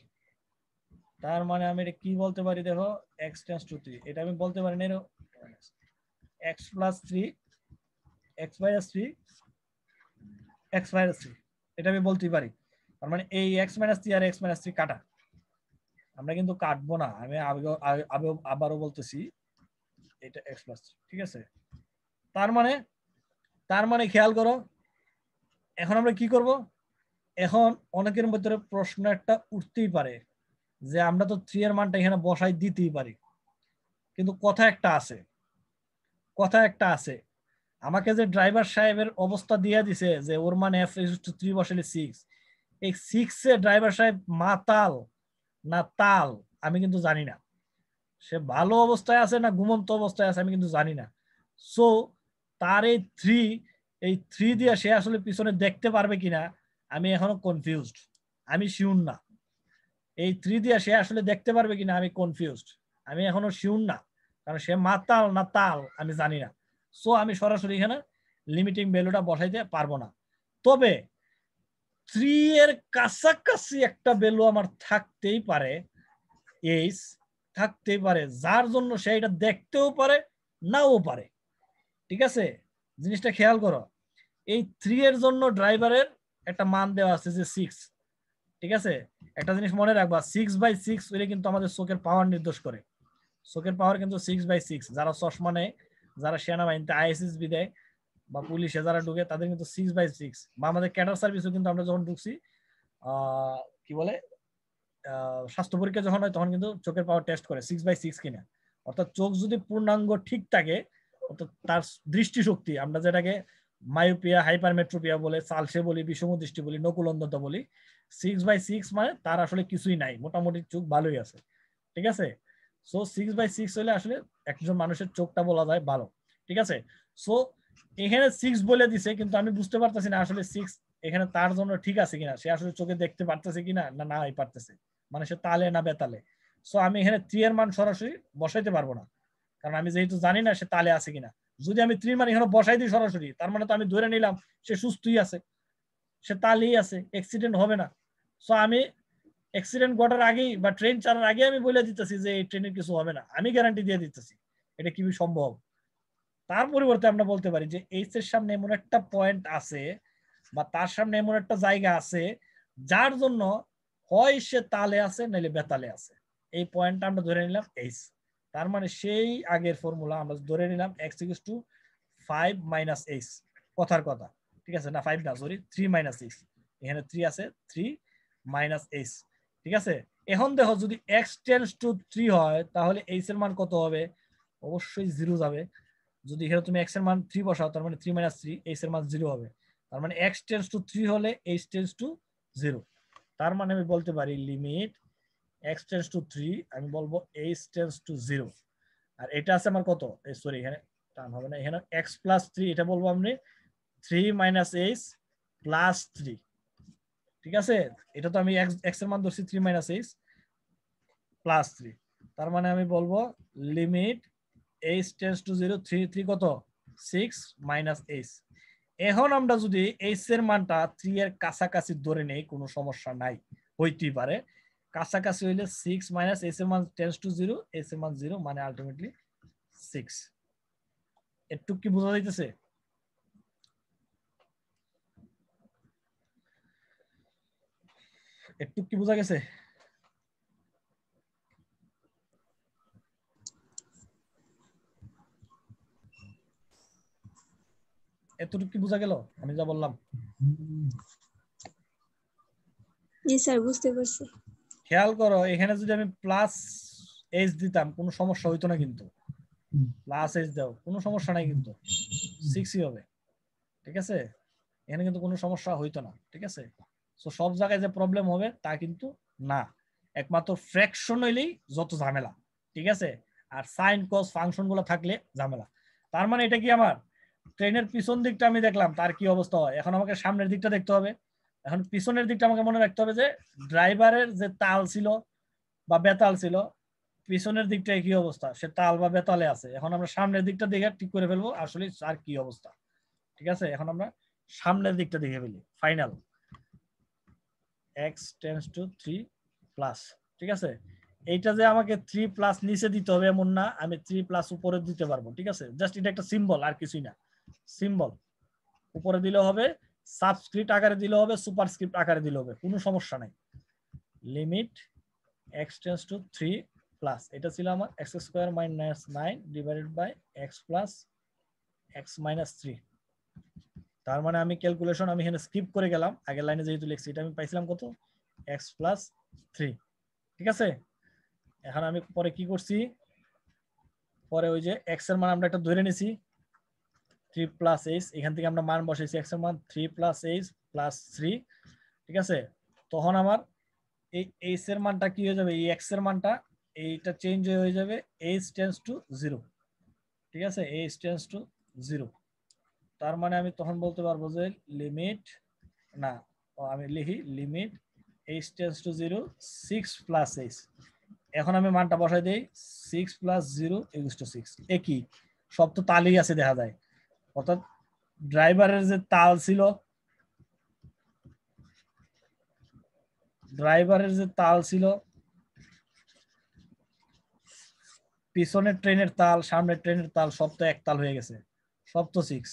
তার মানে আমি এটা কি বলতে পারি দেখো এক্স টেন্স টু থ্রি এটা আমি বলতে পারি না x plus three x minus three x minus three এটা আমি বলতেই পারি তার মানে এই এক্স মাইনাস থ্রি আর এক্স মাইনাস থ্রি কাটা আমরা কিন্তু কাটবো না আমি আবারও বলতেছি এটা এক্স প্লাস ঠিক আছে তার মানে তার মানে খেয়াল করো এখন আমরা কি করব এখন অনেকের ভিতরে প্রশ্ন একটা উঠতেই পারে যে আমরা তো থ্রি এর মানটা এখানে বসাই দিতেই পারি কিন্তু কথা একটা আছে কথা একটা আছে আমাকে যে ড্রাইভার সাহেবের অবস্থা দিয়ে দিছে যে ওর মানে এফ টু থ্রি বসালে সিক্স এই সিক্স এ ড্রাইভার সাহেব মাতাল না তাল আমি কিন্তু জানি না সে ভালো অবস্থায় আছে না ঘুমন্ত অবস্থায় আছে আমি কিন্তু জানি না সো তার এই থ্রি এই থ্রি দিয়ে সে আসলে পিছনে দেখতে পারবে কিনা আমি এখনো কনফিউজড আমি শিউন না এই থ্রি দিয়ে সে আসলে দেখতে পারবে কিনা আমি কনফিউজড আমি এখনো শিউন না কারণ সে মাতাল না তাল আমি জানি না সো আমি সরাসরি এখানে লিমিটিং ভ্যালুটা বসাইতে পারবো না তবে থ্রি এর কাছাকাছি একটা ভ্যালু আমার থাকতেই পারে এইস থাকতেই পারে যার জন্য সে এটা দেখতেও পারে নাও পারে ঠিক আছে জিনিসটা খেয়াল করো এই থ্রি এর জন্য ড্রাইভারের একটা মান দেওয়া আছে যে সিক্স ঠিক আছে একটা জিনিস মনে রাখবা সিক্স বাই সিক্স ওইটা কিন্তু আমাদের চোখের পাওয়ার নির্দেশ করে চোখের পাওয়ার কিন্তু সিক্স বাই সিক্স যারা চশমা নেয় যারা সেনাবাহিনীতে আইএসএসবি দেয় বা পুলিশে যারা ঢুকে তাদের কিন্তু সিক্স বাই সিক্স বা আমাদের ক্যাডার সার্ভিসও কিন্তু আমরা যখন ঢুকছি কি বলে স্বাস্থ্য পরীক্ষা যখন হয় তখন কিন্তু চোখের পাওয়ার টেস্ট করে সিক্স বাই সিক্স কিনা অর্থাৎ চোখ যদি পূর্ণাঙ্গ ঠিক থাকে অর্থাৎ তার দৃষ্টিশক্তি আমরা যেটাকে মায়োপিয়া হাইপারমেট্রোপিয়া বলে সালসে বলি বিষম দৃষ্টি বলি নকুলন্ধতা বলি সিক্স বাই সিক্স মানে তার আসলে কিছুই নাই মোটামুটি চোখ ভালোই আছে ঠিক আছে সো সিক্স বাই সিক্স হলে আসলে একজন মানুষের চোখটা বলা যায় ভালো ঠিক আছে সো এখানে সিক্স বলে দিছে কিন্তু আমি বুঝতে পারতেছি না আসলে সিক্স এখানে তার জন্য ঠিক আছে কিনা সে আসলে চোখে দেখতে পারতেছে কিনা না নাই পারতেছে মানে সে তালে না বেতালে সো আমি এখানে থ্রি এর মান সরাসরি বসাইতে পারবো না কারণ আমি যেহেতু জানি না সে তালে আছে কিনা যদি আমি থ্রি মান এখানে বসাই দিই সরাসরি তার মানে তো আমি ধরে নিলাম সে সুস্থই আছে সে তালেই আছে অ্যাক্সিডেন্ট হবে না সো আমি অ্যাক্সিডেন্ট ঘটার আগেই বা ট্রেন চালার আগে আমি বলে দিতেছি যে এই ট্রেনের কিছু হবে না আমি গ্যারান্টি দিয়ে দিতেছি এটা কি সম্ভব তার পরিবর্তে আমরা বলতে পারি যে এইচ এর সামনে এমন একটা পয়েন্ট আছে বা তার সামনে এমন একটা জায়গা আছে যার জন্য হয় সে তালে আছে নাহলে বেতালে আছে এই পয়েন্টটা আমরা ধরে নিলাম এইচ তার মানে সেই আগের ফর্মুলা আমরা ধরে নিলাম x equals to five minus h কথার কথা ঠিক আছে না ফাইভ না সরি থ্রি মাইনাস এইচ এখানে থ্রি আছে থ্রি মাইনাস এইচ ঠিক আছে এখন দেখো যদি এক্স টেন্স টু থ্রি হয় তাহলে এইচ এর মান কত হবে অবশ্যই জিরো যাবে যদি এখানে তুমি এক্স এর মান থ্রি বসাও তার মানে থ্রি মাইনাস থ্রি এইচ এর মান জিরো হবে তার মানে এক্স টেন্স টু থ্রি হলে এইচ টেন্স টু জিরো তার মানে আমি বলতে পারি limit x tends to three আমি বলবো এইচ টেন্স টু জিরো আর এটা আছে আমার কত এই সরি এখানে টান হবে না এখানে এক্স প্লাস থ্রি এটা বলবো আমি three minus h plus three ঠিক আছে এটা তো আমি এক্স এর মান ধরছি three minus h plus three তার মানে আমি বলবো limit h tends to zero three three কত সিক্স মাইনাস এইচ এখন আমরা যদি এইচ এর মানটা থ্রি এর কাছাকাছি ধরে নেই কোনো সমস্যা নাই হইতেই পারে কাছাকাছি হইলে সিক্স মাইনাস এইচ এর মান টেন্স টু জিরো এইচ এর মান জিরো মানে আলটিমেটলি সিক্স একটু কি বোঝা যাইতেছে একটু কি বোঝা গেছে এতটুকু কি বোঝা গেল আমি যা বললাম জি স্যার বুঝতে পারছি খেয়াল করো এখানে যদি আমি প্লাস এইচ দিতাম কোনো সমস্যা হইতো না কিন্তু প্লাস এইচ দাও কোনো সমস্যা নাই কিন্তু সিক্সই হবে ঠিক আছে এখানে কিন্তু কোনো সমস্যা হইতো না ঠিক আছে সো সব জায়গায় যে প্রবলেম হবে তা কিন্তু না একমাত্র ফ্র্যাকশন হইলেই যত ঝামেলা ঠিক আছে আর সাইন কস ফাংশন গুলো থাকলে ঝামেলা তার মানে এটা কি আমার ট্রেনের পিছন দিকটা আমি দেখলাম তার কি অবস্থা হয় এখন আমাকে সামনের দিকটা দেখতে হবে এখন পিছনের দিকটা আমাকে মনে রাখতে হবে যে ড্রাইভারের যে তাল ছিল বা বেতাল ছিল পিছনের দিকটা কি অবস্থা সে তাল বা বেতালে আছে এখন আমরা সামনের দিকটা দেখে ঠিক করে ফেলবো আসলে আর কি অবস্থা ঠিক আছে এখন আমরা সামনের দিকটা দেখে ফেলি final x tends to three plus ঠিক আছে এইটা যে আমাকে থ্রি প্লাস নিচে দিতে হবে এমন না আমি থ্রি প্লাস উপরে দিতে পারবো ঠিক আছে জাস্ট এটা একটা সিম্বল আর কিছুই না সিম্বল উপরে দিলে হবে সাবস্ক্রিপ্ট আকারে দিলে হবে সুপারস্ক্রিপ্ট আকারে দিলে হবে কোনো সমস্যা নাই limit x tends to three plus এটা ছিল আমার x square minus nine divided by x plus x minus three তার মানে আমি ক্যালকুলেশন আমি এখানে স্কিপ করে গেলাম আগের লাইনে যেহেতু লিখছি এটা আমি পাইছিলাম কত এক্স প্লাস থ্রি ঠিক আছে এখন আমি পরে কি করছি পরে ওই যে এক্স এর মান আমরা একটা ধরে নিছি থ্রি প্লাস এইচ এখান থেকে আমরা মান বসাইছি এক্স এর মান three plus h plus three ঠিক আছে তখন আমার এই এইচ এর মানটা কি হয়ে যাবে এই এক্স এর মানটা এইটা চেঞ্জ হয়ে যাবে এইচ টেন্স টু জিরো ঠিক আছে এইচ টেন্স টু জিরো তার মানে আমি তখন বলতে পারবো যে লিমিট না আমি লিখি limit h tends to zero six plus h এখন আমি মানটা বসাই দিই সিক্স প্লাস জিরো ইউজ টু সিক্স একই সব তো তালই আছে দেখা যায় অর্থাৎ ড্রাইভারের যে তাল ছিল ড্রাইভারের যে তাল ছিল পিছনের ট্রেনের তাল সামনের ট্রেনের তাল সব তো এক তাল হয়ে গেছে সব তো সিক্স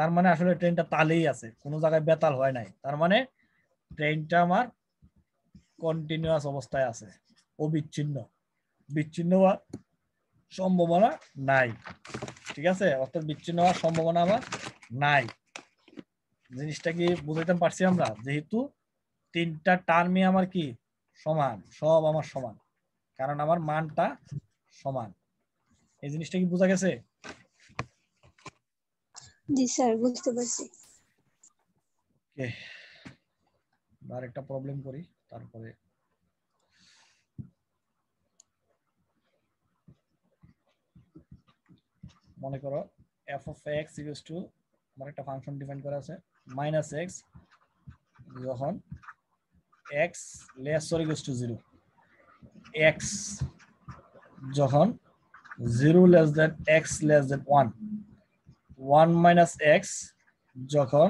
তার মানে আসলে ট্রেনটা তালেই আছে কোনো জায়গায় বেতাল হয় নাই তার মানে ট্রেনটা আমার কন্টিনিউয়াস অবস্থায় আছে অবিচ্ছিন্ন বিচ্ছিন্ন হওয়ার সম্ভাবনা নাই ঠিক আছে অর্থাৎ বিচ্ছিন্ন হওয়ার সম্ভাবনা আমার নাই জিনিসটা কি বুঝাইতে পারছি আমরা যেহেতু তিনটা টার্মই আমার কি সমান সব আমার সমান কারণ আমার মানটা সমান এই জিনিসটা কি বোঝা গেছে বুঝতে পারছি একটা প্রবলেম করি তারপরে মনে করো f of x equals to আমার একটা ফাংশন ডিফাইন করা আছে মাইনাস এক্স যখন x less or equals to zero x যখন zero less than x less than one one minus x যখন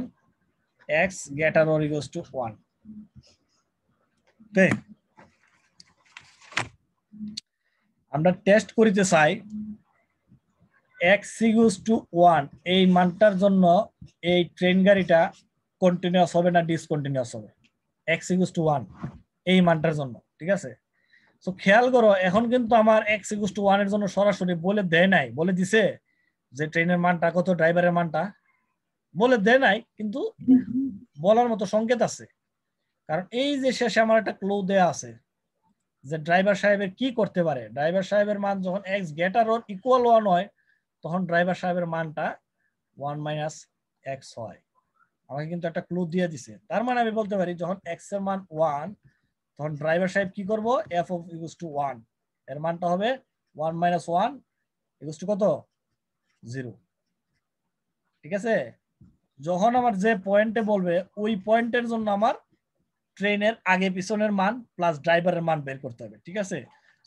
x greater or equals to one আমরা test করিতে চাই এক্স ইকুয়ালস টু ওয়ান এই মানটার জন্য এই ট্রেন গাড়িটা কন্টিনিউয়াস হবে না ডিসকন্টিনিউয়াস হবে এক্স ইকুয়ালস টু ওয়ান এই মানটার জন্য ঠিক আছে তো খেয়াল করো এখন কিন্তু আমার এক্স ইকুয়ালস টু ওয়ান এর জন্য সরাসরি বলে দেয় নাই বলে দিছে যে ট্রেনের মানটা কত ড্রাইভারের মানটা বলে দেয় নাই কিন্তু বলার মতো সংকেত আছে কারণ এই যে শেষে আমার একটা ক্লো দেয়া আছে যে ড্রাইভার সাহেবের কি করতে পারে ড্রাইভার সাহেবের মান যখন x greater or equal one হয় তখন ড্রাইভার সাহেবের মানটা ওয়ান মাইনাস এক্স হয় আমাকে কিন্তু একটা ক্লু দিয়ে দিছে তার মানে আমি বলতে পারি যখন এক্স এর মান ওয়ান তখন ড্রাইভার সাহেব কি করব f of equal to one এর মানটা হবে one minus one equals to কত জিরো ঠিক আছে যখন আমার যে পয়েন্টে বলবে ওই পয়েন্টের জন্য আমার ট্রেনের আগে পিছনের মান প্লাস ড্রাইভারের মান বের করতে হবে ঠিক আছে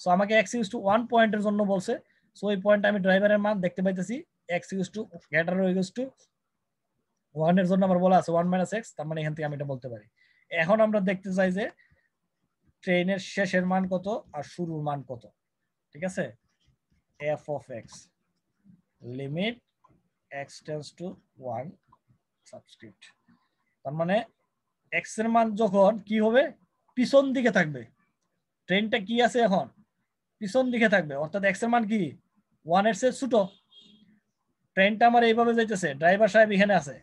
সো আমাকে এক্স ইউজ টু ওয়ান পয়েন্টের জন্য বলছে সো ওই পয়েন্ট আমি ড্রাইভারের মান দেখতে পাইতেছি x use to greater use to ওয়ানের জন্য আমার বলা আছে ওয়ান মাইনাস এক্স তার মানে এখান থেকে আমি এটা বলতে পারি এখন আমরা দেখতে চাই যে ট্রেনের শেষের মান কত আর শুরুর মান কত ঠিক আছে f of x limit x tends to one subscript তার মানে এক্স এর মান যখন কি হবে পিছন দিকে থাকবে ট্রেনটা কি আছে এখন পিছন দিকে থাকবে অর্থাৎ এক্স এর মান কি ওয়ান এর চেয়ে ছোট ট্রেনটা আমার এইভাবে যাইতেছে ড্রাইভার সাহেব এখানে আছে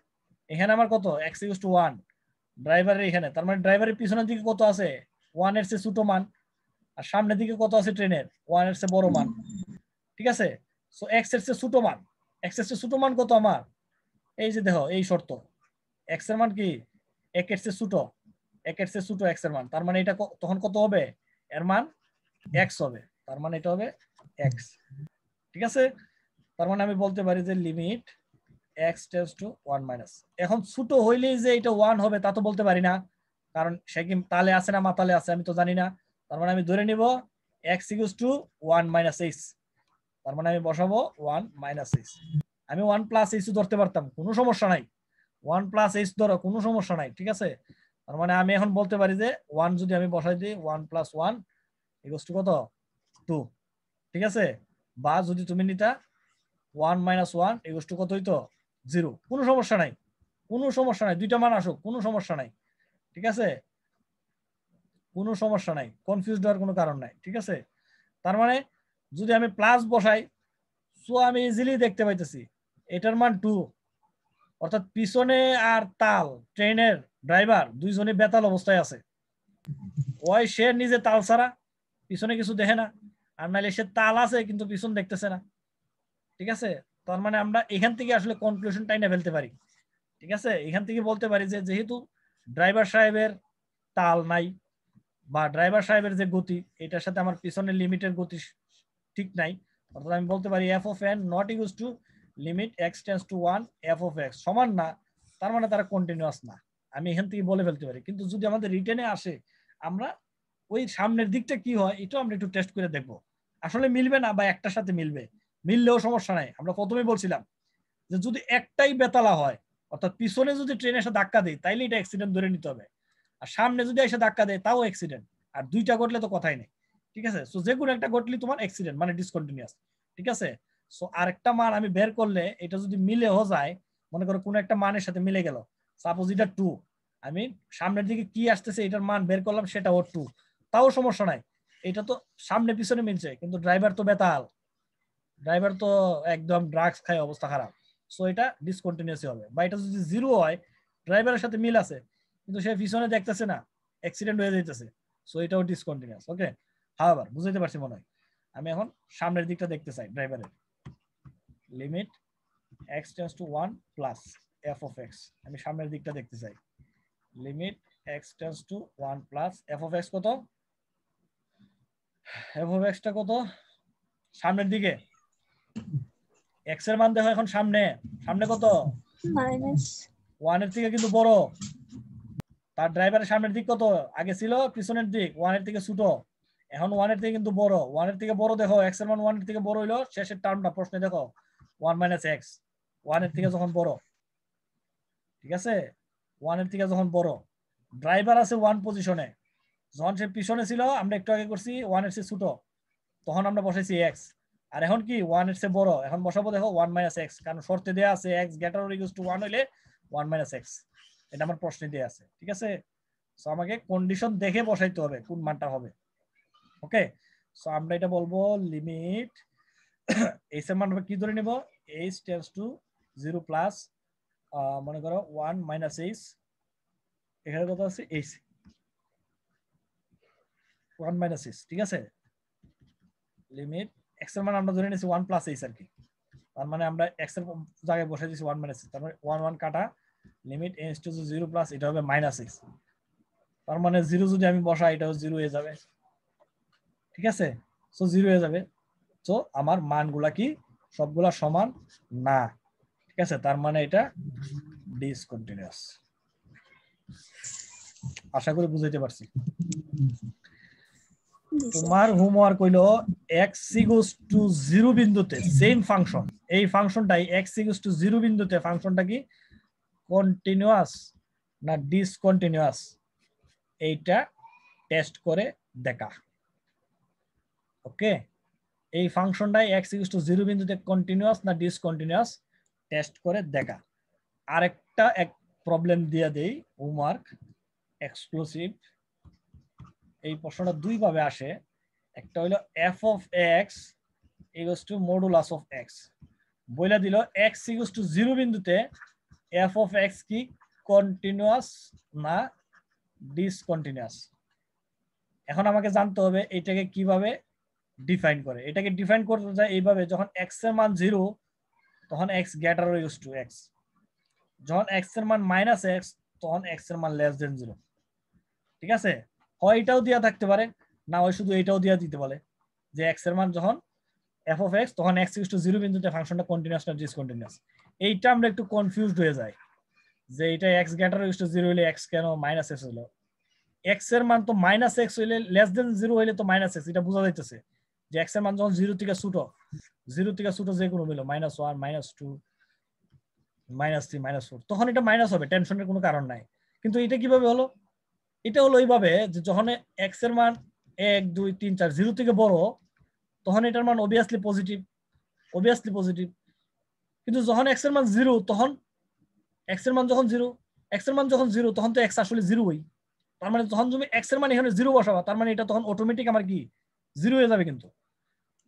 এখানে আমার কত এক্স ইউজ টু ওয়ান ড্রাইভারের এখানে তার মানে ড্রাইভারের পিছনের দিকে কত আছে ওয়ান এর চেয়ে ছোট মান আর সামনের দিকে কত আছে ট্রেনের ওয়ান এর চেয়ে বড় মান ঠিক আছে সো এক্স এর ছোট মান এক্স এর ছোট মান কত আমার এই যে দেখো এই শর্ত এক্স এর মান কি এক এর চেয়ে ছোট এক এর চেয়ে এক্স এর মান তার মানে এটা তখন কত হবে এর মান এক্স হবে তার মানে এটা হবে এক্স ঠিক আছে তার মানে আমি বলতে পারি যে limit x tends to one minus এখন ছোট হইলেই যে এটা ওয়ান হবে তা তো বলতে পারি না কারণ সে কি তালে আছে না মাতালে আছে আমি তো জানি না তার মানে আমি ধরে নিব x equals to one minus h তার মানে আমি বসাবো ওয়ান মাইনাস এইচ আমি ওয়ান প্লাস এইচ ধরতে পারতাম কোনো সমস্যা নাই ওয়ান প্লাস এইচ ধরো কোনো সমস্যা নাই ঠিক আছে তার মানে আমি এখন বলতে পারি যে ওয়ান যদি আমি বসাই দিই one plus one equals to কত টু ঠিক আছে বা যদি তুমি নিতা one minus one equals to কত হইতো জিরো কোনো সমস্যা নাই কোনো সমস্যা নাই দুইটা মান আসুক কোনো সমস্যা নাই ঠিক আছে কোনো সমস্যা নাই কনফিউজ হওয়ার কোনো কারণ নাই ঠিক আছে তার মানে যদি আমি প্লাস বসাই সো আমি ইজিলি দেখতে পাইতেছি এটার মান টু অর্থাৎ পিছনে আর তাল ট্রেনের ড্রাইভার দুইজনে বেতাল অবস্থায় আছে ওই সে নিজে তাল ছাড়া পিছনে কিছু দেখে না আর নাহলে সে তাল আছে কিন্তু পিছন দেখতেছে না ঠিক আছে তার মানে আমরা এখান থেকে আসলে কনক্লুশন টাইনে ফেলতে পারি ঠিক আছে এখান থেকে বলতে পারি যে যেহেতু ড্রাইভার সাহেবের তাল নাই বা ড্রাইভার সাহেবের যে গতি এটার সাথে আমার পিছনের লিমিটের গতি ঠিক নাই অর্থাৎ আমি বলতে পারি f of n not equal to limit x tends to one f of x সমান না তার মানে তারা কন্টিনিউয়াস না আমি এখান থেকে বলে ফেলতে পারি কিন্তু যদি আমাদের রিটেনে আসে আমরা ওই সামনের দিকটা কি হয় এটাও আমরা একটু টেস্ট করে দেখব আসলে মিলবে না বা একটার সাথে মিলবে মিললেও সমস্যা নাই আমরা প্রথমে বলছিলাম যে যদি একটাই বেতালা হয় অর্থাৎ পিছনে যদি ট্রেন এসে ধাক্কা দেয় তাইলে এটা অ্যাক্সিডেন্ট ধরে নিতে হবে আর সামনে যদি এসে ধাক্কা দেয় তাও অ্যাক্সিডেন্ট আর দুইটা করলে তো কথাই নেই ঠিক আছে সো যে কোনো একটা ঘটলি তোমার অ্যাক্সিডেন্ট মানে ডিসকন্টিনিউয়াস ঠিক আছে সো আরেকটা মান আমি বের করলে এটা যদি হয়ে যায় মনে করো কোনো একটা মানের সাথে মিলে গেল সাপোজ এটা টু আমি সামনের দিকে কি আসতেছে এটার মান বের করলাম সেটা ও টু তাও সমস্যা নাই এটা তো সামনে পিছনে মিলছে কিন্তু ড্রাইভার তো বেতাল ড্রাইভার তো একদম ড্রাগস খায় অবস্থা খারাপ সো এটা ডিসকন্টিনিউসই হবে বা এটা যদি জিরো হয় ড্রাইভারের সাথে মিল আছে কিন্তু সে পিছনে দেখতেছে না অ্যাক্সিডেন্ট হয়ে যাইতেছে সো এটাও ডিসকন্টিনিউস ওকে হাওয়ার বুঝাইতে পারছি মনে হয় আমি এখন সামনের দিকটা দেখতে চাই ড্রাইভারের limit x tends to 1 plus f of x আমি সামনের দিকটা দেখতে চাই limit x tends to 1 plus f of x কত এফ অফ x টা কত সামনের দিকে x এর মান দেখো এখন সামনে সামনে কত মাইনাস 1 এর থেকে কিন্তু বড় তার ড্রাইভারের সামনের দিক কত আগে ছিল পিছনের দিক 1 এর থেকে ছোট এখন ওয়ান এর থেকে কিন্তু বড় ওয়ান এর থেকে বড় দেখো এক্স এর মান ওয়ান এর থেকে বড় হইলো শেষের টার্মটা প্রশ্নে দেখো ওয়ান মাইনাস এক্স ওয়ান এর থেকে যখন বড় ঠিক আছে ওয়ান এর থেকে যখন বড় ড্রাইভার আছে ওয়ান পজিশনে যখন সে পিছনে ছিল আমরা একটু আগে করছি ওয়ান এর সে ছোট তখন আমরা বসাইছি এক্স আর এখন কি ওয়ান এর সে বড় এখন বসাবো দেখো ওয়ান মাইনাস এক্স কারণ শর্তে দেওয়া আছে x greater or equal to one হইলে ওয়ান মাইনাস এক্স এটা আমার প্রশ্নে দেওয়া আছে ঠিক আছে সো আমাকে কন্ডিশন দেখে বসাইতে হবে কোন মানটা হবে ওকে সো আমরা এটা বলবো লিমিট এইচ এর মান কি ধরে নিব h tends to zero plus মনে করো ওয়ান মাইনাস এইচ এখানে কত আছে এইচ ওয়ান মাইনাস এইচ ঠিক আছে লিমিট এক্স এর মান আমরা ধরে নিয়েছি ওয়ান প্লাস এইচ আর কি তার মানে আমরা এক্স এর জায়গায় বসে দিয়েছি ওয়ান মাইনাস তার মানে ওয়ান ওয়ান কাটা limit h to zero plus এটা হবে মাইনাস এক্স তার মানে জিরো যদি আমি বসাই এটাও জিরো হয়ে যাবে ঠিক আছে সো জিরো হয়ে যাবে সো আমার মানগুলা কি সবগুলা সমান না ঠিক আছে তার মানে এটা ডিসকন্টিনিউয়াস আশা করি বুঝাইতে পারছি তোমার হোমওয়ার্ক হইলো x ইকুয়ালস টু 0 বিন্দুতে সেম ফাংশন এই ফাংশনটাই x ইকুয়ালস টু 0 বিন্দুতে ফাংশনটা কি কন্টিনিউয়াস না ডিসকন্টিনিউয়াস এইটা টেস্ট করে দেখা ওকে এই ফাংশনটাই এক্স ইউজ টু জিরো বিন্দুতে কন্টিনিউয়াস না ডিসকন্টিনিউয়াস টেস্ট করে দেখা আরেকটা এক প্রবলেম দিয়ে দেই হোমওয়ার্ক এক্সক্লুসিভ এই প্রশ্নটা দুইভাবে আসে একটা হইল f of x equals to modulus of x বইলা দিল এক্স ইগোস টু জিরো বিন্দুতে এফ অফ এক্স কি কন্টিনিউয়াস না ডিসকন্টিনিউয়াস এখন আমাকে জানতে হবে এটাকে কিভাবে ডিফাইন করে এটাকে ডিফাইন করতে যায় এইভাবে যখন এক্স এর মান জিরো তখন এক্স গ্যাটার ইউজ টু এক্স যখন এক্স এর মান মাইনাস এক্স তখন এক্স এর মান লেস দেন জিরো ঠিক আছে হয় এটাও দেওয়া থাকতে পারে না ওই শুধু এটাও দেওয়া দিতে পারে যে এক্স এর মান যখন এফ অফ এক্স তখন এক্স ইউজ টু জিরো বিন্দুতে ফাংশনটা কন্টিনিউয়াস না ডিসকন্টিনিউয়াস এইটা আমরা একটু কনফিউজড হয়ে যাই যে এটা এক্স গ্যাটার ইউজ টু জিরো হলে এক্স কেন মাইনাস এক্স হলো এক্স এর মান তো মাইনাস এক্স হইলে লেস দেন জিরো হইলে তো মাইনাস এক্স এটা বোঝা যাইতেছে যে এক্স এর মান যখন জিরো থেকে ছোট জিরো থেকে ছোট যে কোনো মিলো minus one minus two minus three minus four তখন এটা মাইনাস হবে টেনশনের কোনো কারণ নাই কিন্তু এটা কিভাবে হলো এটা হলো এইভাবে যে যখন এক্স এর মান এক দুই তিন চার জিরো থেকে বড় তখন এটার মান অবভিয়াসলি পজিটিভ অবভিয়াসলি পজিটিভ কিন্তু যখন এক্স এর মান জিরো তখন এক্স এর মান যখন জিরো এক্স এর মান যখন জিরো তখন তো এক্স আসলে জিরোই তার মানে যখন তুমি এক্স এর মান এখানে জিরো বসাবা তার মানে এটা তখন অটোমেটিক আমার কি জিরো হয়ে যাবে কিন্তু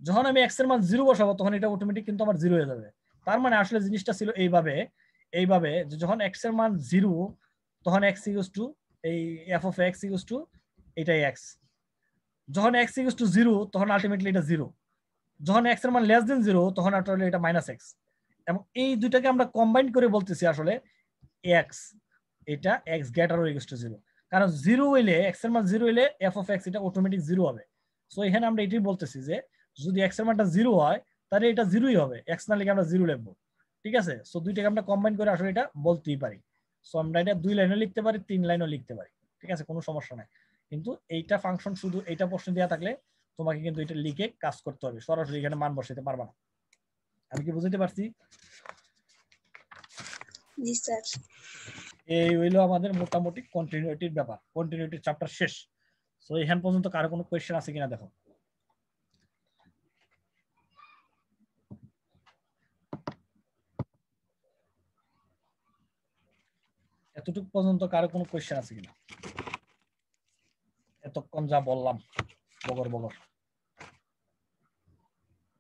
যখন আমি এক্স এর মান জিরো বসাবো তখন এটা অটোমেটিক কিন্তু আমার জিরো হয়ে যাবে তার মানে আসলে জিনিসটা ছিল এইভাবে এইভাবে যে যখন এক্স এর মান জিরো তখন এক্স ইউজ টু এই f of x use to এটাই এক্স যখন এক্স ইউজ টু জিরো তখন আলটিমেটলি এটা জিরো যখন এক্স এর মান লেস দেন জিরো তখন আসলে এটা মাইনাস এক্স এবং এই দুটাকে আমরা কম্বাইন করে বলতেছি আসলে এক্স এটা এক্স গ্যাটার ইউজ টু জিরো কারণ জিরো হইলে এক্স এর মান জিরো হইলে এফ অফ এক্স এটা অটোমেটিক জিরো হবে সো এখানে আমরা এটাই বলতেছি যে যদি এক্স এর মানটা জিরো হয় তাহলে এটা জিরোই হবে এক্স না লিখে আমরা জিরো লিখবো ঠিক আছে সো দুইটাকে আমরা কম্বাইন করে আসলে এটা বলতেই পারি সো আমরা এটা দুই লাইনও লিখতে পারি তিন লাইনও লিখতে পারি ঠিক আছে কোনো সমস্যা নাই কিন্তু এইটা ফাংশন শুধু এইটা প্রশ্ন দেওয়া থাকলে তোমাকে কিন্তু এটা লিখে কাজ করতে হবে সরাসরি এখানে মান বসাতে পারবা না আমি কি বুঝতে পারছি এই হইলো আমাদের মোটামুটি কন্টিনিউটির ব্যাপার কন্টিনিউটির চ্যাপ্টার শেষ সো এখান পর্যন্ত কারো কোনো কোয়েশ্চেন আছে কিনা দেখো এতটুকু পর্যন্ত কারো কোনো কোয়েশ্চেন আছে কিনা এতক্ষণ যা বললাম বগর বগর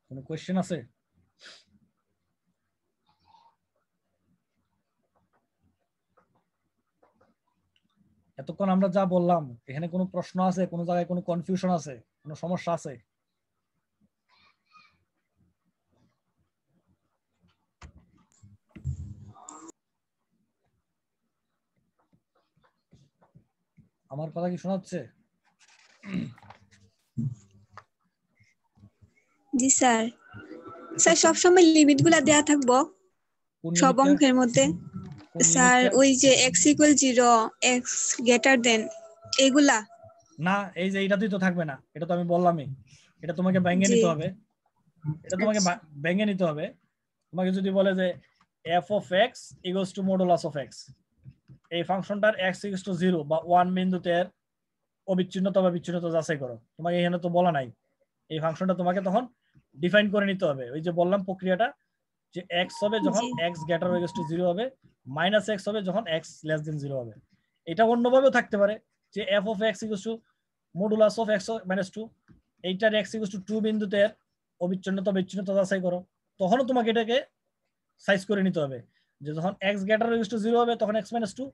কোনো কোয়েশ্চেন আছে এতক্ষণ আমরা যা বললাম এখানে কোনো প্রশ্ন আছে কোনো জায়গায় কোনো কনফিউশন আছে কোনো সমস্যা আছে আমার কথা কি শোনাচ্ছে জি স্যার স্যার সবসময় লিমিট গুলা দেয়া থাকবো সব অঙ্কের মধ্যে স্যার ওই যে x equal 0 x greater than এগুলা না এই যে এটাতেই তো থাকবে না এটা তো আমি বললামই এটা তোমাকে ব্যাঙ্গে নিতে হবে এটা তোমাকে আচ্ছা। ব্যাঙ্গে নিতে হবে তোমাকে যদি বলে যে f of x equals to modulus of x এই ফাংশনটার x equals to 0 বা 1 বিন্দুতে অবিচ্ছিন্নতা বা বিচ্ছিন্নতা যাচাই করো তোমাকে এখানে তো বলা নাই এই ফাংশনটা তোমাকে তখন ডিফাইন করে নিতে হবে ওই যে বললাম প্রক্রিয়াটা যে এক্স হবে যখন x greater equal to zero হবে মাইনাস এক্স হবে যখন এক্স লেস দেন জিরো হবে এটা অন্যভাবেও থাকতে পারে যে f of x equal to modulus of x minus two এইটার এক্স ইকুয়াল টু টু বিন্দুতে অবিচ্ছিন্নতা বিচ্ছিন্নতা যাচাই করো তখনও তোমাকে এটাকে সাইজ করে নিতে হবে যে যখন x greater equal to zero হবে তখন এক্স মাইনাস টু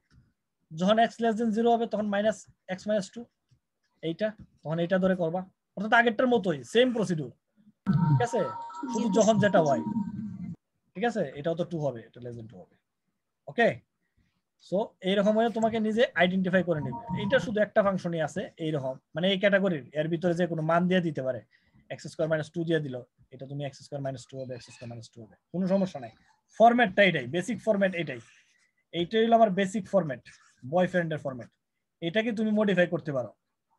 যখন এক্স লেস দেন জিরো হবে তখন মাইনাস এক্স মাইনাস টু এইটা তখন এইটা ধরে করবা অর্থাৎ আগেরটার মতোই সেম প্রসিডিউর ঠিক আছে শুধু যখন যেটা হয় ঠিক আছে এটাও তো টু হবে এটা লেজেন্ড হবে ওকে সো এইরকম হয়ে তোমাকে নিজে আইডেন্টিফাই করে নেবে এটা শুধু একটা ফাংশনই আছে এইরকম মানে এই ক্যাটাগরির এর ভিতরে যে কোনো মান দিয়ে দিতে পারে এক্স স্কোয়ার মাইনাস টু দিয়ে দিল এটা তুমি এক্স স্কোয়ার মাইনাস টু হবে এক্স স্কোয়ার মাইনাস টু হবে কোনো সমস্যা নাই ফরম্যাটটা এটাই বেসিক ফরম্যাট এটাই এইটাই হলো আমার বেসিক ফরম্যাট বয়ফ্রেন্ডের ফরম্যাট এটাকে তুমি মডিফাই করতে পারো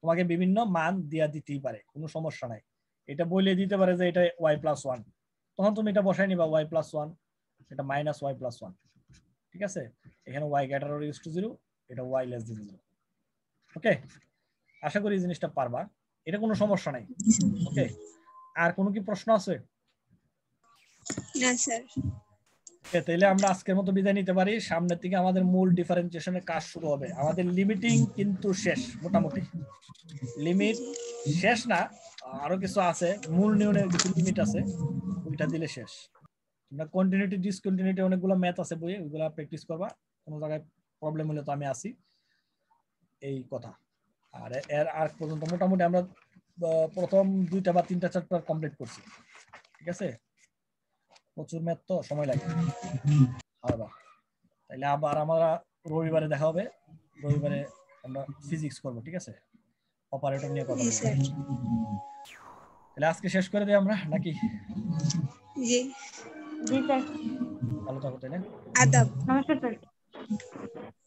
তোমাকে বিভিন্ন মান দিয়া দিতেই পারে কোনো সমস্যা নাই এটা বলে দিতে পারে যে এটা ওয়াই প্লাস ওয়ান তখন তুমি এটা বসাই নিবা ওয়াই প্লাস ওয়ান এটা মাইনাস ওয়াই প্লাস ওয়ান ঠিক আছে এখানে ওয়াই গ্যাটার ইউজ টু জিরো এটা y less than zero okay আশা করি এই জিনিসটা পারবা এটা কোনো সমস্যা নাই ওকে আর কোনো কি প্রশ্ন আছে না স্যার তাহলে আমরা আজকের মতো বিদায় নিতে পারি সামনে থেকে আমাদের মূল ডিফারেন্সিয়েশনের কাজ শুরু হবে আমাদের লিমিটিং কিন্তু শেষ মোটামুটি লিমিট শেষ না আরো কিছু আছে মূল নিয়মের কিছু লিমিট আছে এটা দিলে শেষ তোমরা কন্টিনিউটি ডিসকন্টিনিউটি অনেকগুলো ম্যাথ আছে বইয়ে ওইগুলো প্র্যাকটিস করবা কোনো জায়গায় প্রবলেম হলে তো আমি আসি এই কথা আর এর আর পর্যন্ত মোটামুটি আমরা প্রথম দুইটা বা তিনটা চ্যাপ্টার কমপ্লিট করছি ঠিক আছে প্রচুর ম্যাথ তো সময় লাগে আবার তাহলে আবার আমরা রবিবারে দেখা হবে রবিবারে আমরা ফিজিক্স করব ঠিক আছে অপারেটর নিয়ে কথা তাহলে আজকে শেষ করে দিই আমরা নাকি জি ভালো থাকো তাই না আদাব নমস্কার